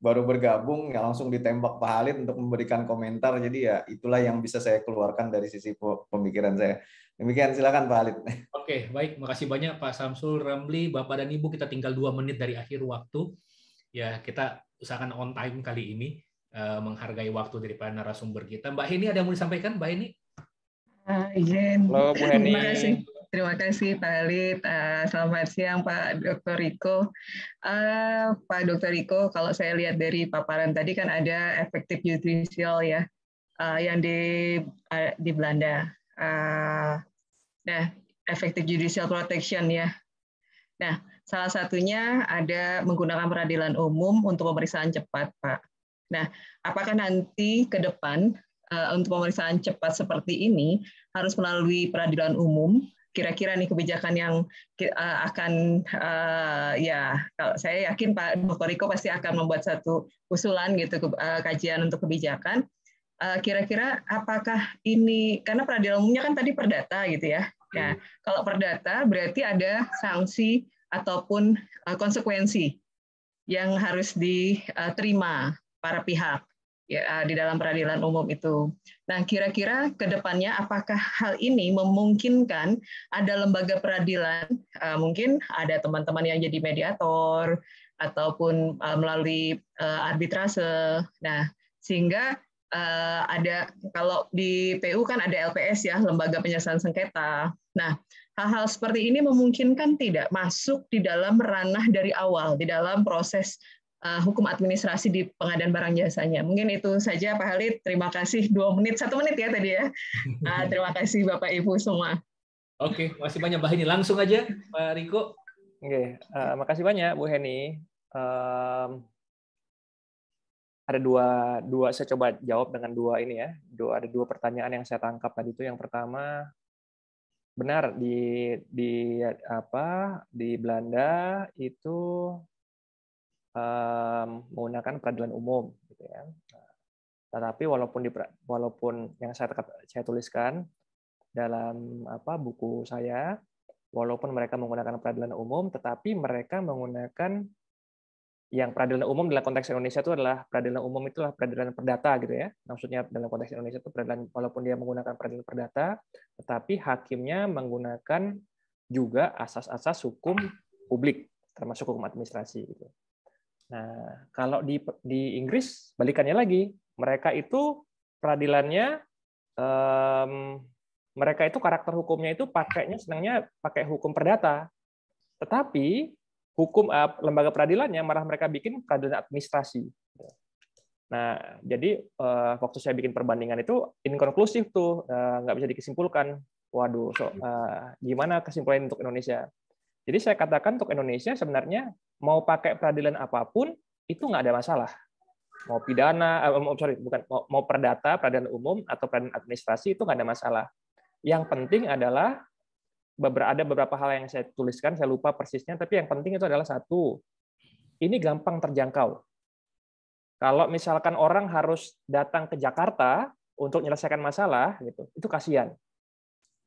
baru bergabung ya langsung ditembak Pak Halid untuk memberikan komentar. Jadi ya itulah yang bisa saya keluarkan dari sisi pemikiran saya. Demikian silakan Pak Halid. Oke, baik. Makasih banyak Pak Samsul Ramli, Bapak dan Ibu kita tinggal dua menit dari akhir waktu. Ya, kita usahakan on time kali ini eh, menghargai waktu dari para narasumber kita. Mbak Heni ada yang mau disampaikan, Mbak Heni? Uh, izin. Halo Bu Heni. Terima kasih. Terima kasih Pak Alit. Uh, eh, selamat siang Pak Dr. Riko. Uh, Pak Dr. Riko, kalau saya lihat dari paparan tadi kan ada efektif judicial ya uh, yang di uh, di Belanda. Uh, nah, efektif judicial protection ya. Nah, salah satunya ada menggunakan peradilan umum untuk pemeriksaan cepat, Pak. Nah, apakah nanti ke depan uh, untuk pemeriksaan cepat seperti ini harus melalui peradilan umum kira-kira nih kebijakan yang eh, akan eh, ya kalau saya yakin Pak Dr. Riko pasti akan membuat satu usulan gitu ke, eh, kajian untuk kebijakan kira-kira apakah ini karena peradilan umumnya kan tadi perdata gitu ya. Nah, kalau perdata berarti ada sanksi ataupun konsekuensi yang harus diterima para pihak ya, eh, di dalam peradilan umum itu. Nah, kira-kira ke depannya apakah hal ini memungkinkan ada lembaga peradilan, eh, mungkin ada teman-teman yang jadi mediator, ataupun eh, melalui arbitrase. Nah, sehingga ada kalau di PU kan ada LPS ya, lembaga penyelesaian sengketa. Nah, hal-hal seperti ini memungkinkan tidak masuk di dalam ranah dari awal di dalam proses Eh, hukum administrasi di pengadaan barang jasanya. Mungkin itu saja Pak Halid. Terima kasih dua menit, satu menit ya tadi ya. Eh, terima kasih Bapak Ibu semua. Oke, okay, masih banyak bahannya. Langsung aja Pak Riko. Oke, okay. uh, eh, makasih banyak Bu Heni. Um, ada dua dua saya coba jawab dengan dua ini ya. Dua ada dua pertanyaan yang saya tangkap tadi itu. Yang pertama benar di di apa di Belanda itu um, menggunakan peradilan umum gitu ya. Nah, tetapi walaupun di walaupun yang saya saya tuliskan dalam apa buku saya walaupun mereka menggunakan peradilan umum tetapi mereka menggunakan yang peradilan umum dalam konteks Indonesia itu adalah peradilan umum itulah peradilan perdata gitu ya. Maksudnya dalam konteks Indonesia itu peradilan walaupun dia menggunakan peradilan perdata tetapi hakimnya menggunakan juga asas-asas hukum publik termasuk hukum administrasi gitu. Nah, kalau di, di Inggris balikannya lagi, mereka itu peradilannya um, mereka itu karakter hukumnya itu pakainya senangnya pakai hukum perdata. Tetapi hukum uh, lembaga peradilannya malah mereka bikin peradilan administrasi. Nah, jadi uh, waktu saya bikin perbandingan itu inkonklusif tuh, uh, nggak bisa disimpulkan. Waduh, so, uh, gimana kesimpulan untuk Indonesia? Jadi saya katakan untuk Indonesia sebenarnya mau pakai peradilan apapun itu nggak ada masalah. Mau pidana, eh, sorry, bukan mau, mau perdata, peradilan umum atau peradilan administrasi itu nggak ada masalah. Yang penting adalah ada beberapa hal yang saya tuliskan, saya lupa persisnya, tapi yang penting itu adalah satu, ini gampang terjangkau. Kalau misalkan orang harus datang ke Jakarta untuk menyelesaikan masalah, gitu, itu kasihan.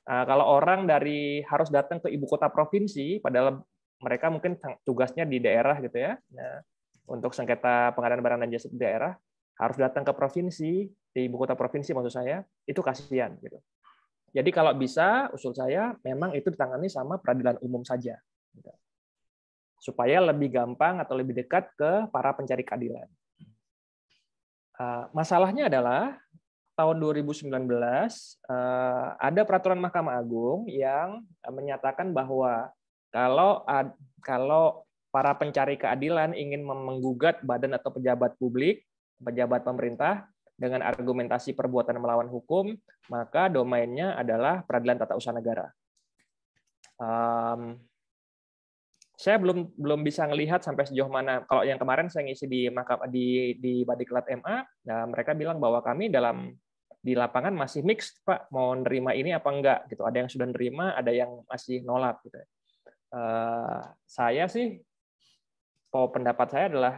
Eh, kalau orang dari harus datang ke ibu kota provinsi, padahal mereka mungkin tugasnya di daerah gitu ya. Nah, untuk sengketa pengadaan barang dan jasa di daerah harus datang ke provinsi di ibu kota provinsi maksud saya itu kasihan gitu. Jadi kalau bisa usul saya memang itu ditangani sama peradilan umum saja. Gitu. Supaya lebih gampang atau lebih dekat ke para pencari keadilan. Eh, masalahnya adalah tahun 2019 eh, ada peraturan Mahkamah Agung yang menyatakan bahwa kalau kalau para pencari keadilan ingin menggugat badan atau pejabat publik, pejabat pemerintah dengan argumentasi perbuatan melawan hukum, maka domainnya adalah Peradilan Tata Usaha Negara. saya belum belum bisa melihat sampai sejauh mana. Kalau yang kemarin saya ngisi di di di Badiklat MA, nah mereka bilang bahwa kami dalam di lapangan masih mix pak mau nerima ini apa enggak gitu ada yang sudah nerima ada yang masih nolak gitu uh, saya sih kalau pendapat saya adalah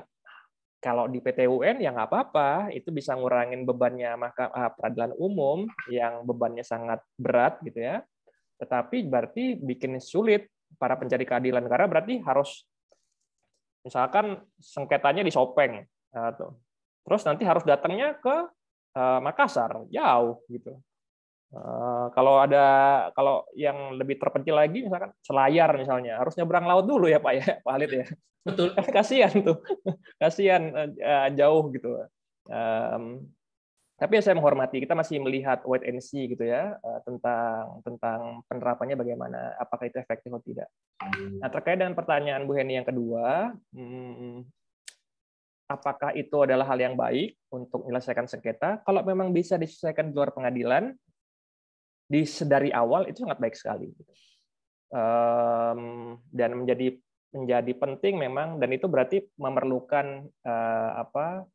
kalau di PTUN UN ya nggak apa-apa itu bisa ngurangin bebannya maka uh, ah, peradilan umum yang bebannya sangat berat gitu ya tetapi berarti bikin sulit para pencari keadilan karena berarti harus misalkan sengketanya di Sopeng nah, terus nanti harus datangnya ke uh, Makassar jauh gitu. Uh, kalau ada kalau yang lebih terpencil lagi misalkan Selayar misalnya harus nyebrang laut dulu ya Pak ya Pak Halid ya. Betul. Kasihan tuh. Kasihan uh, jauh gitu. Um, tapi saya menghormati kita masih melihat wait and see gitu ya tentang tentang penerapannya bagaimana apakah itu efektif atau tidak. Nah terkait dengan pertanyaan Bu Heni yang kedua, hmm, apakah itu adalah hal yang baik untuk menyelesaikan sengketa. Kalau memang bisa diselesaikan di luar pengadilan, disedari awal itu sangat baik sekali. Mmm, dan menjadi menjadi penting memang dan itu berarti memerlukan eh, apa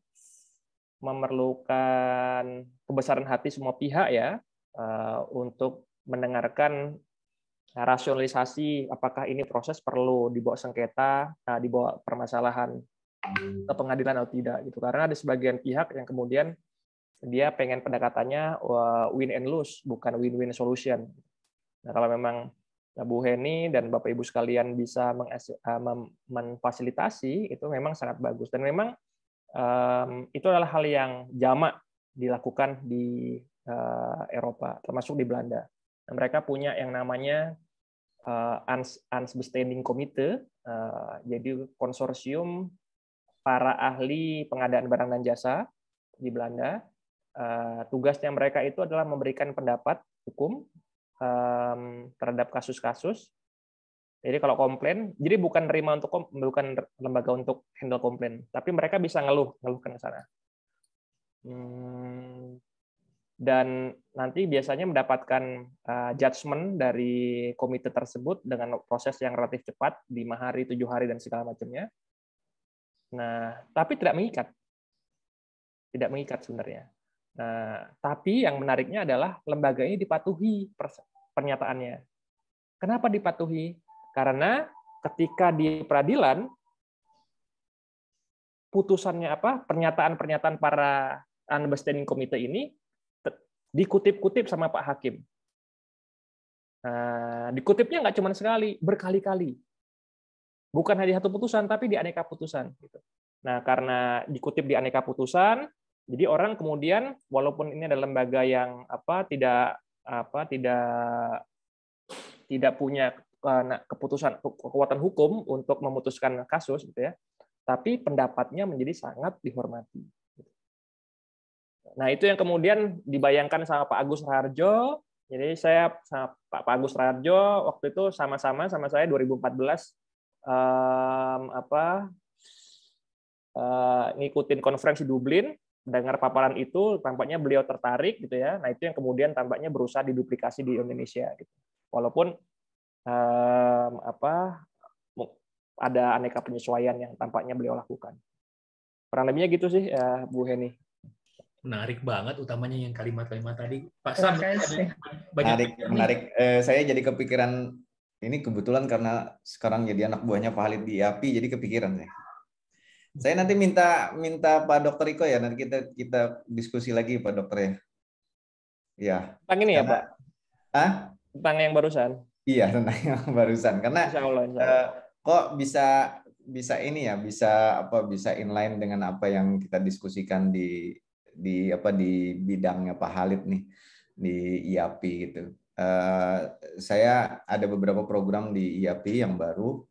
memerlukan kebesaran hati semua pihak ya eh, untuk mendengarkan rasionalisasi apakah ini proses perlu dibawa sengketa, eh, dibawa permasalahan ke pengadilan atau tidak gitu karena ada sebagian pihak yang kemudian dia pengen pendekatannya eh, win and lose bukan win-win solution. Nah kalau memang Bu Heni dan Bapak Ibu sekalian bisa eh, memfasilitasi itu memang sangat bagus dan memang um, itu adalah hal yang jamak dilakukan di uh, Eropa termasuk di Belanda. Nah, mereka punya yang namanya uh, Unsustaining Committee, uh, jadi konsorsium para ahli pengadaan barang dan jasa di Belanda. Eh, tugasnya mereka itu adalah memberikan pendapat hukum terhadap kasus-kasus. Jadi kalau komplain, jadi bukan terima untuk bukan lembaga untuk handle komplain, tapi mereka bisa ngeluh, ngeluhkan ke sana. Hmm, dan nanti biasanya mendapatkan eh, judgement dari komite tersebut dengan proses yang relatif cepat, lima hari, tujuh hari, dan segala macamnya. Nah, tapi tidak mengikat. Tidak mengikat sebenarnya. Nah, tapi yang menariknya adalah lembaga ini dipatuhi pernyataannya. Kenapa dipatuhi? Karena ketika di peradilan putusannya apa? Pernyataan-pernyataan para understanding komite ini dikutip-kutip sama Pak Hakim. Nah, dikutipnya nggak cuma sekali, berkali-kali bukan hanya satu putusan tapi di aneka putusan gitu. Nah, karena dikutip di aneka putusan, jadi orang kemudian walaupun ini adalah lembaga yang apa tidak apa tidak tidak punya e, nah, keputusan kekuatan hukum untuk memutuskan kasus gitu ya. Tapi pendapatnya menjadi sangat dihormati. Gitu. Nah, itu yang kemudian dibayangkan sama Pak Agus Raharjo. Jadi saya sama Pak Agus Raharjo waktu itu sama-sama sama saya 2014 um, apa uh, ngikutin konferensi Dublin, dengar paparan itu tampaknya beliau tertarik gitu ya. Nah, itu yang kemudian tampaknya berusaha diduplikasi di Indonesia gitu. Walaupun um, apa ada aneka penyesuaian yang tampaknya beliau lakukan. Kurang lebihnya gitu sih, ya Bu Heni. Menarik banget, utamanya yang kalimat-kalimat tadi. Pak Sam, menarik. Menarik. Uh, saya jadi kepikiran ini kebetulan karena sekarang jadi anak buahnya Pak Halid di API, jadi kepikiran saya. Saya nanti minta minta Pak Dokter Iko ya, nanti kita kita diskusi lagi Pak Dokter ya. Iya. Tentang ini ya, karena, ya Pak? Ah? Tentang yang barusan. Iya tentang yang barusan, karena insya Allah, insya eh, Allah. Uh, kok bisa bisa ini ya, bisa apa bisa inline dengan apa yang kita diskusikan di di apa di bidangnya Pak Halid nih di IAPI gitu. Eh, saya ada beberapa program di IAP yang baru.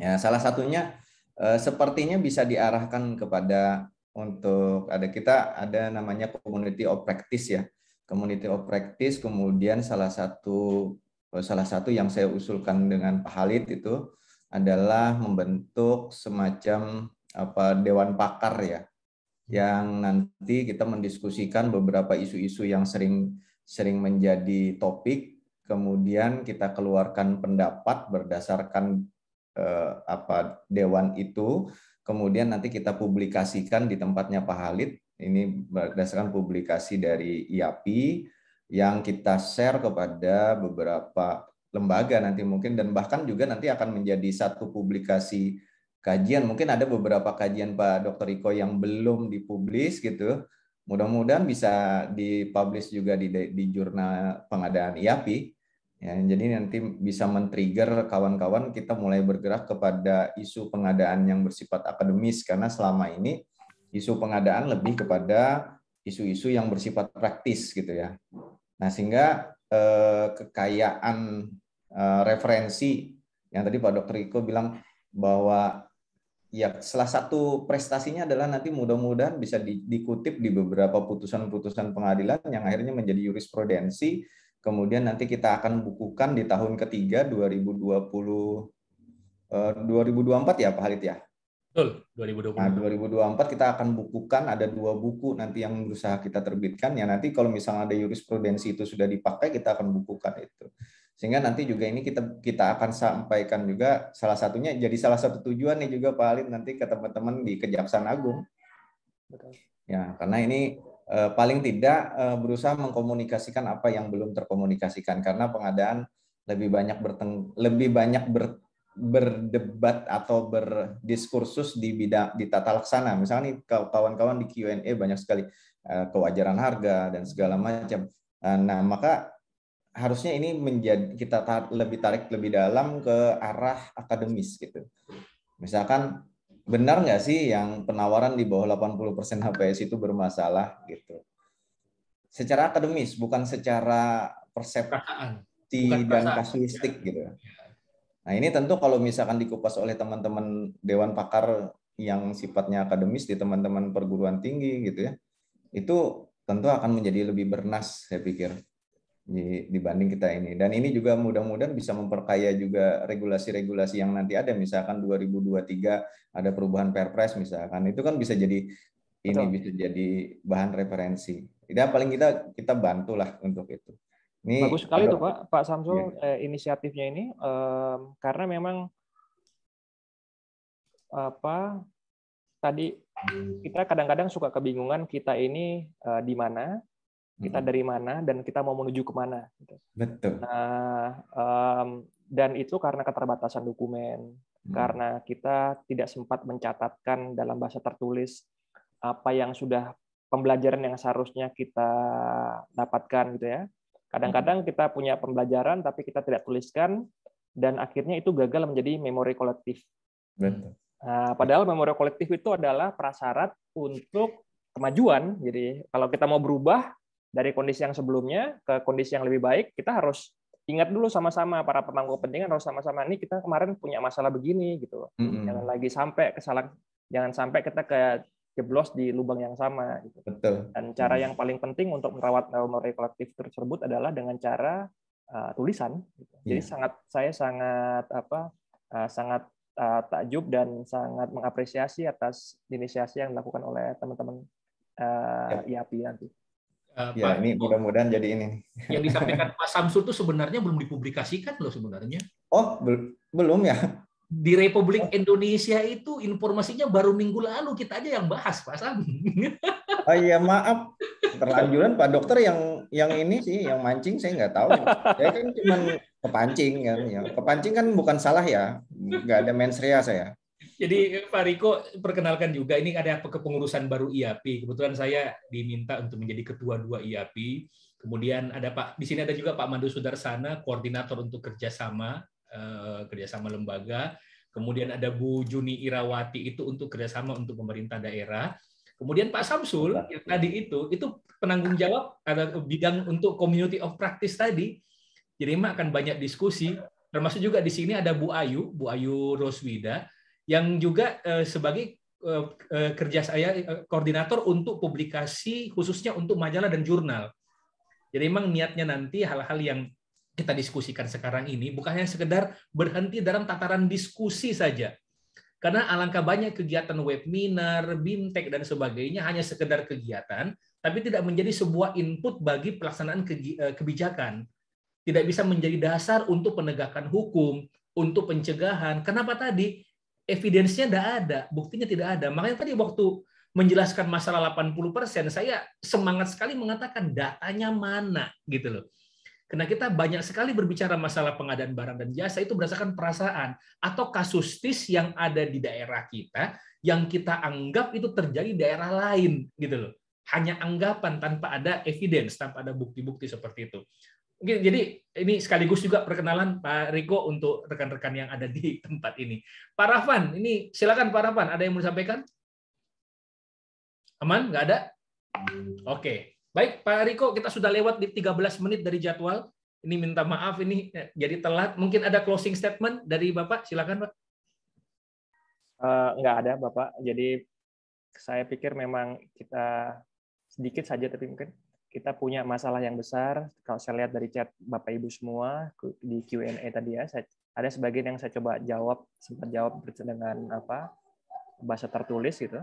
Ya, salah satunya uh, sepertinya bisa diarahkan kepada untuk ada kita ada namanya community of practice ya. Community of practice kemudian salah satu eh, salah satu yang saya usulkan dengan Pak Halid itu adalah membentuk semacam apa dewan pakar ya yang nanti kita mendiskusikan beberapa isu-isu yang sering sering menjadi topik, kemudian kita keluarkan pendapat berdasarkan eh, apa dewan itu, kemudian nanti kita publikasikan di tempatnya Pak Halid. Ini berdasarkan publikasi dari IAPI yang kita share kepada beberapa lembaga nanti mungkin dan bahkan juga nanti akan menjadi satu publikasi kajian. Mungkin ada beberapa kajian Pak Dr. Iko yang belum dipublis gitu Mudah-mudahan bisa dipublish juga di, di jurnal pengadaan IAPI. Ya, jadi nanti bisa men-trigger kawan-kawan kita mulai bergerak kepada isu pengadaan yang bersifat akademis karena selama ini isu pengadaan lebih kepada isu-isu yang bersifat praktis gitu ya. Nah, sehingga eh, kekayaan eh, referensi yang tadi Pak Dokter Riko bilang bahwa ya salah satu prestasinya adalah nanti mudah-mudahan bisa di, dikutip di beberapa putusan-putusan pengadilan yang akhirnya menjadi jurisprudensi. Kemudian nanti kita akan bukukan di tahun ketiga 2020 puluh 2024 eh, ya Pak Halid ya. Betul, dua Nah, 2024 kita akan bukukan ada dua buku nanti yang berusaha kita terbitkan ya nanti kalau misalnya ada jurisprudensi itu sudah dipakai kita akan bukukan itu sehingga nanti juga ini kita kita akan sampaikan juga salah satunya jadi salah satu tujuan nih juga Pak Alin nanti ke teman-teman di Kejaksaan Agung. Ya, karena ini eh, paling tidak eh, berusaha mengkomunikasikan apa yang belum terkomunikasikan karena pengadaan lebih banyak berteng lebih banyak ber berdebat atau berdiskursus di bidang di tata laksana. Misalnya nih kawan-kawan di Q&A banyak sekali eh, kewajaran harga dan segala macam. Eh, nah, maka harusnya ini menjadi kita tar, lebih tarik lebih dalam ke arah akademis gitu. Misalkan benar nggak sih yang penawaran di bawah 80% HPS itu bermasalah gitu. Secara akademis bukan secara persepsi dan kasuistik ya. gitu. Ya. Nah, ini tentu kalau misalkan dikupas oleh teman-teman dewan pakar yang sifatnya akademis di teman-teman perguruan tinggi gitu ya. Itu tentu akan menjadi lebih bernas saya pikir dibanding kita ini. Dan ini juga mudah-mudahan bisa memperkaya juga regulasi-regulasi yang nanti ada. Misalkan 2023 ada perubahan Perpres misalkan. Itu kan bisa jadi ini Betul. bisa jadi bahan referensi. Tidak ya, paling kita kita bantulah untuk itu. Ini bagus sekali tuh Pak Pak Samsul ya. eh, inisiatifnya ini um, karena memang apa tadi kita kadang-kadang suka kebingungan kita ini uh, di mana kita dari mana dan kita mau menuju kemana. Gitu. Betul. Nah, um, dan itu karena keterbatasan dokumen, hmm. karena kita tidak sempat mencatatkan dalam bahasa tertulis apa yang sudah pembelajaran yang seharusnya kita dapatkan gitu ya. Kadang-kadang kita punya pembelajaran tapi kita tidak tuliskan dan akhirnya itu gagal menjadi memori kolektif. Betul. Nah, padahal memori kolektif itu adalah prasyarat untuk kemajuan. Jadi kalau kita mau berubah, dari kondisi yang sebelumnya ke kondisi yang lebih baik, kita harus ingat dulu sama-sama para pemangku kepentingan harus sama-sama ini kita kemarin punya masalah begini gitu. Mm-hmm. Jangan lagi sampai kesalahan jangan sampai kita ke jeblos di lubang yang sama gitu. Betul. Dan cara yang paling penting untuk merawat memori kolektif tersebut adalah dengan cara uh, tulisan. Gitu. Jadi iya. sangat saya sangat apa uh, sangat uh, takjub dan sangat mengapresiasi atas inisiasi yang dilakukan oleh teman-teman uh, yeah. IAPI nanti. Eh, ya, Pak, ini mudah-mudahan jadi ini. Yang disampaikan Pak Samsul itu sebenarnya belum dipublikasikan loh sebenarnya. Oh, bel belum ya? Di Republik oh. Indonesia itu informasinya baru minggu lalu kita aja yang bahas Pak Sam. Oh iya maaf, terlanjuran Pak Dokter yang yang ini sih yang mancing saya nggak tahu. Saya kan cuma kepancing kan, ya. kepancing kan bukan salah ya, nggak ada mensrea saya. Jadi Pak Riko, perkenalkan juga ini ada kepengurusan baru IAP. Kebetulan saya diminta untuk menjadi ketua dua IAP. Kemudian ada Pak, di sini ada juga Pak Mandu Sudarsana, koordinator untuk kerjasama eh, kerjasama lembaga. Kemudian ada Bu Juni Irawati itu untuk kerjasama untuk pemerintah daerah. Kemudian Pak Samsul yang tadi itu itu penanggung jawab ada bidang untuk community of practice tadi. Jadi memang akan banyak diskusi. Termasuk juga di sini ada Bu Ayu, Bu Ayu Roswida yang juga eh, sebagai eh, eh, kerja saya eh, koordinator untuk publikasi khususnya untuk majalah dan jurnal. Jadi memang niatnya nanti hal-hal yang kita diskusikan sekarang ini bukan hanya sekedar berhenti dalam tataran diskusi saja. Karena alangkah banyak kegiatan webinar, bimtek dan sebagainya hanya sekedar kegiatan, tapi tidak menjadi sebuah input bagi pelaksanaan kebijakan. Tidak bisa menjadi dasar untuk penegakan hukum, untuk pencegahan. Kenapa tadi? evidensnya tidak ada, buktinya tidak ada. Makanya tadi waktu menjelaskan masalah 80%, saya semangat sekali mengatakan datanya mana gitu loh. Karena kita banyak sekali berbicara masalah pengadaan barang dan jasa itu berdasarkan perasaan atau kasustis yang ada di daerah kita yang kita anggap itu terjadi di daerah lain gitu loh. Hanya anggapan tanpa ada evidence, tanpa ada bukti-bukti seperti itu. Oke, jadi ini sekaligus juga perkenalan Pak Riko untuk rekan-rekan yang ada di tempat ini. Pak Rafan, ini silakan Pak Rafan, ada yang mau disampaikan? Aman, nggak ada? Oke. Baik, Pak Riko, kita sudah lewat di 13 menit dari jadwal. Ini minta maaf, ini eh, jadi telat. Mungkin ada closing statement dari Bapak, silakan Pak. Uh, nggak ada, Bapak. Jadi saya pikir memang kita sedikit saja, tapi mungkin kita punya masalah yang besar. Kalau saya lihat dari chat Bapak Ibu semua di Q&A tadi ya, saya, ada sebagian yang saya coba jawab, sempat jawab dengan apa bahasa tertulis gitu.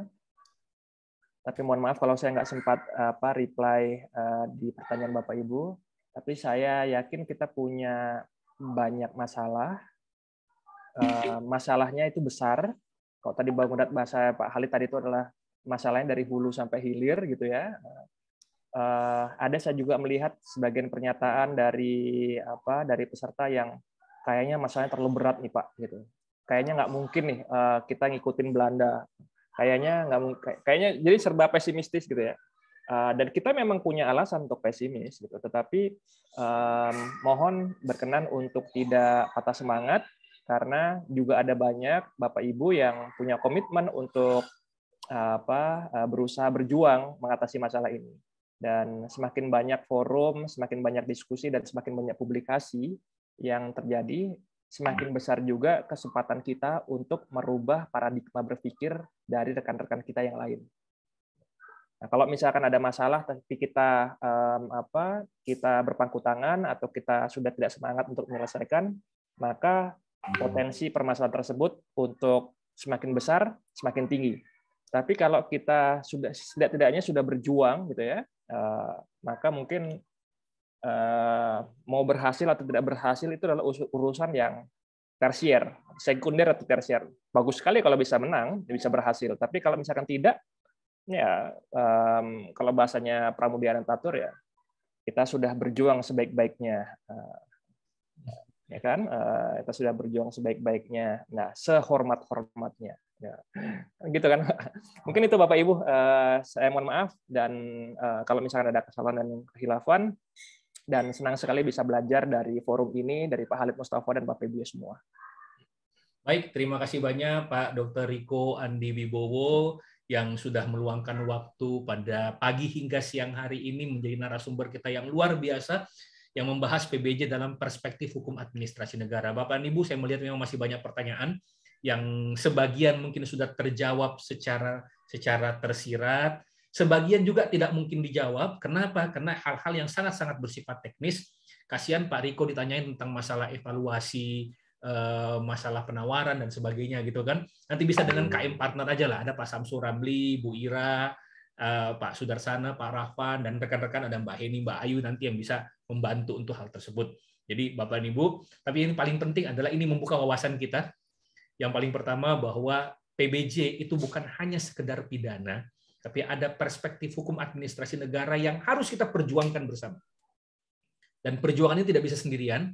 Tapi mohon maaf kalau saya nggak sempat apa reply uh, di pertanyaan Bapak Ibu. Tapi saya yakin kita punya banyak masalah. Uh, masalahnya itu besar. Kalau tadi Bang bahasa Pak Halid tadi itu adalah masalahnya dari hulu sampai hilir gitu ya. Uh, uh, ada saya juga melihat sebagian pernyataan dari apa dari peserta yang kayaknya masalahnya terlalu berat nih Pak gitu. Kayaknya nggak mungkin nih uh, kita ngikutin Belanda. Kayaknya nggak mungkin. Kayaknya jadi serba pesimistis gitu ya. Uh, dan kita memang punya alasan untuk pesimis gitu. Tetapi um, mohon berkenan untuk tidak patah semangat karena juga ada banyak bapak ibu yang punya komitmen untuk apa berusaha berjuang mengatasi masalah ini dan semakin banyak forum, semakin banyak diskusi dan semakin banyak publikasi yang terjadi, semakin besar juga kesempatan kita untuk merubah paradigma berpikir dari rekan-rekan kita yang lain. Nah, kalau misalkan ada masalah tapi kita um, apa kita berpangku tangan atau kita sudah tidak semangat untuk menyelesaikan, maka potensi permasalahan tersebut untuk semakin besar, semakin tinggi. Tapi kalau kita sudah setidak-tidaknya sudah berjuang gitu ya, Eh, maka mungkin eh, mau berhasil atau tidak berhasil itu adalah urusan yang tersier, sekunder atau tersier. Bagus sekali kalau bisa menang, bisa berhasil. Tapi kalau misalkan tidak, ya kalau bahasanya Pramudiana Tatur ya kita sudah berjuang sebaik-baiknya, eh, ya kan? kita sudah berjuang sebaik-baiknya. Nah, sehormat-hormatnya. Ya. Gitu kan. Mungkin itu Bapak Ibu, eh, saya mohon maaf dan eh, kalau misalkan ada kesalahan dan kehilafan dan senang sekali bisa belajar dari forum ini dari Pak Halid Mustafa dan Bapak Ibu semua. Baik, terima kasih banyak Pak Dr. Riko Andi Wibowo yang sudah meluangkan waktu pada pagi hingga siang hari ini menjadi narasumber kita yang luar biasa yang membahas PBJ dalam perspektif hukum administrasi negara. Bapak Ibu, saya melihat memang masih banyak pertanyaan yang sebagian mungkin sudah terjawab secara secara tersirat, sebagian juga tidak mungkin dijawab. Kenapa? Karena hal-hal yang sangat-sangat bersifat teknis. Kasihan Pak Riko ditanyain tentang masalah evaluasi, eh, masalah penawaran dan sebagainya gitu kan. Nanti bisa dengan KM hmm. partner aja lah. Ada Pak Samsur Ramli, Bu Ira, eh, Pak Sudarsana, Pak Rahfan, dan rekan-rekan ada Mbak Heni, Mbak Ayu nanti yang bisa membantu untuk hal tersebut. Jadi Bapak dan Ibu, tapi yang paling penting adalah ini membuka wawasan kita yang paling pertama bahwa PBJ itu bukan hanya sekedar pidana, tapi ada perspektif hukum administrasi negara yang harus kita perjuangkan bersama. Dan perjuangannya tidak bisa sendirian.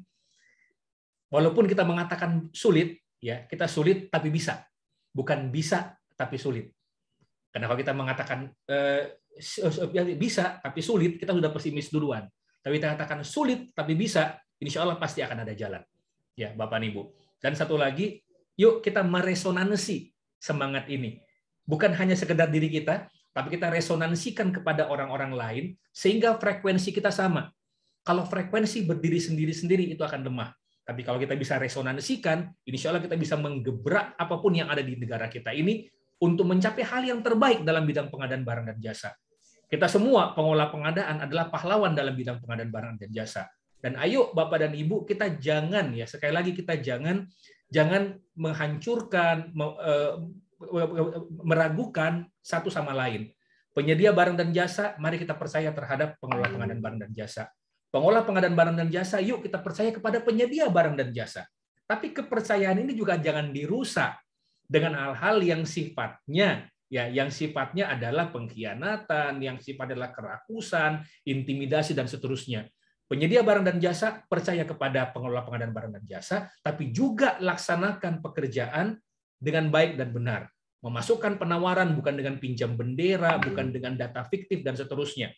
Walaupun kita mengatakan sulit, ya kita sulit tapi bisa, bukan bisa tapi sulit. Karena kalau kita mengatakan eh, ya, bisa tapi sulit, kita sudah pesimis duluan. Tapi kita katakan sulit tapi bisa, insya Allah pasti akan ada jalan. Ya, Bapak Ibu. Dan satu lagi, Yuk kita meresonansi semangat ini. Bukan hanya sekedar diri kita, tapi kita resonansikan kepada orang-orang lain sehingga frekuensi kita sama. Kalau frekuensi berdiri sendiri-sendiri itu akan lemah. Tapi kalau kita bisa resonansikan, insya Allah kita bisa menggebrak apapun yang ada di negara kita ini untuk mencapai hal yang terbaik dalam bidang pengadaan barang dan jasa. Kita semua pengolah pengadaan adalah pahlawan dalam bidang pengadaan barang dan jasa. Dan ayo Bapak dan Ibu, kita jangan ya sekali lagi kita jangan jangan menghancurkan, eh, meragukan satu sama lain. Penyedia barang dan jasa, mari kita percaya terhadap pengelola pengadaan barang dan jasa. Pengelola pengadaan barang dan jasa, yuk kita percaya kepada penyedia barang dan jasa. Tapi kepercayaan ini juga jangan dirusak dengan hal-hal yang sifatnya ya yang sifatnya adalah pengkhianatan, yang sifatnya adalah kerakusan, intimidasi dan seterusnya. Penyedia barang dan jasa percaya kepada pengelola pengadaan barang dan jasa, tapi juga laksanakan pekerjaan dengan baik dan benar. Memasukkan penawaran bukan dengan pinjam bendera, hmm. bukan dengan data fiktif, dan seterusnya.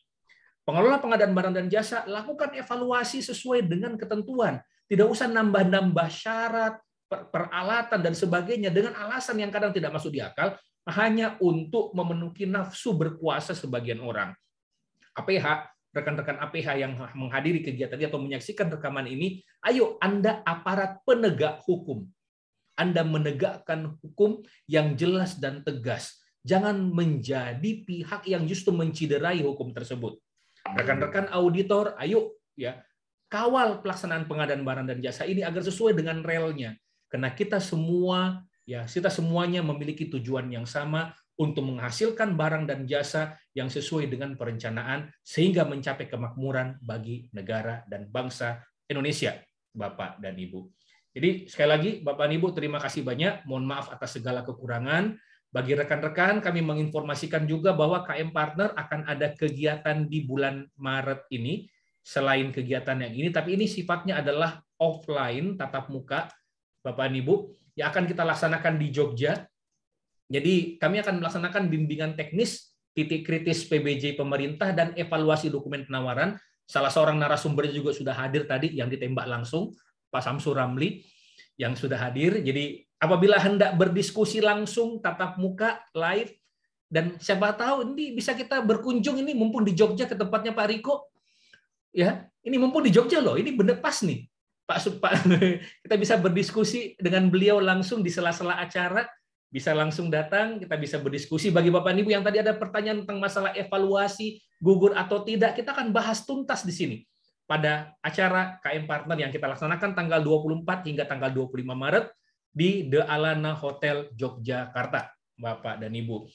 Pengelola pengadaan barang dan jasa lakukan evaluasi sesuai dengan ketentuan. Tidak usah nambah-nambah syarat, peralatan, dan sebagainya dengan alasan yang kadang tidak masuk di akal, hanya untuk memenuhi nafsu berkuasa sebagian orang. APH rekan-rekan APH yang menghadiri kegiatan ini atau menyaksikan rekaman ini, ayo Anda aparat penegak hukum. Anda menegakkan hukum yang jelas dan tegas. Jangan menjadi pihak yang justru menciderai hukum tersebut. Rekan-rekan auditor, ayo ya kawal pelaksanaan pengadaan barang dan jasa ini agar sesuai dengan relnya. Karena kita semua ya kita semuanya memiliki tujuan yang sama untuk menghasilkan barang dan jasa yang sesuai dengan perencanaan sehingga mencapai kemakmuran bagi negara dan bangsa Indonesia, Bapak dan Ibu. Jadi sekali lagi Bapak dan Ibu terima kasih banyak. Mohon maaf atas segala kekurangan. Bagi rekan-rekan kami menginformasikan juga bahwa KM Partner akan ada kegiatan di bulan Maret ini selain kegiatan yang ini tapi ini sifatnya adalah offline tatap muka Bapak dan Ibu yang akan kita laksanakan di Jogja jadi kami akan melaksanakan bimbingan teknis titik kritis PBJ pemerintah dan evaluasi dokumen penawaran. Salah seorang narasumbernya juga sudah hadir tadi yang ditembak langsung, Pak Samsur Ramli yang sudah hadir. Jadi apabila hendak berdiskusi langsung tatap muka live dan siapa tahu ini bisa kita berkunjung ini mumpung di Jogja ke tempatnya Pak Riko. Ya, ini mumpung di Jogja loh, ini bener pas nih. Pak, Pak kita bisa berdiskusi dengan beliau langsung di sela-sela acara bisa langsung datang, kita bisa berdiskusi. Bagi Bapak dan Ibu yang tadi ada pertanyaan tentang masalah evaluasi gugur atau tidak, kita akan bahas tuntas di sini pada acara KM Partner yang kita laksanakan tanggal 24 hingga tanggal 25 Maret di The Alana Hotel Yogyakarta, Bapak dan Ibu.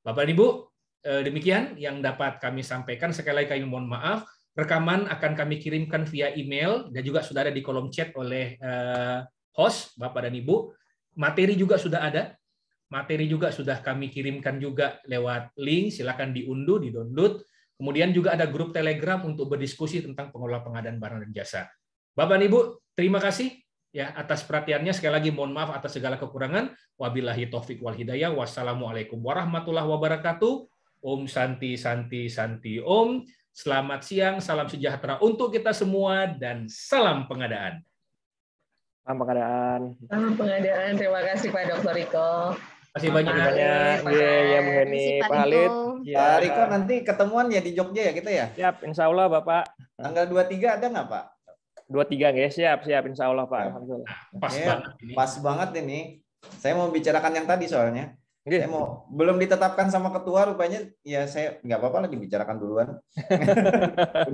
Bapak dan Ibu, eh, demikian yang dapat kami sampaikan. Sekali lagi kami mohon maaf. Rekaman akan kami kirimkan via email dan juga sudah ada di kolom chat oleh eh, host Bapak dan Ibu. Materi juga sudah ada materi juga sudah kami kirimkan juga lewat link, silakan diunduh, didownload. Kemudian juga ada grup Telegram untuk berdiskusi tentang pengelola pengadaan barang dan jasa. Bapak Ibu, terima kasih ya atas perhatiannya. Sekali lagi mohon maaf atas segala kekurangan. Wabillahi taufik wal hidayah. Wassalamualaikum warahmatullahi wabarakatuh. Om Santi Santi Santi Om. Selamat siang, salam sejahtera untuk kita semua dan salam pengadaan. Salam pengadaan. Salam pengadaan. Terima kasih Pak Dr. Riko. Masih banyak banyak. Iya, iya Bu Heni, Pak Halid. Ya. Pak Riko nanti ketemuan ya di Jogja ya kita gitu ya? Siap, insya Allah Bapak. Tanggal dua tiga ada nggak Pak? Dua tiga guys, siap, siap insya Allah Pak. Ya. Pas, ya, banget ini. pas banget ini. Saya mau bicarakan yang tadi soalnya. Gih. Saya mau belum ditetapkan sama ketua rupanya ya saya nggak apa-apa lagi bicarakan duluan.